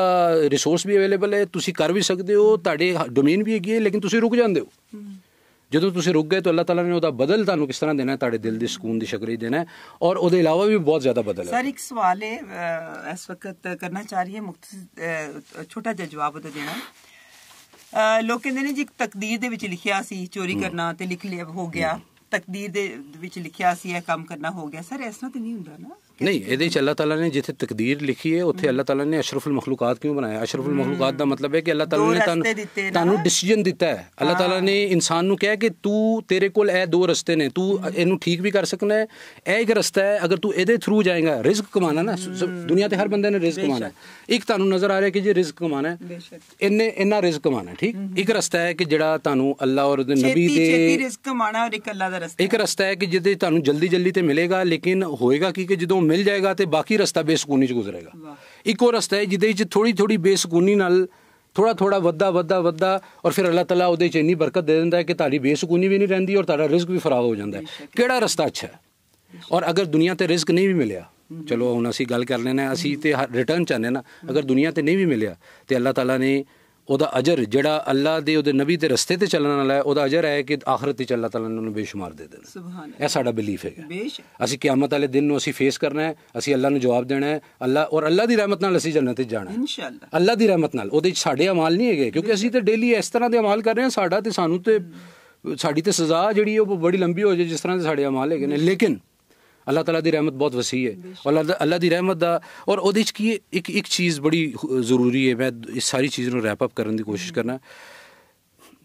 ਰਿਸੋਰਸ ਵੀ ਅਵੇਲੇਬਲ ਹੈ ਤੁਸੀਂ ਕਰ ਵੀ ਸਕਦੇ ਹੋ ਤੁਹਾਡੇ ਡੋਮੇਨ ਵੀ ਹੈਗੀ ਹੈ ਲੇਕਿਨ ਤੁਸੀਂ ਰੁਕ ਜਾਂਦੇ ਹੋ ਜਦੋਂ ਤੁਸੀਂ ਰੁਕ ਗਏ ਤਾਂ ਅੱਲਾਹ ਤਾਲਾ ਨੇ ਉਹਦਾ ਬਦਲ ਤੁਹਾਨੂੰ ਕਿਸ ਤਰ੍ਹਾਂ ਦੇਣਾ ਹੈ ਤੁਹਾਡੇ ਦਿਲ ਦੇ ਸਕੂਨ ਦੀ ਸ਼ਕਰੀ ਦੇਣਾ ਹੈ ਔਰ ਉਹਦੇ ਇਲਾਵਾ ਵੀ ਬਹੁਤ ਜ਼ਿਆਦਾ ਬਦਲ ਹੈ ਸਰ ਇੱਕ ਸਵਾਲ ਹੈ ਇਸ ਵਕਤ ਕਰਨਾ ਚਾਹ ਰਹੀ ਹੈ ਮੁਖਤ ਛੋਟਾ ਜਿਹਾ ਜਵਾਬ ਉਹਦਾ ਦੇਣਾ ਲੋਕ ਕਹਿੰਦੇ ਨੇ ਜੀ ਤਕਦੀਰ ਦੇ ਵਿੱਚ ਲਿਖਿਆ ਸੀ ਚੋਰੀ ਕਰਨਾ ਤੇ ਲਿਖ ਲਿਆ ਹੋ ਗਿਆ ਤਕਦੀਰ ਦੇ ਵਿੱਚ ਲਿਖਿਆ ਸੀ ਇਹ ਕੰਮ ਕਰਨਾ ਹੋ ਗਿਆ ਸਰ ਇਸ ਤਰ੍ਹਾਂ ਤੇ ਨਹੀਂ ਹੁੰਦਾ ਨਾ ਨਹੀਂ ਇਹਦੇ ਚ ਅੱਲਾਹ ਤਾਲਾ ਨੇ ਜਿੱਥੇ ਤਕਦੀਰ ਲਿਖੀ ਹੈ ਉੱਥੇ ਅੱਲਾਹ ਤਾਲਾ ਨੇ ਅਸ਼ਰਫੁਲ ਮਖਲੂਕਾਤ ਕਿਉਂ ਬਣਾਇਆ ਅਸ਼ਰਫੁਲ ਮਖਲੂਕਾਤ ਦਾ ਮਤਲਬ ਹੈ ਕਿ ਅੱਲਾਹ ਤਾਲਾ ਨੇ ਤੁਹਾਨੂੰ ਤੁਹਾਨੂੰ ਡਿਸੀਜਨ ਦਿੱਤਾ ਹੈ ਅੱਲਾਹ ਤਾਲਾ ਨੇ ਇਨਸਾਨ ਨੂੰ ਕਿਹਾ ਕਿ ਤੂੰ ਤੇਰੇ ਕੋਲ ਇਹ ਦੋ ਰਸਤੇ ਨੇ ਤੂੰ ਇਹਨੂੰ ਠੀਕ ਵੀ ਕਰ ਸਕਣਾ ਹੈ ਇਹ ਇੱਕ ਰਸਤਾ ਹੈ ਅਗਰ ਤੂੰ ਇਹਦੇ ਥਰੂ ਜਾਏਗਾ ਰਿਜ਼ਕ ਕਮਾਣਾ ਨਾ ਦੁਨੀਆ ਤੇ ਹਰ ਬੰਦੇ ਨੇ ਰਿਜ਼ਕ ਕਮਾਣਾ ਇੱਕ ਤੁਹਾਨੂੰ ਨਜ਼ਰ ਆ ਰਿਹਾ ਕਿ ਜੇ ਰਿਜ਼ਕ ਕਮਾਣਾ ਹੈ ਇੰਨੇ ਇੰਨਾ ਰਿਜ਼ਕ ਕਮਾਣਾ ਠੀਕ ਇੱਕ ਰਸਤਾ ਹੈ ਕਿ ਜਿਹੜਾ ਤੁਹਾਨੂੰ ਅੱਲਾਹ ਔਰ ਉਹਦੇ ਨਬੀ ਦੇ ਛੇਤੀ ਕਮਾਣਾ ਔਰ ਇੱਕ ਦਾ ਰਸਤਾ ਇੱਕ ਰਸਤਾ ਹੈ ਕਿ ਜਿਹਦੇ ਤੁਹਾਨੂੰ ਜਲਦੀ ਜਲਦੀ ਤੇ ਮਿਲੇਗਾ ਲੇਕਿਨ ਹੋਏਗਾ ਕੀ ਕਿ ਜਦੋਂ ਮਿਲ ਜਾਏਗਾ ਤੇ ਬਾਕੀ ਰਸਤਾ ਬੇਸਕੂਨੀ ਚ ਗੁਜ਼ਰੇਗਾ ਇੱਕੋ ਰਸਤਾ ਹੈ ਜਿੱਦੇ ਚ ਥੋੜੀ ਥੋੜੀ ਬੇਸਕੂਨੀ ਨਾਲ ਥੋੜਾ ਥੋੜਾ ਵੱਧਾ ਵੱਧਾ ਵੱਧਾ ਔਰ ਫਿਰ ਅੱਲਾਹ ਤਾਲਾ ਉਹਦੇ ਚ ਇੰਨੀ ਬਰਕਤ ਦੇ ਦਿੰਦਾ ਹੈ ਕਿ ਤੁਹਾਡੀ ਬੇਸਕੂਨੀ ਵੀ ਨਹੀਂ ਰਹਿੰਦੀ ਔਰ ਤੁਹਾਡਾ ਰਿਸਕ ਵੀ ਫਰਾਵ ਹੋ ਜਾਂਦਾ ਹੈ ਕਿਹੜਾ ਰਸਤਾ ਅੱਛਾ ਹੈ ਔਰ ਅਗਰ ਦੁਨੀਆ ਤੇ ਰਿਸਕ ਨਹੀਂ ਵੀ ਮਿਲਿਆ ਚਲੋ ਹੁਣ ਅਸੀਂ ਗੱਲ ਕਰ ਲੈਣਾ ਅਸੀਂ ਤੇ ਰਿਟਰਨ ਚਾਹਨੇ ਨਾ ਅਗਰ ਦੁਨੀਆ ਤੇ ਨਹੀਂ ਵੀ ਮਿਲਿਆ ਤੇ ਅੱਲਾਹ ਤਾਲਾ ਨੇ ਉਹਦਾ ਅਜਰ ਜਿਹੜਾ ਅੱਲਾ ਦੇ ਉਹਦੇ ਨਬੀ ਦੇ ਰਸਤੇ ਤੇ ਚੱਲਣ ਵਾਲਾ ਹੈ ਉਹਦਾ ਅਜਰ ਹੈ ਕਿ ਆਖਰਤ ਵਿੱਚ ਅੱਲਾ ਤਾਲਾ ਨੂੰ ਬੇਸ਼ੁਮਾਰ ਦੇ ਦੇਣਾ ਸੁਭਾਨ ਇਹ ਸਾਡਾ ਬਲੀਫ ਹੈਗਾ ਅਸੀਂ ਕਿਆਮਤ ਵਾਲੇ ਦਿਨ ਨੂੰ ਅਸੀਂ ਫੇਸ ਕਰਨਾ ਹੈ ਅਸੀਂ ਅੱਲਾ ਨੂੰ ਜਵਾਬ ਦੇਣਾ ਹੈ ਅੱਲਾ ਔਰ ਅੱਲਾ ਦੀ ਰਹਿਮਤ ਨਾਲ ਅਸੀਂ ਜੰਨਤ ਵਿੱਚ ਜਾਣਾ ਹੈ ਇਨਸ਼ਾਅੱਲਾ ਅੱਲਾ ਦੀ ਰਹਿਮਤ ਨਾਲ ਉਹਦੇ ਵਿੱਚ ਸਾਡੇ ਅਮਾਲ ਨਹੀਂ ਹੈਗੇ ਕਿਉਂਕਿ ਅਸੀਂ ਤੇ ਡੇਲੀ ਇਸ ਤਰ੍ਹਾਂ ਦੇ ਅਮਾਲ ਕਰ ਰਹੇ ਹਾਂ ਸਾਡਾ ਤੇ ਸਾਨੂੰ ਤੇ ਸਾਡੀ ਤੇ ਸਜ਼ਾ ਜਿਹੜੀ ਉਹ ਬੜੀ ਲੰਬੀ ਹੋ ਜਾਏ ਜਿਸ ਤਰ੍ਹਾਂ ਦੇ ਸਾਡੇ ਅਮਾਲ ਹੈਗੇ ਨੇ ਲੇਕਿਨ ਅੱਲਾਹ ਤਾਲਾ ਦੀ ਰਹਿਮਤ ਬਹੁਤ ਵਸੀ ਹੈ ਔਰ ਅੱਲਾਹ ਦੀ ਰਹਿਮਤ ਦਾ ਔਰ ਉਹਦੇ ਚ ਕੀ ਇੱਕ ਇੱਕ ਚੀਜ਼ ਬੜੀ ਜ਼ਰੂਰੀ ਹੈ ਮੈਂ ਇਸ ਸਾਰੀ ਚੀਜ਼ ਨੂੰ ਰੈਪ ਅਪ ਕਰਨ ਦੀ ਕੋਸ਼ਿਸ਼ ਕਰਨਾ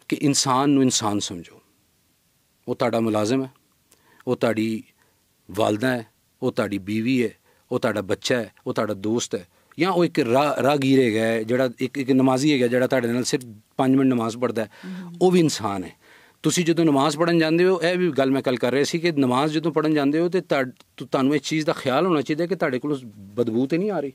ਕਿ ਇਨਸਾਨ ਨੂੰ ਇਨਸਾਨ ਸਮਝੋ ਉਹ ਤੁਹਾਡਾ ਮੁਲਾਜ਼ਮ ਹੈ ਉਹ ਤੁਹਾਡੀ ਵਾਲਦਾ ਹੈ ਉਹ ਤੁਹਾਡੀ بیوی ਹੈ ਉਹ ਤੁਹਾਡਾ ਬੱਚਾ ਹੈ ਉਹ ਤੁਹਾਡਾ ਦੋਸਤ ਹੈ ਜਾਂ ਉਹ ਇੱਕ ਰਾਗੀਰ ਹੈ ਜਿਹੜਾ ਇੱਕ ਇੱਕ ਨਮਾਜ਼ੀ ਹੈ ਜਿਹੜਾ ਤੁਹਾਡੇ ਨਾਲ ਸਿਰਫ 5 ਮਿੰਟ ਨਮਾਜ਼ ਪੜਦਾ ਹੈ ਉਹ ਵੀ ਇਨਸਾਨ ਹੈ ਤੁਸੀਂ ਜਦੋਂ ਨਮਾਜ਼ ਪੜਨ ਜਾਂਦੇ ਹੋ ਇਹ ਵੀ ਗੱਲ ਮੈਂ ਕੱਲ ਕਰ ਰਿਹਾ ਸੀ ਕਿ ਨਮਾਜ਼ ਜਦੋਂ ਪੜਨ ਜਾਂਦੇ ਹੋ ਤੇ ਤੁਹਾਨੂੰ ਇਸ ਚੀਜ਼ ਦਾ ਖਿਆਲ ਹੋਣਾ ਚਾਹੀਦਾ ਕਿ ਤੁਹਾਡੇ ਕੋਲ ਬਦਬੂ ਤੇ ਨਹੀਂ ਆ ਰਹੀ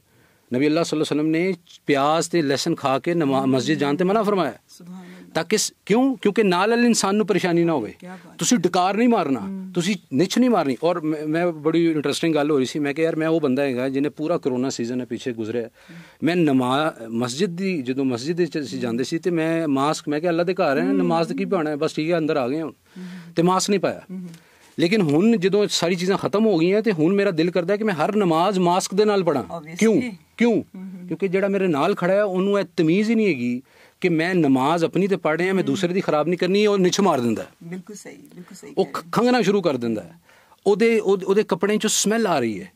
ਨਬੀ ਅੱਲਾਹ ਸੱਲੱਲਾਹੁ ਅਲੈਹਿ ਵਸੱਲਮ ਨੇ ਪਿਆਜ਼ ਤੇ ਲਸਣ ਖਾ ਕੇ ਮਸਜਿਦ ਜਾਣ ਤੇ ਮਨਾ ਫਰਮਾਇਆ ਸੁਭਾਨ ਤਾਂ ਕਿ ਕਿਉਂ ਕਿਉਂਕਿ ਨਾਲ ਵਾਲੇ ਇਨਸਾਨ ਨੂੰ ਪਰੇਸ਼ਾਨੀ ਨਾ ਹੋਵੇ ਤੁਸੀਂ ਡਕਾਰ ਨਹੀਂ ਮਾਰਨਾ ਤੁਸੀਂ ਨਿਛ ਨਹੀਂ ਮਾਰਨੀ ਔਰ ਮੈਂ ਬੜੀ ਇੰਟਰਸਟਿੰਗ ਗੱਲ ਹੋ ਰਹੀ ਸੀ ਮੈਂ ਕਿ ਯਾਰ ਮੈਂ ਉਹ ਬੰਦਾ ਹੈਗਾ ਜਿਹਨੇ ਪੂਰਾ ਕਰੋਨਾ ਸੀਜ਼ਨ ਹੈ ਪਿੱਛੇ ਗੁਜ਼ਰਿਆ ਮੈਂ ਨਮਾਜ਼ ਮਸਜਿਦ ਦੀ ਜਦੋਂ ਮਸਜਿਦ ਵਿੱਚ ਅਸੀਂ ਜਾਂਦੇ ਸੀ ਤੇ ਮੈਂ ਮਾਸਕ ਮੈਂ ਕਿ ਅੱਲਾ ਦੇ ਘਰ ਹੈ ਨਮਾਜ਼ ਦੇ ਕੀ ਪਾਣਾ ਹੈ ਬਸ ਠੀਕ ਹੈ ਅੰਦਰ ਆ ਗਏ ਹੁਣ ਤੇ ਮਾਸਕ ਨਹੀਂ ਪਾਇਆ ਲੇਕਿਨ ਹੁਣ ਜਦੋਂ ਸਾਰੀ ਚੀਜ਼ਾਂ ਖਤਮ ਹੋ ਗਈਆਂ ਤੇ ਹੁਣ ਮੇਰਾ ਦਿਲ ਕਰਦਾ ਹੈ ਕਿ ਮੈਂ ਹਰ ਨਮਾਜ਼ ਮਾਸਕ ਦੇ ਨਾਲ ਪੜਾਂ ਕਿਉਂ ਕਿਉਂ ਕਿਉਂਕਿ ਜਿਹੜਾ ਮੇਰੇ ਨਾਲ ਖੜਾ ਹੈ ਉਹਨੂੰ ਇਹ ਤਮੀਜ਼ ਹੀ ਨਹੀਂ ਹੈਗੀ ਕਿ ਮੈਂ ਨਮਾਜ਼ ਆਪਣੀ ਤੇ ਪੜ੍ਹ ਰਿਹਾ ਮੈਂ ਦੂਸਰੇ ਦੀ ਖਰਾਬ ਨਹੀਂ ਕਰਨੀ ਉਹ ਨਿਛ ਮਾਰ ਦਿੰਦਾ ਬਿਲਕੁਲ ਸਹੀ ਬਿਲਕੁਲ ਸਹੀ ਉਹ ਖੰਗਣਾ ਸ਼ੁਰੂ ਕਰ ਦਿੰਦਾ ਉਹਦੇ ਉਹਦੇ ਕੱਪੜੇ 'ਚੋਂ ਸਮੈਲ ਆ ਰਹੀ ਹੈ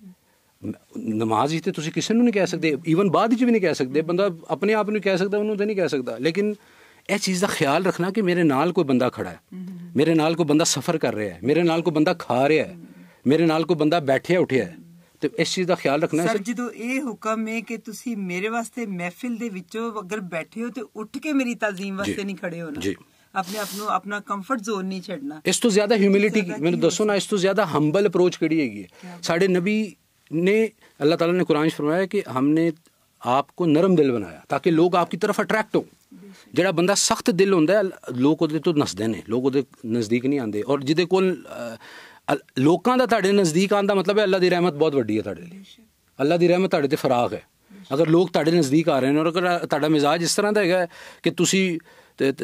ਨਮਾਜ਼ ਹੀ ਤੇ ਤੁਸੀਂ ਕਿਸੇ ਨੂੰ ਨਹੀਂ ਕਹਿ ਸਕਦੇ ਈਵਨ ਬਾਅਦ ਵਿੱਚ ਵੀ ਨਹੀਂ ਕਹਿ ਸਕਦੇ ਬੰਦਾ ਆਪਣੇ ਆਪ ਨੂੰ ਕਹਿ ਸਕਦਾ ਉਹਨੂੰ ਤੇ ਨਹੀਂ ਕਹਿ ਸਕਦਾ ਲੇਕਿਨ ਇਹ ਚੀਜ਼ ਦਾ ਖਿਆਲ ਰੱਖਣਾ ਕਿ ਮੇਰੇ ਨਾਲ ਕੋਈ ਬੰਦਾ ਖੜਾ ਹੈ ਮੇਰੇ ਨਾਲ ਕੋਈ ਬੰਦਾ ਸਫ਼ਰ ਕਰ ਰਿਹਾ ਹੈ ਮੇਰੇ ਨਾਲ ਕੋਈ ਬੰਦਾ ਖਾ ਰਿਹਾ ਹੈ ਮੇਰੇ ਨਾਲ ਕੋਈ ਬੰਦਾ ਬੈਠਿਆ ਉੱਠਿਆ ਹੈ ਤੇ ਇਸ ਚੀਜ਼ ਦਾ ਖਿਆਲ ਰੱਖਣਾ ਸਰ ਜਦੋਂ ਇਹ ਹੁਕਮ ਹੈ ਕਿ ਤੁਸੀਂ ਮੇਰੇ ਵਾਸਤੇ ਮਹਿਫਿਲ ਦੇ ਵਿੱਚੋਂ ਅਗਰ ਬੈਠੇ ਹੋ ਤੇ ਉੱਠ ਕੇ ਮੇਰੀ ਤਾਜ਼ੀਮ ਵਾਸਤੇ ਨਹੀਂ ਖੜੇ ਹੋਣਾ ਜੀ ਆਪਣੇ ਆਪ ਨੂੰ ਆਪਣਾ ਕੰਫਰਟ ਜ਼ੋਨ ਨਹੀਂ ਛੱਡਣਾ ਇਸ ਤੋਂ ਜ਼ਿਆਦਾ ਹਿਊਮਿਲਿਟੀ ਮੈਨੂੰ ਦੱਸੋ ਨਾ ਇਸ ਤੋਂ ਜ਼ਿਆਦਾ ਹੰਬਲ ਅਪਰੋਚ ਕਿਹੜੀ ਹੈਗੀ ਸਾਡੇ ਨਬੀ ਨੇ ਅੱਲਾਹ ਤਾਲਾ ਨੇ ਕੁਰਾਨ ਵਿੱਚ ਫਰਮਾਇਆ ਕਿ ਹਮਨੇ ਆਪਕੋ ਨਰਮ ਦਿਲ ਬਣਾਇਆ ਤਾਂ ਕਿ ਲੋਕ ਆਪਕੀ ਤਰਫ ਅਟਰੈਕਟ ਹੋ ਜਿਹੜਾ ਬੰਦਾ ਸਖਤ ਦਿਲ ਹੁੰਦਾ ਹੈ ਲੋਕ ਉਹਦੇ ਤੋਂ ਨਸਦੇ ਨੇ ਲੋਕ ਉਹਦੇ ਨਜ਼ਦੀਕ ਨਹੀਂ ਆਉਂਦੇ ਔਰ ਜਿਹਦੇ ਕੋਲ ਲੋਕਾਂ ਦਾ ਤੁਹਾਡੇ ਨਜ਼ਦੀਕ ਆਉਣ ਦਾ ਮਤਲਬ ਹੈ ਅੱਲਾ ਦੀ ਰਹਿਮਤ ਬਹੁਤ ਵੱਡੀ ਹੈ ਤੁਹਾਡੇ ਲਈ ਅੱਲਾ ਦੀ ਰਹਿਮਤ ਤੁਹਾਡੇ ਤੇ ਫਰਾਗ ਹੈ ਅਗਰ ਲੋਕ ਤੁਹਾਡੇ ਨਜ਼ਦੀਕ ਆ ਰਹੇ ਨੇ ਔਰ ਅਗਰ ਤੁਹਾਡਾ ਮਿਜ਼ਾਜ ਇਸ ਤਰ੍ਹਾਂ ਦਾ ਹੈਗਾ ਕਿ ਤੁਸੀਂ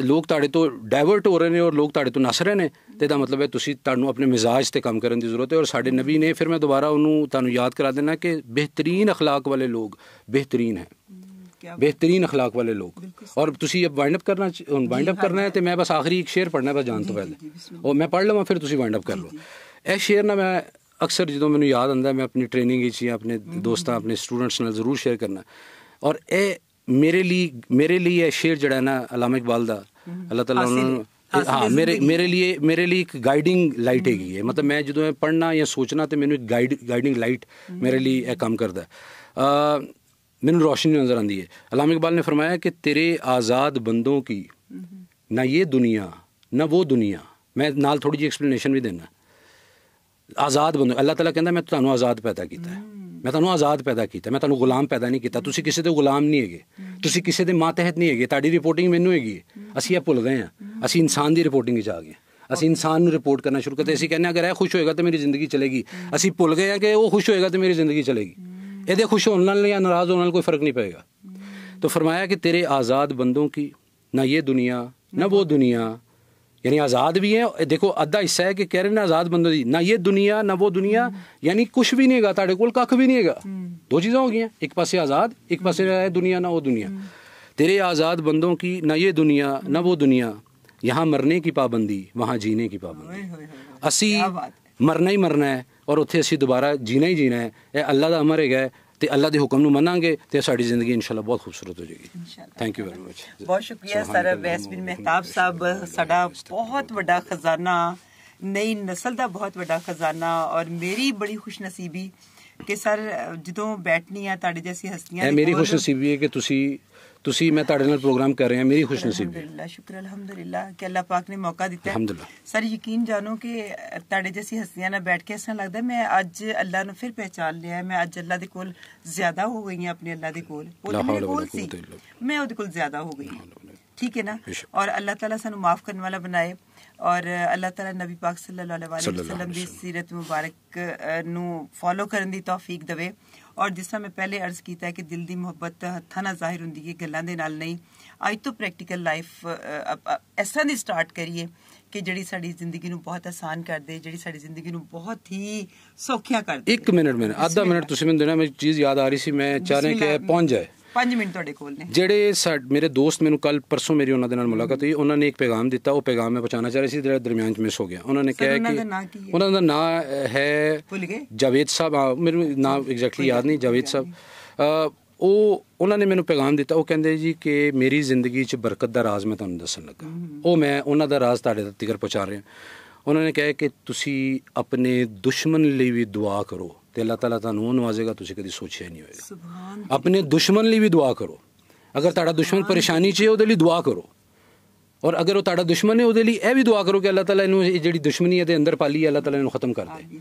ਲੋਕ ਤੁਹਾਡੇ ਤੋਂ ਡਾਇਵਰਟ ਹੋ ਰਹੇ ਨੇ ਔਰ ਲੋਕ ਤੁਹਾਡੇ ਤੋਂ ਨਸ ਰਹੇ ਨੇ ਤੇ ਦਾ ਮਤਲਬ ਹੈ ਤੁਸੀਂ ਤੁਹਾਨੂੰ ਆਪਣੇ ਮਿਜ਼ਾਜ ਤੇ ਕੰਮ ਕਰਨ ਦੀ ਜ਼ਰੂਰਤ ਹੈ ਔਰ ਸਾਡੇ ਨਬੀ ਨੇ ਫਿਰ ਮੈਂ ਦੁਬਾਰਾ ਉਹਨੂੰ ਤੁਹਾਨੂੰ ਯਾਦ ਕਰਾ ਦੇਣਾ ਕਿ ਬਿਹਤਰੀਨ اخلاق ਵਾਲੇ ਲੋਕ ਬਿਹਤਰੀਨ ਹੈ ਬਿਹਤਰੀਨ اخلاق ਵਾਲੇ ਲੋਕ ਔਰ ਤੁਸੀਂ ਇਹ ਵਾਈਂਡ ਅਪ ਕਰਨਾ ਹੁਣ ਵਾਈਂਡ ਅਪ ਕਰਨਾ ਹੈ ਤੇ ਮੈਂ ਬਸ ਆਖਰੀ ਇੱਕ ਸ਼ੇਰ ਪੜਨਾ ਬਸ ਜਾਣ ਤੋਂ ਪਹਿਲੇ ਉਹ ਮੈਂ ਪੜ ਲਵਾਂ ਫਿਰ ਤੁਸੀਂ ਵਾਈਂਡ ਅਪ ਕਰ ਲਓ ਇਹ ਸ਼ੇਅਰ ਨਾ ਮੈਂ ਅਕਸਰ ਜਦੋਂ ਮੈਨੂੰ ਯਾਦ ਆਉਂਦਾ ਮੈਂ ਆਪਣੀ ਟ੍ਰੇਨਿੰਗ ਵਿੱਚ ਜਾਂ ਆਪਣੇ ਦੋਸਤਾਂ ਆਪਣੇ ਸਟੂਡੈਂਟਸ ਨਾਲ ਜ਼ਰੂਰ ਸ਼ੇਅਰ ਕਰਨਾ ਔਰ ਇਹ ਮੇਰੇ ਲਈ ਮੇਰੇ ਲਈ ਇਹ ਸ਼ੇਅਰ ਜਿਹੜਾ ਨਾ ਅਲਾਮਿਕ ਬਾਲ ਦਾ ਅੱਲਾਹ ਤਾਲਾ ਨੂੰ ਹਾਂ ਮੇਰੇ ਮੇਰੇ ਲਈ ਮੇਰੇ ਲਈ ਇੱਕ ਗਾਈਡਿੰਗ ਲਾਈਟ ਹੈਗੀ ਹੈ ਮਤਲਬ ਮੈਂ ਜਦੋਂ ਇਹ ਪੜਨਾ ਜਾਂ ਸੋਚਣਾ ਤੇ ਮੈਨੂੰ ਇੱਕ ਗਾਈਡ ਗਾਈਡਿੰਗ ਲਾਈਟ ਮੇਰੇ ਲਈ ਇਹ ਕੰਮ ਕਰਦਾ ਅ ਮੈਨੂੰ ਰੋਸ਼ਨੀ ਨਜ਼ਰ ਆਉਂਦੀ ਹੈ ਅਲਾਮਿਕ ਬਾਲ ਨੇ فرمایا ਕਿ ਤੇਰੇ ਆਜ਼ਾਦ ਬੰਦੋਂ ਕੀ ਨਾ ਇਹ ਦੁਨੀਆ ਨਾ ਉਹ ਦੁਨੀਆ ਮੈਂ ਨਾਲ ਥੋੜੀ ਜਿਹੀ ਐਕਸਪਲੇਨੇਸ਼ਨ ਵੀ ਦੇਣਾ ਆਜ਼ਾਦ ਬਣੋ ਅੱਲਾਹ ਤਾਲਾ ਕਹਿੰਦਾ ਮੈਂ ਤੁਹਾਨੂੰ ਆਜ਼ਾਦ ਪੈਦਾ ਕੀਤਾ ਹੈ ਮੈਂ ਤੁਹਾਨੂੰ ਆਜ਼ਾਦ ਪੈਦਾ ਕੀਤਾ ਮੈਂ ਤੁਹਾਨੂੰ ਗੁਲਾਮ ਪੈਦਾ ਨਹੀਂ ਕੀਤਾ ਤੁਸੀਂ ਕਿਸੇ ਦੇ ਗੁਲਾਮ ਨਹੀਂ ਹੈਗੇ ਤੁਸੀਂ ਕਿਸੇ ਦੇ ਮਾਤਹਿਤ ਨਹੀਂ ਹੈਗੇ ਤੁਹਾਡੀ ਰਿਪੋਰਟਿੰਗ ਮੈਨੂੰ ਹੈਗੀ ਅਸੀਂ ਇਹ ਭੁੱਲ ਗਏ ਆ ਅਸੀਂ ਇਨਸਾਨ ਦੀ ਰਿਪੋਰਟਿੰਗ 'ਚ ਆ ਗਏ ਅਸੀਂ ਇਨਸਾਨ ਨੂੰ ਰਿਪੋਰਟ ਕਰਨਾ ਸ਼ੁਰੂ ਕਰਦੇ ਅਸੀਂ ਕਹਿੰਦੇ ਅਗਰ ਇਹ ਖੁਸ਼ ਹੋਏਗਾ ਤਾਂ ਮੇਰੀ ਜ਼ਿੰਦਗੀ ਚਲੇਗੀ ਅਸੀਂ ਭੁੱਲ ਗਏ ਆ ਕਿ ਉਹ ਖੁਸ਼ ਹੋਏਗਾ ਤਾਂ ਮੇਰੀ ਜ਼ਿੰਦਗੀ ਚਲੇਗੀ ਇਹਦੇ ਖੁਸ਼ ਹੋਣ ਨਾਲ ਜਾਂ ਨਾਰਾਜ਼ ਹੋਣ ਨਾਲ ਕੋਈ ਫਰਕ ਨਹੀਂ ਪਏਗਾ तो फरमाया कि तेरे आज़ाद बंदों की ना ये दुनिया ना वो दुनिया यानी आज़ाद भी है देखो अद्धा हिस्सा है कि कह रहे ना आज़ाद बंदो जी ना ये दुनिया ना वो दुनिया यानी कुछ भी नहीं है ताड़े कख भी नहीं है हम्म। दो चीज़ें हो गई एक पास आज़ाद एक पास हम्म। दुनिया ना वो दुनिया हम्म। तेरे आज़ाद बंदों की ना ये दुनिया ना वो दुनिया यहाँ मरने की पाबंदी वहाँ जीने की पाबंदी असी मरना ही मरना है और उत्थे असी दोबारा जीना ही जीना है यह अल्लाह का अमर है ਤੇ ਅੱਲਾ ਦੇ ਹੁਕਮ ਨੂੰ ਮੰਨਾਂਗੇ ਤੇ ਸਾਡੀ ਜ਼ਿੰਦਗੀ ਇਨਸ਼ਾਅੱਲਾ ਬਹੁਤ ਖੂਬਸੂਰਤ ਹੋ ਜਾਏਗੀ ਥੈਂਕ ਯੂ ਵੈਰੀ ਮਚ ਬਹੁਤ ਸ਼ੁਕਰੀਆ ਸਰ ਵੈਸ ਬਿਨ ਮਹਿਤਾਬ ਸਾਹਿਬ ਸਾਡਾ ਬਹੁਤ ਵੱਡਾ ਖਜ਼ਾਨਾ ਨਈ ਨਸਲ ਦਾ ਬਹੁਤ ਵੱਡਾ ਖਜ਼ਾਨਾ ਔਰ ਮੇਰੀ ਬੜੀ ਖੁਸ਼ਨਸੀਬੀ ਕਿ ਸਰ ਜਦੋਂ ਬੈਠਣੀ ਆ ਤੁਹਾਡੇ ਜਿਹੀ ਹਸਤੀਆਂ ਇਹ ਮੇਰੀ ਖੁਸ਼ਨਸੀਬੀ ਹੈ ਕਿ ਤੁਸੀਂ ਤੁਸੀਂ ਮੈਂ ਤੁਹਾਡੇ ਨਾਲ ਪ੍ਰੋਗਰਾਮ ਕਰ ਰਿਹਾ ਮੇਰੀ ਹੈ ਅਲਹਮਦੁਲਿਲਾ ਸ਼ੁਕਰ ਅਲਹਮਦੁਲਿਲਾ ਕਿ ਅੱਲਾਹ ਪਾਕ ਨੇ ਮੌਕਾ ਦਿੱਤਾ ਅਲਹਮਦੁਲਿਲਾ ਸਰ ਯਕੀਨ ਜਾਨੋ ਕਿ ਤੁਹਾਡੇ ਜਿਹੀ ਹਸਤੀਆਂ ਨਾਲ ਬੈਠ ਕੇ ਇਸ ਤਰ੍ਹਾਂ ਲੱਗਦਾ ਮੈਂ ਅੱਜ ਅੱਲਾਹ ਨੂੰ ਫਿਰ ਪਹਿਚਾਨ ਲਿਆ ਮੈਂ ਅੱਜ ਅੱਲਾਹ ਦੇ ਕੋਲ ਜ਼ਿਆਦਾ ਹੋ ਗਈ ਹਾਂ ਆਪਣੇ ਅੱਲਾਹ ਦੇ ਕੋਲ ਉਹ ਮੇਰੇ ਕੋਲ ਸੀ ਮੈਂ ਉਹਦੇ ਕੋਲ ਜ਼ਿਆਦਾ ਹੋ ਗਈ ਠੀਕ ਹੈ ਨਾ ਔਰ ਅੱਲਾਹ ਤਾਲਾ ਸਾਨੂੰ ਮਾਫ ਕਰਨ ਵਾਲਾ ਬਣਾਏ ਔਰ ਅੱਲਾਹ ਤਾਲਾ ਨਬੀ ਪਾਕ ਸੱਲੱਲਾਹੁ ਅਲੈਹਿ ਵਸੱਲਮ ਦੀ ਸਿਰਤ ਮੁਬਾਰਕ ਨੂੰ ਫੋਲੋ ਕਰਨ ਦੀ ਤੌਫੀਕ ਦੇਵੇ ਔਰ ਜਿਸ ਤਰ੍ਹਾਂ ਮੈਂ ਪਹਿਲੇ ਅਰਜ਼ ਕੀਤਾ ਕਿ ਦਿਲ ਦੀ ਮੁਹੱਬਤ ਹੱਥਾਂ ਨਾਲ ਜ਼ਾਹਿਰ ਹੁੰਦੀ ਹੈ ਗੱਲਾਂ ਦੇ ਨਾਲ ਨਹੀਂ ਅੱਜ ਤੋਂ ਪ੍ਰੈਕਟੀਕਲ ਲਾਈਫ ਐਸਾ ਦੀ ਸਟਾਰਟ ਕਰੀਏ ਕਿ ਜਿਹੜੀ ਸਾਡੀ ਜ਼ਿੰਦਗੀ ਨੂੰ ਬਹੁਤ ਆਸਾਨ ਕਰ ਦੇ ਜਿਹੜੀ ਸਾਡੀ ਜ਼ਿੰਦਗੀ ਨੂੰ ਬਹੁਤ ਹੀ ਸੌਖਿਆ ਕਰ ਦੇ 1 ਮਿੰਟ ਮੈਨੂੰ ਆਧਾ ਮਿੰਟ ਤੁਸੀਂ ਮੈਨੂੰ ਦੇਣਾ ਮੈਨੂੰ ਚੀਜ਼ ਯਾਦ ਆ ਰਹੀ ਸੀ ਮੈਂ ਚਾਹ ਰਿਹਾ ਕਿ ਪਹੁੰਚ ਜਾਏ 5 ਮਿੰਟ ਤੁਹਾਡੇ ਕੋਲ ਨੇ ਜਿਹੜੇ ਮੇਰੇ ਦੋਸਤ ਮੈਨੂੰ ਕੱਲ ਪਰਸੋਂ ਮੇਰੀ ਉਹਨਾਂ ਦੇ ਨਾਲ ਮੁਲਾਕਾਤ ਹੋਈ ਉਹਨਾਂ ਨੇ ਇੱਕ ਪੈਗਾਮ ਦਿੱਤਾ ਉਹ ਪੈਗਾਮ ਮੈਂ ਪਹੁੰਚਾਣਾ ਚਾਹ ਰਿਹਾ ਸੀ ਜਿਹੜਾ ਦਰਮਿਆਨ ਚ ਮਿਸ ਹੋ ਗਿਆ ਉਹਨਾਂ ਨੇ ਕਿਹਾ ਕਿ ਉਹਨਾਂ ਦਾ ਨਾਂ ਹੈ ਜਵੇਦ ਸਾਹਿਬ ਮੈਨੂੰ ਨਾਮ ਐਗਜ਼ੈਕਟਲੀ ਯਾਦ ਨਹੀਂ ਜਵੇਦ ਸਾਹਿਬ ਉਹ ਉਹਨਾਂ ਨੇ ਮੈਨੂੰ ਪੈਗਾਮ ਦਿੱਤਾ ਉਹ ਕਹਿੰਦੇ ਜੀ ਕਿ ਮੇਰੀ ਜ਼ਿੰਦਗੀ 'ਚ ਬਰਕਤ ਦਾ ਰਾਜ਼ ਮੈਂ ਤੁਹਾਨੂੰ ਦੱਸਣ ਲੱਗਾ ਉਹ ਮੈਂ ਉਹਨਾਂ ਦਾ ਰਾਜ਼ ਤੁਹਾਡੇ ਤੱਕ ਪਹੁੰਚਾ ਰਿਹਾ ਉਹਨਾਂ ਨੇ ਕਿਹਾ ਕਿ ਤੁਸੀਂ ਆਪਣੇ ਦੁਸ਼ਮਣ ਲਈ ਵੀ ਦੁਆ ਕਰੋ ਤੇ ਅੱਲਾਹ ਤਾਲਾ ਤੁਹਾਨੂੰ ਨਵਾਜ਼ੇਗਾ ਤੁਸੀਂ ਕਦੀ ਸੋਚਿਆ ਨਹੀਂ ਹੋਏਗਾ ਆਪਣੇ ਦੁਸ਼ਮਣ ਲਈ ਵੀ ਦੁਆ ਕਰੋ ਅਗਰ ਤੁਹਾਡਾ ਦੁਸ਼ਮਣ ਪਰੇਸ਼ਾਨੀ 'ਚ ਹੈ ਉਹਦੇ ਲਈ ਦੁਆ ਕਰੋ ਔਰ ਅਗਰ ਉਹ ਤੁਹਾਡਾ ਦੁਸ਼ਮਣ ਹੈ ਉਹਦੇ ਲਈ ਇਹ ਵੀ ਦੁਆ ਕਰੋ ਕਿ ਅੱਲਾਹ ਤਾਲਾ ਇਹਨੂੰ ਜਿਹੜੀ ਦੁਸ਼ਮਣੀ ਹੈ ਇਹਦੇ ਅੰਦਰ ਪਾਲੀ ਹੈ ਅੱਲਾਹ ਤਾਲਾ ਇਹਨੂੰ ਖਤਮ ਕਰ ਦੇ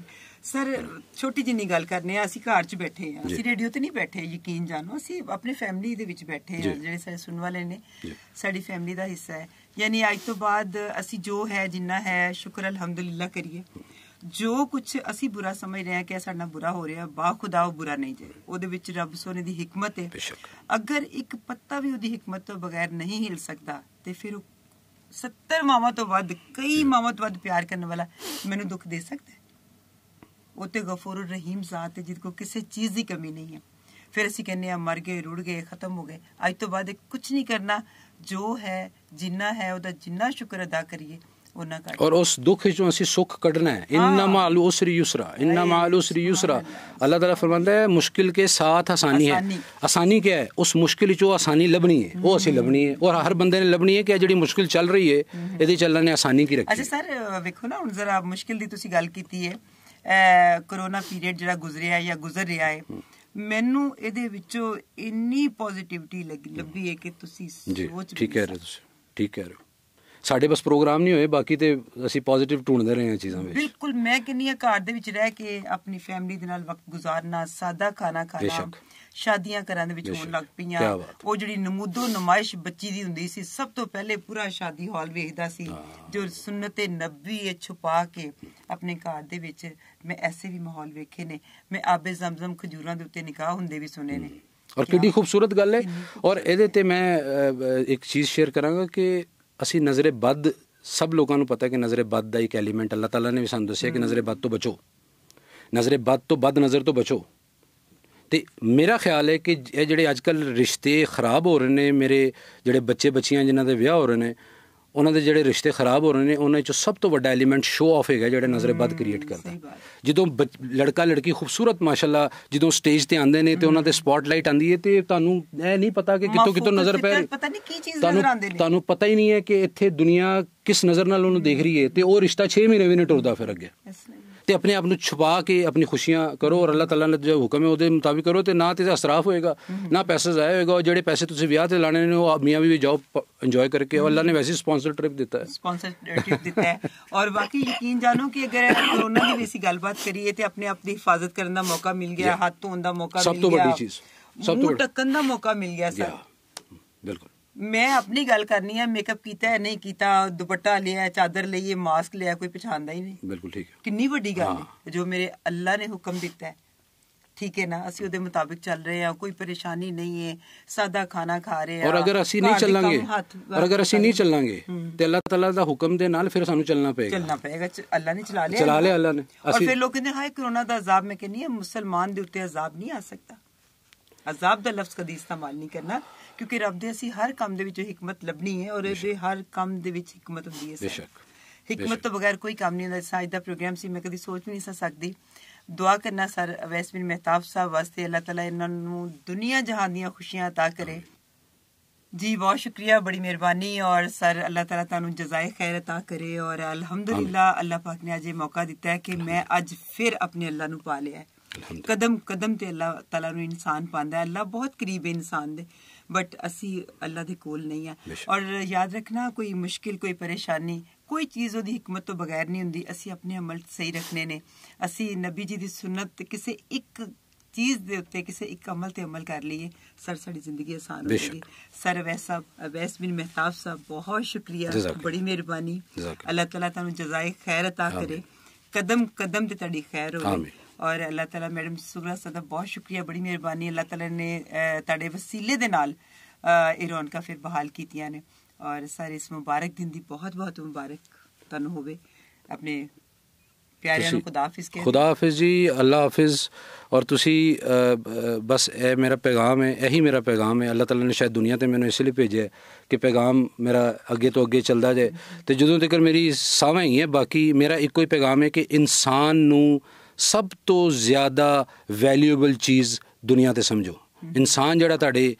ਸਰ ਛੋਟੀ ਜਿੰਨੀ ਗੱਲ ਕਰਨੇ ਆ ਅਸੀਂ ਘਰ 'ਚ ਬੈਠੇ ਆ ਅਸੀਂ ਰੇਡੀਓ ਤੇ ਨਹੀਂ ਬੈਠੇ ਯਕੀਨ ਜਾਨੋ ਅਸੀਂ ਆਪਣੀ ਫੈਮਿਲੀ ਦੇ ਵਿੱਚ ਬੈਠੇ ਆ ਜਿਹੜੇ ਸਾਰੇ ਸੁਣ ਵਾਲੇ ਨੇ ਸਾਡੀ ਫੈਮਿਲੀ ਦਾ ਹਿੱਸਾ ਹੈ ਯਾਨੀ ਅੱਜ ਤੋਂ ਬਾਅਦ ਅਸੀਂ ਜੋ ਹੈ ਜਿੰਨਾ ਹੈ ਸ਼ੁਕਰ ਅਲਹਮਦੁਲਿਲਾ ਕਰੀਏ ਜੋ ਕੁਝ ਅਸੀਂ ਬੁਰਾ ਸਮਝ ਰਹੇ ਹਾਂ ਕਿ ਸਾਡਾ ਬੁਰਾ ਹੋ ਰਿਹਾ ਬਾ ਖੁਦਾ ਉਹ ਬੁਰਾ ਨਹੀਂ ਜੇ ਉਹਦੇ ਵਿੱਚ ਰੱਬ ਸੋਨੇ ਦੀ ਹਕਮਤ ਹੈ ਅਗਰ ਇੱਕ ਪੱਤਾ ਵੀ ਉਹਦੀ ਹਕਮਤ ਤੋਂ ਬਗੈਰ ਨਹੀਂ ਹਿਲ ਸਕਦਾ ਤੇ ਫਿਰ 70 ਮਾਵਾਂ ਤੋਂ ਵੱਧ ਕਈ ਮਾਵਾਂ ਤੋਂ ਵੱਧ ਪਿਆਰ ਕਰਨ ਵਾਲਾ ਮੈਨੂੰ ਦੁੱਖ ਦੇ ਸਕਦਾ ਉਹ ਤੇ ਗਫੂਰ ਰਹੀਮ ਜ਼ਾਤ ਹੈ ਜਿਸ ਕੋ ਕਿਸੇ ਚੀਜ਼ ਦੀ ਕਮੀ ਨਹੀਂ ਹੈ ਫਿਰ ਅਸੀਂ ਕਹਿੰਨੇ ਆ ਮਰ ਗਏ ਰੁੜ ਗਏ ਖਤਮ ਹੋ ਗਏ ਅੱਜ ਤੋਂ ਬਾਅਦ ਕੁਝ ਨਹੀਂ ਕਰਨਾ ਜੋ ਹੈ ਜਿੰਨਾ ਹੈ ਉਹਦਾ ਜਿੰਨਾ ਸ਼ੁਕਰ ਅਦਾ ਕਰੀਏ ਉਹਨਾਂ ਕੱਢ ਔਰ ਉਸ ਦੁੱਖ ਜੋ ਅਸੀਂ ਸੁੱਖ ਕੱਢਣਾ ਹੈ ਇਨਮ ਮਾਲ ਉਸਰੀ ਯੁਸਰਾ ਇਨਮ ਮਾਲ ਉਸਰੀ ਯੁਸਰਾ ਅੱਲਾਹ ਤਾਲਾ ਫਰਮਾਂਦਾ ਹੈ ਮੁਸ਼ਕਿਲ ਕੇ ਸਾਥ ਆਸਾਨੀ ਹੈ ਆਸਾਨੀ ਕੀ ਹੈ ਉਸ ਮੁਸ਼ਕਿਲ ਚੋਂ ਆਸਾਨੀ ਲੱਭਣੀ ਹੈ ਉਹ ਅਸੀਂ ਲੱਭਣੀ ਹੈ ਔਰ ਹਰ ਬੰਦੇ ਨੇ ਲੱਭਣੀ ਹੈ ਕਿ ਜਿਹੜੀ ਮੁਸ਼ਕਿਲ ਚੱਲ ਰਹੀ ਹੈ ਇਹਦੇ ਚੱਲਣ ਨੇ ਆਸਾਨੀ ਕੀ ਰੱਖੀ ਅੱਛਾ ਸਰ ਵੇਖੋ ਨਾ ਹੁਣ ਜ਼ਰਾ ਮੁਸ਼ਕਿਲ ਦੀ ਤੁਸੀਂ ਗੱਲ ਕੀਤੀ ਹੈ ਕੋਰੋਨਾ ਪੀਰੀਅਡ ਜਿਹੜਾ ਗੁਜ਼ਰਿਆ ਜਾਂ ਗੁਜ਼ਰ ਰਿਹਾ ਹੈ ਮੈਨੂੰ ਇਹਦੇ ਵਿੱਚੋਂ ਇੰਨੀ ਪੋਜ਼ਿਟਿਵਿਟੀ ਲੱਗੀ ਲੱਭੀ ਹੈ ਕਿ ਤੁਸੀਂ ਸੋਚ ਠੀਕ ਕਹਿ ਰਹੇ ਤੁਸੀਂ ਠੀਕ ਕਹਿ ਰਹੇ ਸਾਡੇ ਬਸ ਪ੍ਰੋਗਰਾਮ ਨਹੀਂ ਹੋਏ ਬਾਕੀ ਤੇ ਅਸੀਂ ਪੋਜ਼ਿਟਿਵ ਢੂੰਡਦੇ ਰਹੇ ਹਾਂ ਚੀਜ਼ਾਂ ਵਿੱਚ ਬਿਲਕੁਲ ਮੈਂ ਕਿੰਨੀ ਘਰ ਦੇ ਵਿੱਚ ਰਹਿ ਕੇ ਆਪਣੀ ਫੈਮਿਲੀ ਦੇ ਨਾਲ ਵਕਤ ਗੁਜ਼ਾਰਨਾ ਸਾਦਾ ਖਾਣਾ ਖਾਣਾ ਸ਼ਾਦੀਆਂ ਕਰਨ ਦੇ ਵਿੱਚ ਹੋਣ ਲੱਗ ਪਈਆਂ ਉਹ ਜਿਹੜੀ ਨਮੂਦੋ ਨਮਾਇਸ਼ ਬੱਚੀ ਦੀ ਹੁੰਦੀ ਸੀ ਸਭ ਤੋਂ ਪਹਿਲੇ ਪੂਰਾ ਸ਼ਾਦੀ ਹਾਲ ਵੇਖਦਾ ਸੀ ਜੋ ਸੁਨਨਤੇ ਨਬੀ ਇਹ ਛੁਪਾ ਕੇ ਆਪਣੇ ਘਰ ਦੇ ਵਿੱਚ ਮੈਂ ਐਸੇ ਵੀ ਮਾਹੌਲ ਵੇਖੇ ਨੇ ਮੈਂ ਆਬੇ ਜ਼ਮਜ਼ਮ ਖਜੂਰਾਂ ਦੇ ਉੱਤੇ ਨਿਕਾਹ ਹੁੰਦੇ ਵੀ ਸੁਨੇ ਨੇ ਔਰ ਕਿੰਨੀ ਖੂਬਸੂਰਤ ਗੱਲ ਹੈ ਔਰ ਇਹਦੇ ਤੇ ਮੈਂ ਇੱਕ ਚੀਜ਼ ਸ਼ੇਅਰ ਕਰਾਂਗਾ ਕਿ ਅਸੀਂ ਨਜ਼ਰੇ ਬਦ ਸਭ ਲੋਕਾਂ ਨੂੰ ਪਤਾ ਹੈ ਕਿ ਨਜ਼ਰੇ ਬਦ ਦਾ ਇੱਕ ਐਲੀਮੈਂਟ ਅੱਲਾਹ ਤਾਲਾ ਨੇ ਵੀ ਸਾਨੂੰ ਦੱਸਿਆ ਕਿ ਨਜ਼ਰੇ ਬਦ ਤੋਂ ਬਚੋ ਨਜ਼ਰੇ ਬਦ ਤੋਂ ਬਦ ਨਜ਼ਰ ਤੋਂ ਬਚੋ ਤੇ ਮੇਰਾ ਖਿਆਲ ਹੈ ਕਿ ਇਹ ਜਿਹੜੇ ਅੱਜਕੱਲ ਰਿਸ਼ਤੇ ਖਰਾਬ ਹੋ ਰਹੇ ਨੇ ਮੇਰੇ ਜਿਹੜੇ ਬੱਚੇ ਬੱਚੀਆਂ ਜਿਨ੍ਹਾਂ ਦੇ ਵਿਆਹ ਹੋ ਰਹੇ ਨੇ ਉਹਨਾਂ ਦੇ ਜਿਹੜੇ ਰਿਸ਼ਤੇ ਖਰਾਬ ਹੋ ਰਹੇ ਨੇ ਉਹਨਾਂ ਵਿੱਚੋਂ ਸਭ ਤੋਂ ਵੱਡਾ ਐਲੀਮੈਂਟ ਸ਼ੋਅ ਆਫ ਹੈਗਾ ਜਿਹੜਾ ਨਜ਼ਰਬਾਦ ਕ੍ਰੀਏਟ ਕਰਦਾ ਜਦੋਂ ਲੜਕਾ ਲੜਕੀ ਖੂਬਸੂਰਤ ਮਾਸ਼ਾਅੱਲਾ ਜਦੋਂ ਸਟੇਜ ਤੇ ਆਉਂਦੇ ਨੇ ਤੇ ਉਹਨਾਂ ਤੇ ਸਪੌਟਲਾਈਟ ਆਂਦੀ ਹੈ ਤੇ ਤੁਹਾਨੂੰ ਇਹ ਨਹੀਂ ਪਤਾ ਕਿ ਕਿੱਥੋਂ ਕਿੱਥੋਂ ਨਜ਼ਰ ਪੈ ਰਹੀ ਪਤਾ ਨਹੀਂ ਕੀ ਚੀਜ਼ ਨਜ਼ਰ ਆਉਂਦੇ ਨੇ ਤੁਹਾਨੂੰ ਪਤਾ ਹੀ ਨਹੀਂ ਹੈ ਕਿ ਇੱਥੇ ਦੁਨੀਆ ਕਿਸ ਨਜ਼ਰ ਨਾਲ ਉਹਨੂੰ ਦੇਖ ਰਹੀ ਹੈ ਤੇ ਉਹ ਰਿਸ਼ਤਾ 6 ਮਹੀਨੇ ਵੀ ਨਹੀਂ ਟੁਰਦਾ ਫਿਰ ਅੱਗੇ ਇਸ ਲਈ ਤੇ ਆਪਣੇ ਆਪ ਨੂੰ ਛੁਪਾ ਕੇ ਆਪਣੀ ਖੁਸ਼ੀਆਂ ਕਰੋ ਔਰ ਅੱਲਾਹ ਤਾਲਾ ਨੇ ਜੋ ਹੁਕਮ ਹੈ ਉਹਦੇ ਮੁਤਾਬਿਕ ਕਰੋ ਤੇ ਨਾ ਤੇ ਅਸਰਾਫ ਹੋਏਗਾ ਨਾ ਪੈਸੇ ਜ਼ਾਇਆ ਹੋਏਗਾ ਜਿਹੜੇ ਪੈਸੇ ਤੁਸੀਂ ਵਿਆਹ ਤੇ ਲਾਣੇ ਨੇ ਉਹ ਮੀਆਂ ਵੀ ਜੌਬ ਇੰਜੋਏ ਕਰਕੇ ਔਰ ਅੱਲਾਹ ਨੇ ਵੈਸੇ ਸਪਾਂਸਰ ਟ੍ਰਿਪ ਦਿੱਤਾ ਹੈ ਸਪਾਂਸਰ ਟ੍ਰਿਪ ਦਿੱਤਾ ਹੈ ਔਰ ਬਾਕੀ ਯਕੀਨ ਜਾਨੋ ਕਿ ਅਗਰ ਕਰੋਨਾ ਦੀ ਵੀ ਅਸੀਂ ਗੱਲਬਾਤ ਕਰੀਏ ਤੇ ਆਪਣੇ ਆਪ ਦੀ ਹਿਫਾਜ਼ਤ ਕਰਨ ਦਾ ਮੌਕਾ ਮਿਲ ਗਿਆ ਹੱਥ ਧੋਣ ਦਾ ਮੌਕਾ ਮਿਲ ਗਿਆ ਸਭ ਤੋਂ ਵੱਡੀ ਚੀਜ਼ ਸਭ ਤੋਂ ਟੱਕਣ ਦਾ ਮੌਕਾ ਮਿਲ ਗਿਆ ਸਰ ਬਿਲਕੁਲ ਮੈਂ ਆਪਣੀ ਗੱਲ ਕਰਨੀ ਹੈ ਮੇਕਅਪ ਕੀਤਾ ਹੈ ਨਹੀਂ ਕੀਤਾ ਦੁਪੱਟਾ ਲਿਆ ਚਾਦਰ ਲਈ ਇਹ ਮਾਸਕ ਲਿਆ ਕੋਈ ਪਛਾਣਦਾ ਹੀ ਨਹੀਂ ਬਿਲਕੁਲ ਠੀਕ ਹੈ ਕਿੰਨੀ ਵੱਡੀ ਗੱਲ ਹੈ ਜੋ ਮੇਰੇ ਅੱਲਾ ਨੇ ਹੁਕਮ ਦਿੱਤਾ ਹੈ ਠੀਕ ਹੈ ਨਾ ਅਸੀਂ ਉਹਦੇ ਮੁਤਾਬਿਕ ਚੱਲ ਰਹੇ ਹਾਂ ਕੋਈ ਪਰੇਸ਼ਾਨੀ ਨਹੀਂ ਹੈ ਸਾਦਾ ਖਾਣਾ ਖਾ ਰਹੇ ਹਾਂ ਔਰ ਅਗਰ ਅਸੀਂ ਨਹੀਂ ਚੱਲਾਂਗੇ ਔਰ ਅਗਰ ਅਸੀਂ ਨਹੀਂ ਚੱਲਾਂਗੇ ਤੇ ਅੱਲਾ ਤਾਲਾ ਦਾ ਹੁਕਮ ਦੇ ਨਾਲ ਫਿਰ ਸਾਨੂੰ ਚੱਲਣਾ ਪਏਗਾ ਚੱਲਣਾ ਪਏਗਾ ਅੱਲਾ ਨੇ ਚਲਾ ਲਿਆ ਚਲਾ ਲਿਆ ਅੱਲਾ ਨੇ ਔਰ ਫਿਰ ਲੋਕ ਕਹਿੰਦੇ ਹਾਏ ਕਰੋਨਾ ਦਾ ਅਜ਼ਾਬ ਮੈਂ ਕਹਿੰਨੀ ਹੈ ਮੁਸਲਮਾਨ ਦੇ ਉੱਤੇ ਅਜ਼ਾਬ ਨਹੀਂ ਆ ਸਕਦਾ ਅਜ਼ਾਬ ਦਾ ਲਫ਼ਜ਼ ਕਦੀ ਇਸਤੇਮਾਲ ਨਹੀਂ ਕਰਨਾ ਕਿਉਂਕਿ ਰੱਬ ਦੇ ਅਸੀਂ ਹਰ ਕੰਮ ਦੇ ਵਿੱਚ ਹਕਮਤ ਲੱਭਣੀ ਹੈ ਔਰ ਇਹਦੇ ਹਰ ਕੰਮ ਦੇ ਵਿੱਚ ਹਕਮਤ ਹੁੰਦੀ ਹੈ ਬੇਸ਼ੱਕ ਹਕਮਤ ਤੋਂ ਬਗੈਰ ਕੋਈ ਕੰਮ ਨਹੀਂ ਹੁੰਦਾ ਸਾਜ ਦਾ ਪ੍ਰੋਗਰਾਮ ਸੀ ਮੈਂ ਕਦੀ ਸੋਚ ਵੀ ਨਹੀਂ ਸਕਦੀ ਦੁਆ ਕਰਨਾ ਸਰ ਵੈਸਮਿਨ ਮਹਿਤਾਬ ਸਾਹਿਬ ਵਾਸਤੇ ਅੱਲਾਹ ਤਾਲਾ ਇਹਨਾਂ ਨੂੰ ਦੁਨੀਆ ਜਹਾਨ ਦੀਆਂ ਖੁਸ਼ੀਆਂ عطا ਕਰੇ ਜੀ ਬਹੁਤ ਸ਼ੁਕਰੀਆ ਬੜੀ ਮਿਹਰਬਾਨੀ ਔਰ ਸਰ ਅੱਲਾਹ ਤਾਲਾ ਤੁਹਾਨੂੰ ਜਜ਼ਾਇ ਖੈਰ عطا ਕਰੇ ਔਰ ਅਲਹਮਦੁਲਿਲਾ ਅੱਲਾਹ ਪਾਕ ਨੇ ਅਜੇ ਮੌਕਾ ਦਿੱਤਾ ਹੈ ਕਿ ਮੈਂ ਅੱਜ ਫਿਰ ਆਪਣੇ ਅੱਲਾਹ ਨੂੰ ਪਾ ਲਿਆ ਕਦਮ ਕਦਮ ਤੇ ਅੱਲਾਹ ਤਾਲਾ ਨੂੰ ਇਨਸਾਨ ਪਾਉਂਦਾ ਹੈ ਅੱਲਾਹ ਬਹੁਤ ਕਰੀਬ ਹੈ ਇਨਸਾਨ ਦੇ बट असी अल्लाह के कोल नहीं है और याद रखना कोई मुश्किल कोई परेशानी कोई चीज ओ हमत तो बगैर नहीं होंगी असी अपने अमल सही रखने ने असी नबी जी की सुनत किसी एक चीज के उत्ते किसी एक अमल से अमल कर लीए सर सा जिंदगी आसान हो सर अवैस साहब अवैस बिन मेहताब साहब बहुत शुक्रिया बड़ी मेहरबानी अल्लाह तला तुम जजाए खैर अता करे कदम कदम से ताकि खैर हो और अल्लाह तला मैडम सुगरा सर बहुत शुक्रिया बड़ी मेहरबानी अल्लाह तला ने ते वसीले रौनक फिर बहाल कीतिया ने और सर इस मुबारक दिन की बहुत बहुत मुबारक तुम हो अपने खुदा हाफिज जी अल्लाह हाफिज और तुसी बस ए मेरा पैगाम है यही मेरा पैगाम है अल्लाह तला ने शायद दुनिया से मैंने इसलिए भेजे कि पैगाम मेरा अगे तो अगे चलता जाए तो जो तक मेरी सावें ही है बाकी मेरा एक ही पैगाम है कि इंसान ਸਭ ਤੋਂ ਜ਼ਿਆਦਾ ਵੈਲਿਊਏਬਲ ਚੀਜ਼ ਦੁਨੀਆ ਤੇ ਸਮਝੋ ਇਨਸਾਨ ਜਿਹੜਾ ਤੁਹਾਡੇ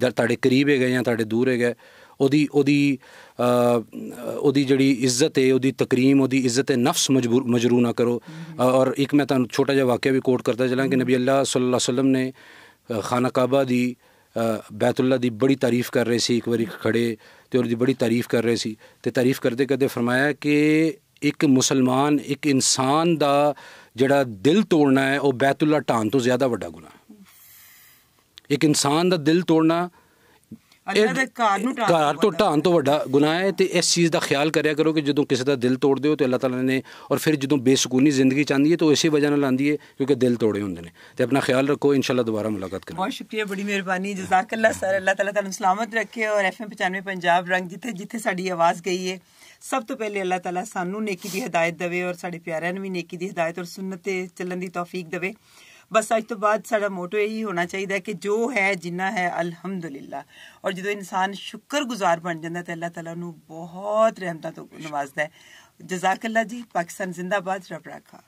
ਤੁਹਾਡੇ ਕਰੀਬ ਹੈਗਾ ਜਾਂ ਤੁਹਾਡੇ ਦੂਰ ਹੈਗਾ ਉਹਦੀ ਉਹਦੀ ਉਹਦੀ ਜਿਹੜੀ ਇੱਜ਼ਤ ਹੈ ਉਹਦੀ ਤਕਰੀਮ ਉਹਦੀ ਇੱਜ਼ਤ ਹੈ ਨਫਸ ਮਜਬੂਰ ਮਜਰੂ ਨਾ ਕਰੋ ਔਰ ਇੱਕ ਮੈਂ ਤੁਹਾਨੂੰ ਛੋਟਾ ਜਿਹਾ ਵਾਕਿਆ ਵੀ ਕੋਟ ਕਰਦਾ ਚਲਾਂ ਕਿ ਨਬੀ ਅੱਲਾ ਸੱਲੱਲਾਹੁ ਅਲੈਹਿ ਵਸੱਲਮ ਨੇ ਖਾਨਾ ਕਾਬਾ ਦੀ ਬੈਤੁੱਲਾ ਦੀ ਬੜੀ ਤਾਰੀਫ ਕਰ ਰਹੇ ਸੀ ਇੱਕ ਵਾਰੀ ਖੜੇ ਤੇ ਉਹਦੀ ਬੜੀ ਤਾਰੀਫ ਕਰ ਰਹੇ ਸੀ ਤੇ ਤਾਰੀਫ ਕਰਦੇ ਕਰਦੇ ਫਰਮਾਇਆ ਕਿ ਇੱਕ ਮੁਸਲਮਾਨ ਇੱਕ ਇਨਸਾਨ ਦਾ ਜਿਹੜਾ ਦਿਲ ਤੋੜਨਾ ਹੈ ਉਹ ਬੈਤੁੱਲਾ ਟਾਨ ਤੋਂ ਜ਼ਿਆਦਾ ਵੱਡਾ ਗੁਨਾਹ ਇੱਕ ਇਨਸਾਨ ਦਾ ਦਿਲ ਤੋੜਨਾ ਅੱਲਾ ਦੇ ਘਰ ਨੂੰ ਘਰ ਤੋਂ ਢਾਣ ਤੋਂ ਵੱਡਾ ਗੁਨਾਹ ਹੈ ਤੇ ਇਸ ਚੀਜ਼ ਦਾ ਖਿਆਲ ਕਰਿਆ ਕਰੋ ਕਿ ਜਦੋਂ ਕਿਸੇ ਦਾ ਦਿਲ ਤੋੜਦੇ ਹੋ ਤੇ ਅੱਲਾਹ ਤਾਲਾ ਨੇ ਔਰ ਫਿਰ ਜਦੋਂ ਬੇਸਕੂਨੀ ਜ਼ਿੰਦਗੀ ਚਾਹੁੰਦੀ ਹੈ ਤਾਂ ਉਸੇ ਵਜ੍ਹਾ ਨਾਲ ਆਂਦੀ ਹੈ ਕਿਉਂਕਿ ਦਿਲ ਤੋੜੇ ਹੁੰਦੇ ਨੇ ਤੇ ਆਪਣਾ ਖਿਆਲ ਰੱਖੋ ਇਨਸ਼ਾਅੱਲਾ ਦੁਬਾਰਾ ਮੁਲਾਕਾਤ ਕਰਾਂਗੇ ਬਹੁਤ ਸ਼ੁਕਰੀਆ ਬੜੀ ਮਿਹਰਬਾਨੀ ਜਜ਼ਾਕ ਅੱਲਾ ਸਰ ਅੱਲਾ ਤਾਲਾ ਤੁਹਾਨੂੰ ਸਲਾਮਤ ਰੱਖੇ ਔਰ ਐਫਐਮ 95 ਪੰਜਾਬ ਰੰਗ ਜਿੱਥੇ ਜਿੱਥੇ ਸਾਡੀ ਆਵਾਜ਼ ਗਈ ਹੈ ਸਭ ਤੋਂ ਪਹਿਲੇ ਅੱਲਾਹ ਤਾਲਾ ਸਾਨੂੰ ਨੇਕੀ ਦੀ ਹਦਾਇਤ ਦੇਵੇ ਔਰ ਸਾਡੇ ਪਿਆਰਿਆਂ ਨੂੰ ਵੀ ਨੇਕੀ ਦੀ ਹਦਾਇਤ ਔਰ ਸੁਨਨਤ ਤੇ ਚੱਲਣ ਦੀ ਤੌਫੀਕ ਦੇਵੇ ਬਸ ਅੱਜ ਤੋਂ ਬਾਅਦ ਸਾਡਾ ਮੋਟੋ ਇਹੀ ਹੋਣਾ ਚਾਹੀਦਾ ਕਿ ਜੋ ਹੈ ਜਿੰਨਾ ਹੈ ਅਲਹਮਦੁਲਿਲਾ ਔਰ ਜਦੋਂ ਇਨਸਾਨ ਸ਼ੁਕਰਗੁਜ਼ਾਰ ਬਣ ਜਾਂਦਾ ਤੇ ਅੱਲਾਹ ਤਾਲਾ ਨੂੰ ਬਹੁਤ ਰਹਿਮਤਾਂ ਤੋਂ ਨਵਾਜ਼ਦਾ ਹੈ ਜਜ਼ਾਕ ਅੱਲਾ ਜੀ ਪਾਕਿਸਤਾਨ ਜ਼ਿੰਦਾਬਾਦ ਰੱਬ ਰਾਖਾ